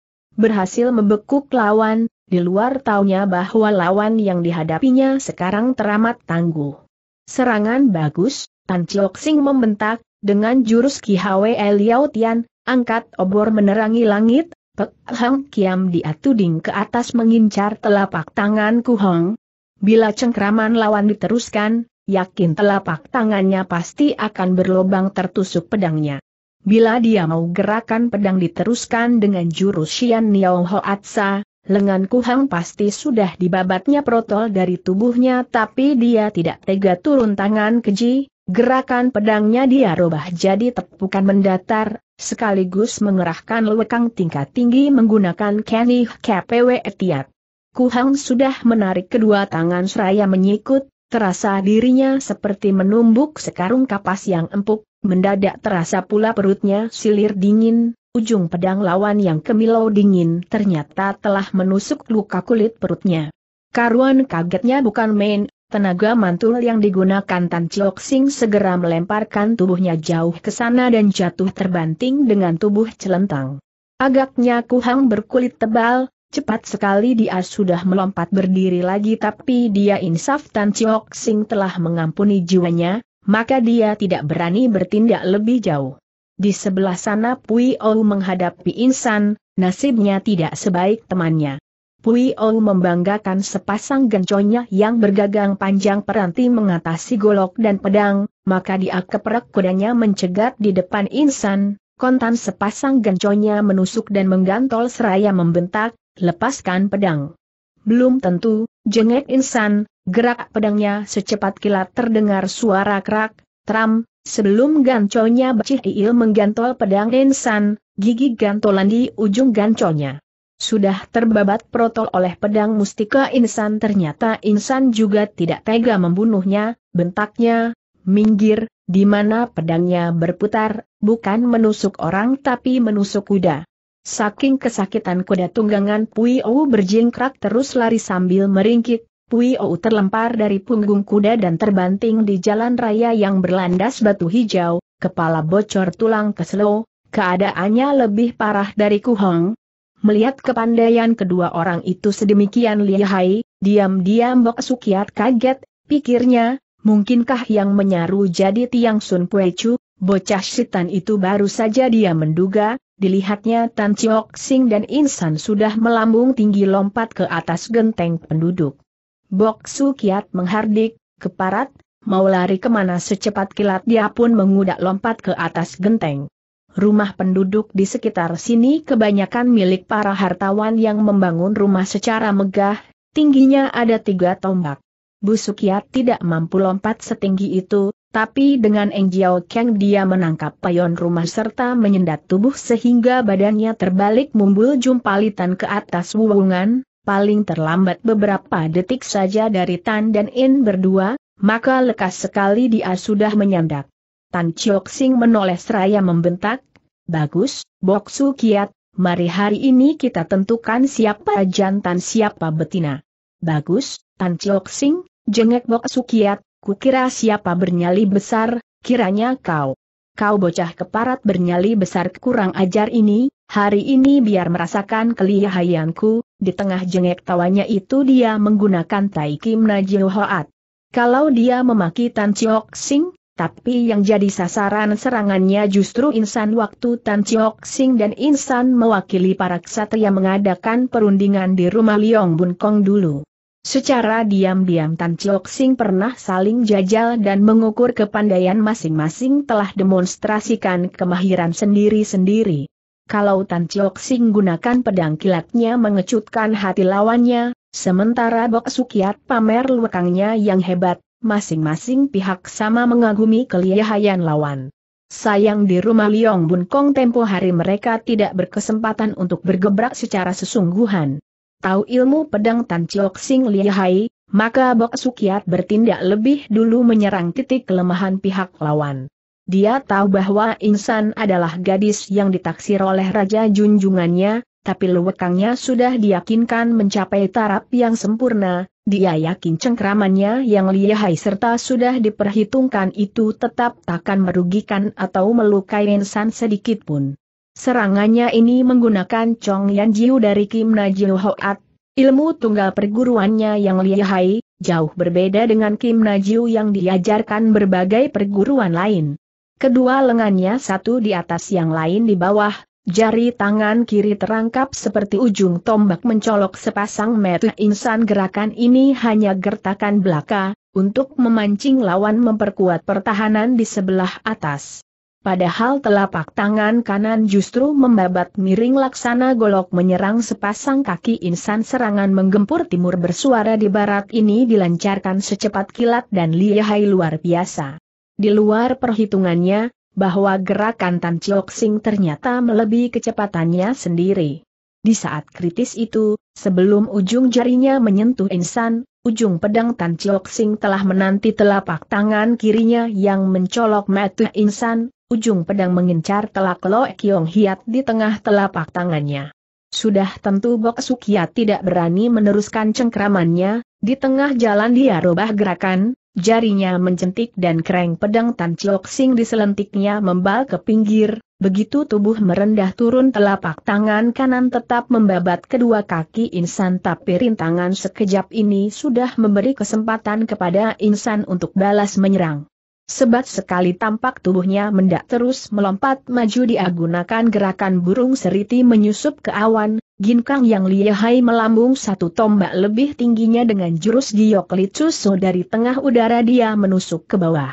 berhasil membekuk lawan, di luar taunya bahwa lawan yang dihadapinya sekarang teramat tangguh. Serangan bagus, Tan Chiok Sing membentak, dengan jurus Ki Hwe Liao Tian, angkat obor menerangi langit, Pek Hang Kiam dia tuding ke atas mengincar telapak tangan Ku Hong. Bila cengkraman lawan diteruskan, yakin telapak tangannya pasti akan berlobang tertusuk pedangnya. Bila dia mau gerakan pedang diteruskan dengan jurus Xian Niao Hoatsa, Lengan Ku Kuhang pasti sudah dibabatnya protol dari tubuhnya tapi dia tidak tega turun tangan keji, gerakan pedangnya dia robah jadi tepukan mendatar, sekaligus mengerahkan lekang tingkat tinggi menggunakan Kenny KPW Etiat. Kuhang sudah menarik kedua tangan seraya menyikut, terasa dirinya seperti menumbuk sekarung kapas yang empuk, mendadak terasa pula perutnya silir dingin, ujung pedang lawan yang kemilau dingin ternyata telah menusuk luka kulit perutnya. Karuan kagetnya bukan main, Tenaga mantul yang digunakan Tan Chiok Sing segera melemparkan tubuhnya jauh ke sana dan jatuh terbanting dengan tubuh celentang. Agaknya kuhang berkulit tebal, cepat sekali dia sudah melompat berdiri lagi tapi dia insaf Tan Chiok Sing telah mengampuni jiwanya, maka dia tidak berani bertindak lebih jauh. Di sebelah sana Pui Ou menghadapi insan, nasibnya tidak sebaik temannya. Pui Ong membanggakan sepasang genconya yang bergagang panjang peranti mengatasi golok dan pedang, maka dia keperak kudanya mencegat di depan insan, kontan sepasang genconya menusuk dan menggantol seraya membentak, lepaskan pedang. Belum tentu, jengek insan, gerak pedangnya secepat kilat terdengar suara kerak, tram, sebelum ganconya becih il menggantol pedang insan, gigi gantolan di ujung ganconya. Sudah terbabat protol oleh pedang mustika insan ternyata insan juga tidak tega membunuhnya, bentaknya, minggir, di mana pedangnya berputar, bukan menusuk orang tapi menusuk kuda. Saking kesakitan kuda tunggangan Pui Ou berjingkrak terus lari sambil meringkik, Pui Ou terlempar dari punggung kuda dan terbanting di jalan raya yang berlandas batu hijau, kepala bocor tulang keselo, keadaannya lebih parah dari kuhong, Melihat kepandaian kedua orang itu sedemikian lihai, diam-diam Bok Sukiat kaget, pikirnya, mungkinkah yang menyaru jadi Tiang Sun Puecu, bocah setan itu baru saja dia menduga, dilihatnya Tan Chiok Sing dan Insan sudah melambung tinggi lompat ke atas genteng penduduk. Bok Sukiat menghardik, keparat, mau lari kemana secepat kilat dia pun mengudak lompat ke atas genteng rumah penduduk di sekitar sini kebanyakan milik para hartawan yang membangun rumah secara megah, tingginya ada tiga tombak. Busukiat tidak mampu lompat setinggi itu, tapi dengan Eng Jiao Kang dia menangkap payon rumah serta menyendat tubuh sehingga badannya terbalik mumbul jumpalitan ke atas wuwungan, paling terlambat beberapa detik saja dari Tan dan In berdua, maka lekas sekali dia sudah menyandak. Tan Chok Sing menoleh seraya membentak, Bagus, Bok Su Kiat, mari hari ini kita tentukan siapa jantan siapa betina. Bagus, Tan Chok Sing, jengek Bok Su Kiat, kukira siapa bernyali besar, kiranya kau. Kau bocah keparat bernyali besar kurang ajar ini, hari ini biar merasakan kelihayanku, di tengah jengek tawanya itu dia menggunakan tai Kim Hoat. Kalau dia memaki Tan Chok Sing, tapi yang jadi sasaran serangannya justru insan waktu Tan Chiok Sing dan insan mewakili para ksatria mengadakan perundingan di rumah Liong Bun Kong dulu. Secara diam-diam Tan Chiok Sing pernah saling jajal dan mengukur kepandaian masing-masing telah demonstrasikan kemahiran sendiri-sendiri. Kalau Tan Chiok Sing gunakan pedang kilatnya mengecutkan hati lawannya, sementara Bok Sukiat pamer lukangnya yang hebat, masing-masing pihak sama mengagumi kelihayan lawan. Sayang di rumah Liong Bun Kong tempo hari mereka tidak berkesempatan untuk bergebrak secara sesungguhan. Tahu ilmu pedang Tan Chiok Sing Lihai, maka Bok Sukiat bertindak lebih dulu menyerang titik kelemahan pihak lawan. Dia tahu bahwa Insan adalah gadis yang ditaksir oleh Raja Junjungannya, tapi lewekangnya sudah diyakinkan mencapai taraf yang sempurna, dia yakin cengkramannya yang lihai serta sudah diperhitungkan itu tetap takkan merugikan atau melukai insan sedikit pun. Serangannya ini menggunakan Chong Yan Jiu dari Kim Na Jiu Hoat, ilmu tunggal perguruannya yang lihai, jauh berbeda dengan Kim Na Jiu yang diajarkan berbagai perguruan lain. Kedua lengannya satu di atas yang lain di bawah, Jari tangan kiri terangkap seperti ujung tombak mencolok sepasang mata insan gerakan ini hanya gertakan belaka, untuk memancing lawan memperkuat pertahanan di sebelah atas. Padahal telapak tangan kanan justru membabat miring laksana golok menyerang sepasang kaki insan serangan menggempur timur bersuara di barat ini dilancarkan secepat kilat dan lihai luar biasa. Di luar perhitungannya, bahwa gerakan Tan Chiok Sing ternyata melebihi kecepatannya sendiri. Di saat kritis itu, sebelum ujung jarinya menyentuh insan, ujung pedang Tan Chiok Sing telah menanti telapak tangan kirinya yang mencolok mata insan, ujung pedang mengincar telak Lo Kiong Hiat di tengah telapak tangannya. Sudah tentu Bok Sukia tidak berani meneruskan cengkramannya, di tengah jalan dia robah gerakan, Jarinya mencentik dan kereng pedang Tan Chok Sing diselentiknya membal ke pinggir, begitu tubuh merendah turun telapak tangan kanan tetap membabat kedua kaki insan tapi rintangan sekejap ini sudah memberi kesempatan kepada insan untuk balas menyerang. Sebat sekali tampak tubuhnya mendak terus melompat maju diagunakan gerakan burung seriti menyusup ke awan Ginkang yang lihai melambung satu tombak lebih tingginya dengan jurus giok Dioklicuso dari tengah udara dia menusuk ke bawah.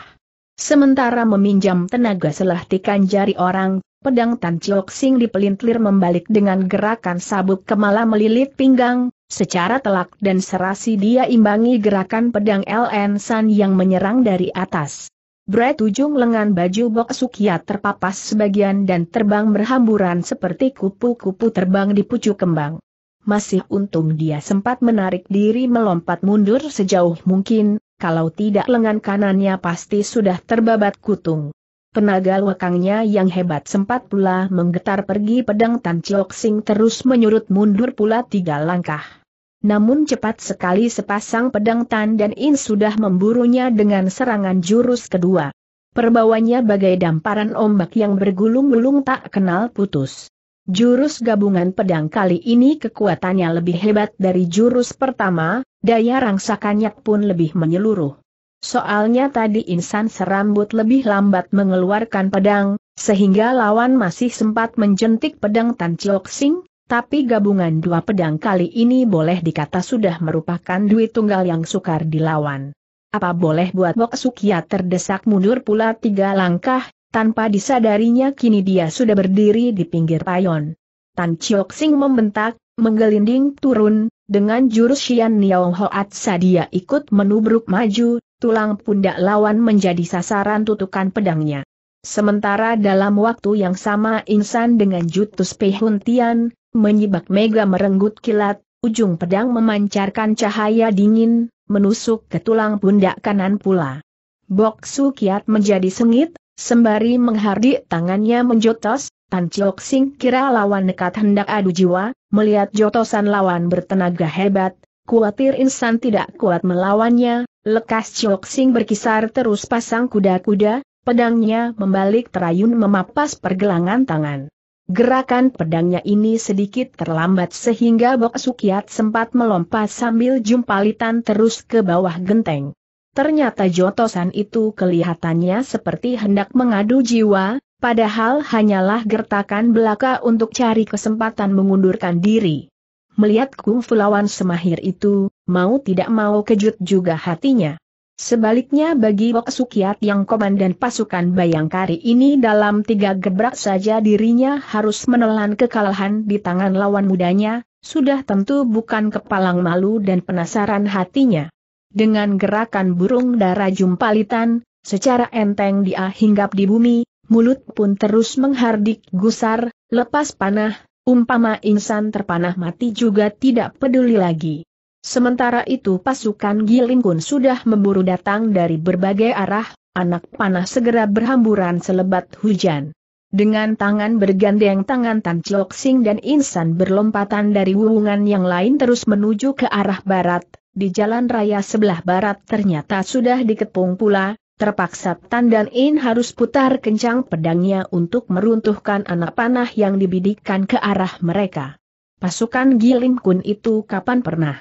Sementara meminjam tenaga selah tikan jari orang, pedang Tan Chiok Sing dipelintir membalik dengan gerakan sabuk kemala melilit pinggang, secara telak dan serasi dia imbangi gerakan pedang LN San yang menyerang dari atas. Bret ujung lengan baju Bok Sukiat terpapas sebagian dan terbang berhamburan seperti kupu-kupu terbang di pucuk kembang. Masih untung dia sempat menarik diri melompat mundur sejauh mungkin, kalau tidak lengan kanannya pasti sudah terbabat kutung. Penagal wakangnya yang hebat sempat pula menggetar pergi pedang Tan Chok Sing terus menyurut mundur pula tiga langkah. Namun cepat sekali sepasang pedang Tan dan In sudah memburunya dengan serangan jurus kedua. Perbawanya bagai damparan ombak yang bergulung-gulung tak kenal putus. Jurus gabungan pedang kali ini kekuatannya lebih hebat dari jurus pertama, daya rangsakannya pun lebih menyeluruh. Soalnya tadi insan serambut lebih lambat mengeluarkan pedang, sehingga lawan masih sempat menjentik pedang Tan Chiok Sing, tapi gabungan dua pedang kali ini boleh dikata sudah merupakan duit tunggal yang sukar dilawan. Apa boleh buat Bok Sukia terdesak mundur pula tiga langkah, tanpa disadarinya kini dia sudah berdiri di pinggir payon. Tan Chiok Sing membentak, menggelinding turun, dengan jurus Xian Niao Hoat Sadia ikut menubruk maju, tulang pundak lawan menjadi sasaran tutukan pedangnya. Sementara dalam waktu yang sama insan dengan Jutus Pehuntian, menyibak mega merenggut kilat, ujung pedang memancarkan cahaya dingin, menusuk ke tulang pundak kanan pula. Bok Su kiat menjadi sengit, sembari menghardik tangannya menjotos, Tan Chok Sing kira lawan dekat hendak adu jiwa, melihat jotosan lawan bertenaga hebat, kuatir insan tidak kuat melawannya, lekas Chok Sing berkisar terus pasang kuda-kuda, pedangnya membalik terayun memapas pergelangan tangan. Gerakan pedangnya ini sedikit terlambat sehingga Bok Sukiat sempat melompat sambil jumpalitan terus ke bawah genteng. Ternyata jotosan itu kelihatannya seperti hendak mengadu jiwa, padahal hanyalah gertakan belaka untuk cari kesempatan mengundurkan diri. Melihat kungfu lawan semahir itu, mau tidak mau kejut juga hatinya. Sebaliknya bagi Bok Sukiat yang komandan pasukan Bayangkari ini dalam tiga gebrak saja dirinya harus menelan kekalahan di tangan lawan mudanya, sudah tentu bukan kepalang malu dan penasaran hatinya. Dengan gerakan burung darah jumpalitan, secara enteng dia hinggap di bumi, mulut pun terus menghardik gusar, lepas panah, umpama insan terpanah mati juga tidak peduli lagi. Sementara itu pasukan Gilingkun sudah memburu datang dari berbagai arah, anak panah segera berhamburan selebat hujan. Dengan tangan bergandeng tangan Tan Chok Sing dan Insan berlompatan dari wuwungan yang lain terus menuju ke arah barat, di jalan raya sebelah barat ternyata sudah dikepung pula, terpaksa Tan dan In harus putar kencang pedangnya untuk meruntuhkan anak panah yang dibidikkan ke arah mereka. Pasukan Gilingkun itu kapan pernah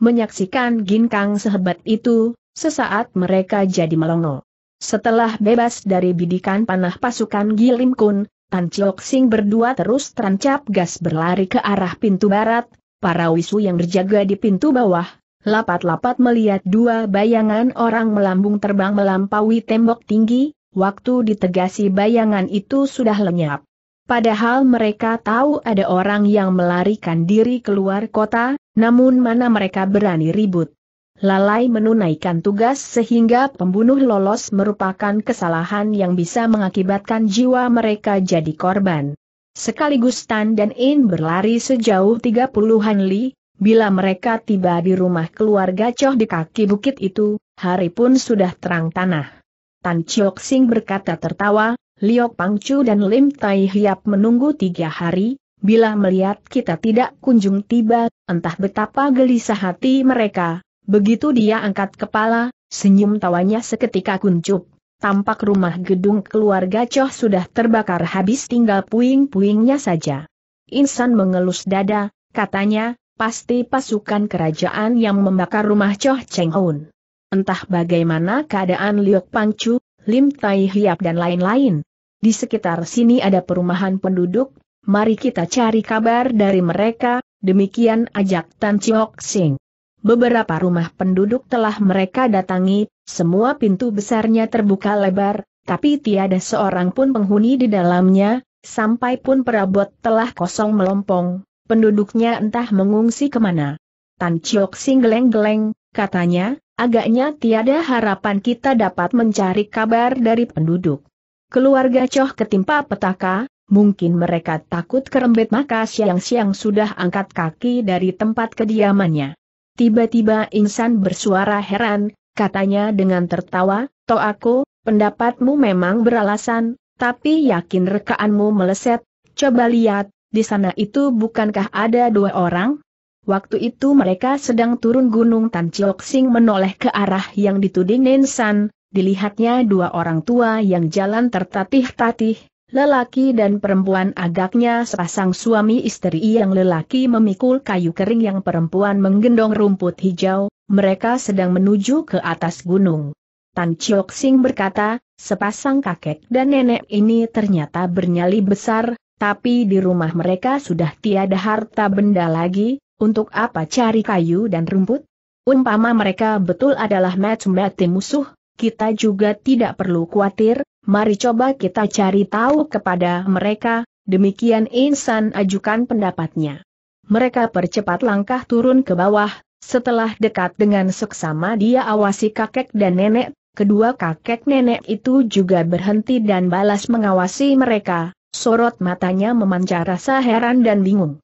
Menyaksikan ginkang sehebat itu, sesaat mereka jadi melongo. Setelah bebas dari bidikan panah pasukan Gilim Kun, Tan Chiok Sing berdua terus terancap gas berlari ke arah pintu barat, para wisu yang berjaga di pintu bawah, lapat-lapat melihat dua bayangan orang melambung terbang melampaui tembok tinggi, waktu ditegasi bayangan itu sudah lenyap. Padahal mereka tahu ada orang yang melarikan diri keluar kota, namun mana mereka berani ribut. Lalai menunaikan tugas sehingga pembunuh lolos merupakan kesalahan yang bisa mengakibatkan jiwa mereka jadi korban. Sekaligus Tan dan In berlari sejauh 30-an li, bila mereka tiba di rumah keluarga Choh di kaki bukit itu, hari pun sudah terang tanah. Tan Chiok Sing berkata tertawa, Liok Pangcu dan Lim Tai Hiap menunggu tiga hari, bila melihat kita tidak kunjung tiba, entah betapa gelisah hati mereka, begitu dia angkat kepala, senyum tawanya seketika kuncup. Tampak rumah gedung keluarga Choh sudah terbakar habis tinggal puing-puingnya saja. Insan mengelus dada, katanya, pasti pasukan kerajaan yang membakar rumah Choh Cheng Hun. Entah bagaimana keadaan Liok Pangcu, Lim Tai Hiap dan lain-lain, di sekitar sini ada perumahan penduduk, mari kita cari kabar dari mereka, demikian ajak Tan Chiok Sing. Beberapa rumah penduduk telah mereka datangi, semua pintu besarnya terbuka lebar, tapi tiada seorang pun penghuni di dalamnya, sampai pun perabot telah kosong melompong, penduduknya entah mengungsi kemana. Tan Chiok Sing geleng-geleng, katanya, agaknya tiada harapan kita dapat mencari kabar dari penduduk keluarga Choh ketimpa petaka, mungkin mereka takut kerembet maka siang-siang sudah angkat kaki dari tempat kediamannya. Tiba-tiba Insan bersuara heran, katanya dengan tertawa, aku, pendapatmu memang beralasan, tapi yakin rekaanmu meleset, coba lihat, di sana itu bukankah ada dua orang? Waktu itu mereka sedang turun gunung Tan Chiok Sing menoleh ke arah yang dituding Nensan, dilihatnya dua orang tua yang jalan tertatih-tatih, lelaki dan perempuan agaknya sepasang suami istri yang lelaki memikul kayu kering yang perempuan menggendong rumput hijau, mereka sedang menuju ke atas gunung. Tan Chiok Sing berkata, sepasang kakek dan nenek ini ternyata bernyali besar, tapi di rumah mereka sudah tiada harta benda lagi, untuk apa cari kayu dan rumput? Umpama mereka betul adalah mati-mati musuh, kita juga tidak perlu khawatir, mari coba kita cari tahu kepada mereka, demikian Insan ajukan pendapatnya. Mereka percepat langkah turun ke bawah, setelah dekat dengan seksama dia awasi kakek dan nenek, kedua kakek nenek itu juga berhenti dan balas mengawasi mereka, sorot matanya memancar rasa heran dan bingung.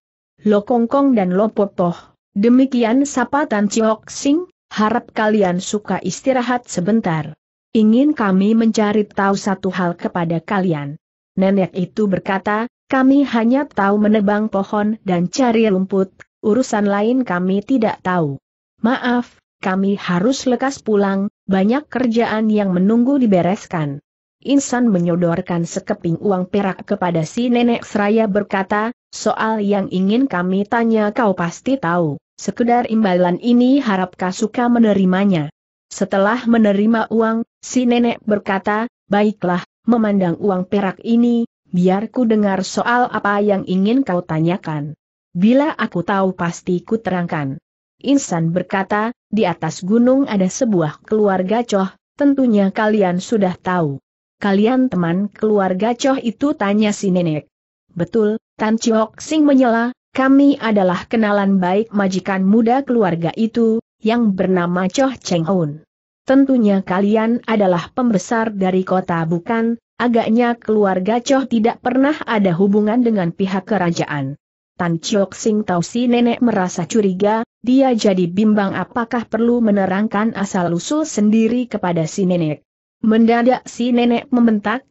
Lo Kongkong dan Lo Popoh, demikian sapatan Ciok Sing, harap kalian suka istirahat sebentar. Ingin kami mencari tahu satu hal kepada kalian. Nenek itu berkata, kami hanya tahu menebang pohon dan cari rumput, urusan lain kami tidak tahu. Maaf, kami harus lekas pulang, banyak kerjaan yang menunggu dibereskan. Insan menyodorkan sekeping uang perak kepada si nenek seraya berkata, soal yang ingin kami tanya kau pasti tahu, sekedar imbalan ini harapkah suka menerimanya. Setelah menerima uang, si nenek berkata, baiklah, memandang uang perak ini, biar ku dengar soal apa yang ingin kau tanyakan. Bila aku tahu pasti ku terangkan. Insan berkata, di atas gunung ada sebuah keluarga coh, tentunya kalian sudah tahu kalian teman keluarga Choh itu tanya si nenek. Betul, Tan Chiok Sing menyela, kami adalah kenalan baik majikan muda keluarga itu, yang bernama Choh Cheng Un. Tentunya kalian adalah pembesar dari kota bukan, agaknya keluarga Choh tidak pernah ada hubungan dengan pihak kerajaan. Tan Chiok Sing tahu si nenek merasa curiga, dia jadi bimbang apakah perlu menerangkan asal-usul sendiri kepada si nenek. Mendadak si nenek membentak,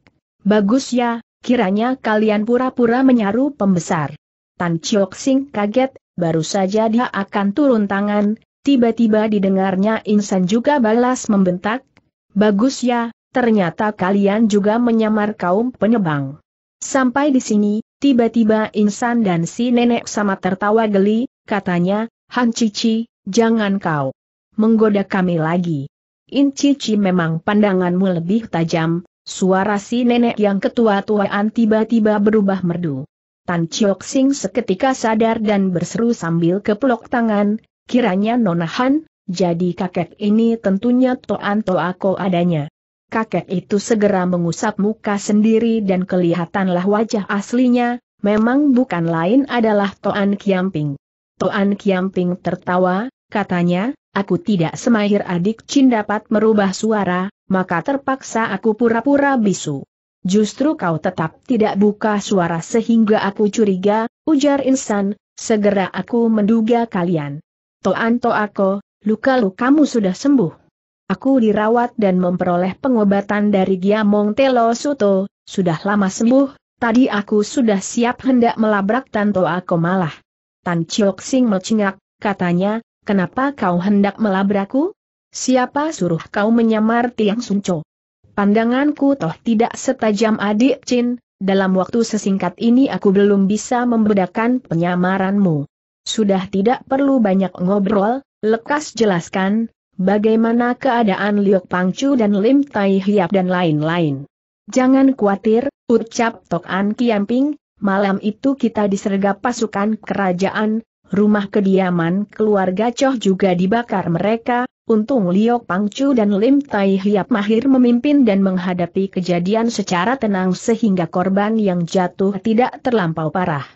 Bagus ya, kiranya kalian pura-pura menyaru pembesar. Tan Chiok Sing kaget, baru saja dia akan turun tangan, tiba-tiba didengarnya Insan juga balas membentak, Bagus ya, ternyata kalian juga menyamar kaum penyebang. Sampai di sini, tiba-tiba Insan dan si nenek sama tertawa geli, katanya, Han Cici, jangan kau menggoda kami lagi. Incici memang pandanganmu lebih tajam, suara si nenek yang ketua-tuaan tiba-tiba berubah merdu. Tan Chiok Sing seketika sadar dan berseru sambil kepelok tangan, kiranya Nona Han, jadi kakek ini tentunya Toan Toako adanya. Kakek itu segera mengusap muka sendiri dan kelihatanlah wajah aslinya, memang bukan lain adalah Toan Kiamping. Toan Kiamping tertawa, katanya, Aku tidak semahir adik Chin dapat merubah suara, maka terpaksa aku pura-pura bisu. Justru kau tetap tidak buka suara sehingga aku curiga, ujar Insan, segera aku menduga kalian. Toan Toako, luka kamu sudah sembuh. Aku dirawat dan memperoleh pengobatan dari Giamong Telo Suto, sudah lama sembuh, tadi aku sudah siap hendak melabrak Tanto Ako malah. Tan Chiok Sing melcingak, katanya, Kenapa kau hendak melabrakku? Siapa suruh kau menyamar tiang sunco? Pandanganku toh tidak setajam adik Chin, dalam waktu sesingkat ini aku belum bisa membedakan penyamaranmu. Sudah tidak perlu banyak ngobrol, lekas jelaskan, bagaimana keadaan Liok Pangcu dan Lim Tai Hiap dan lain-lain. Jangan khawatir, ucap Tok An Kiamping, malam itu kita disergap pasukan kerajaan, Rumah kediaman keluarga Choh juga dibakar mereka, untung Liok Pangcu dan Lim Tai Hiap mahir memimpin dan menghadapi kejadian secara tenang sehingga korban yang jatuh tidak terlampau parah.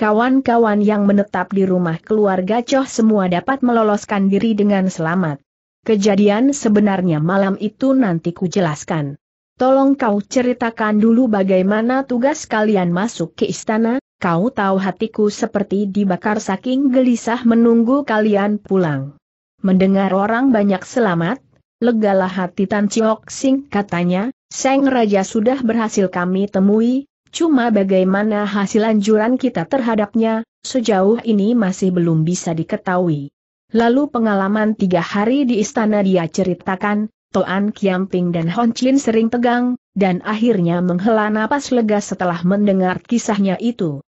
Kawan-kawan yang menetap di rumah keluarga Choh semua dapat meloloskan diri dengan selamat. Kejadian sebenarnya malam itu nanti ku jelaskan. Tolong kau ceritakan dulu bagaimana tugas kalian masuk ke istana, Kau tahu hatiku seperti dibakar saking gelisah menunggu kalian pulang. Mendengar orang banyak selamat, legalah hati Tan Chiok Sing katanya, Seng Raja sudah berhasil kami temui, cuma bagaimana hasil anjuran kita terhadapnya, sejauh ini masih belum bisa diketahui. Lalu pengalaman tiga hari di istana dia ceritakan, Toan Kiamping dan Hon Chin sering tegang, dan akhirnya menghela napas lega setelah mendengar kisahnya itu.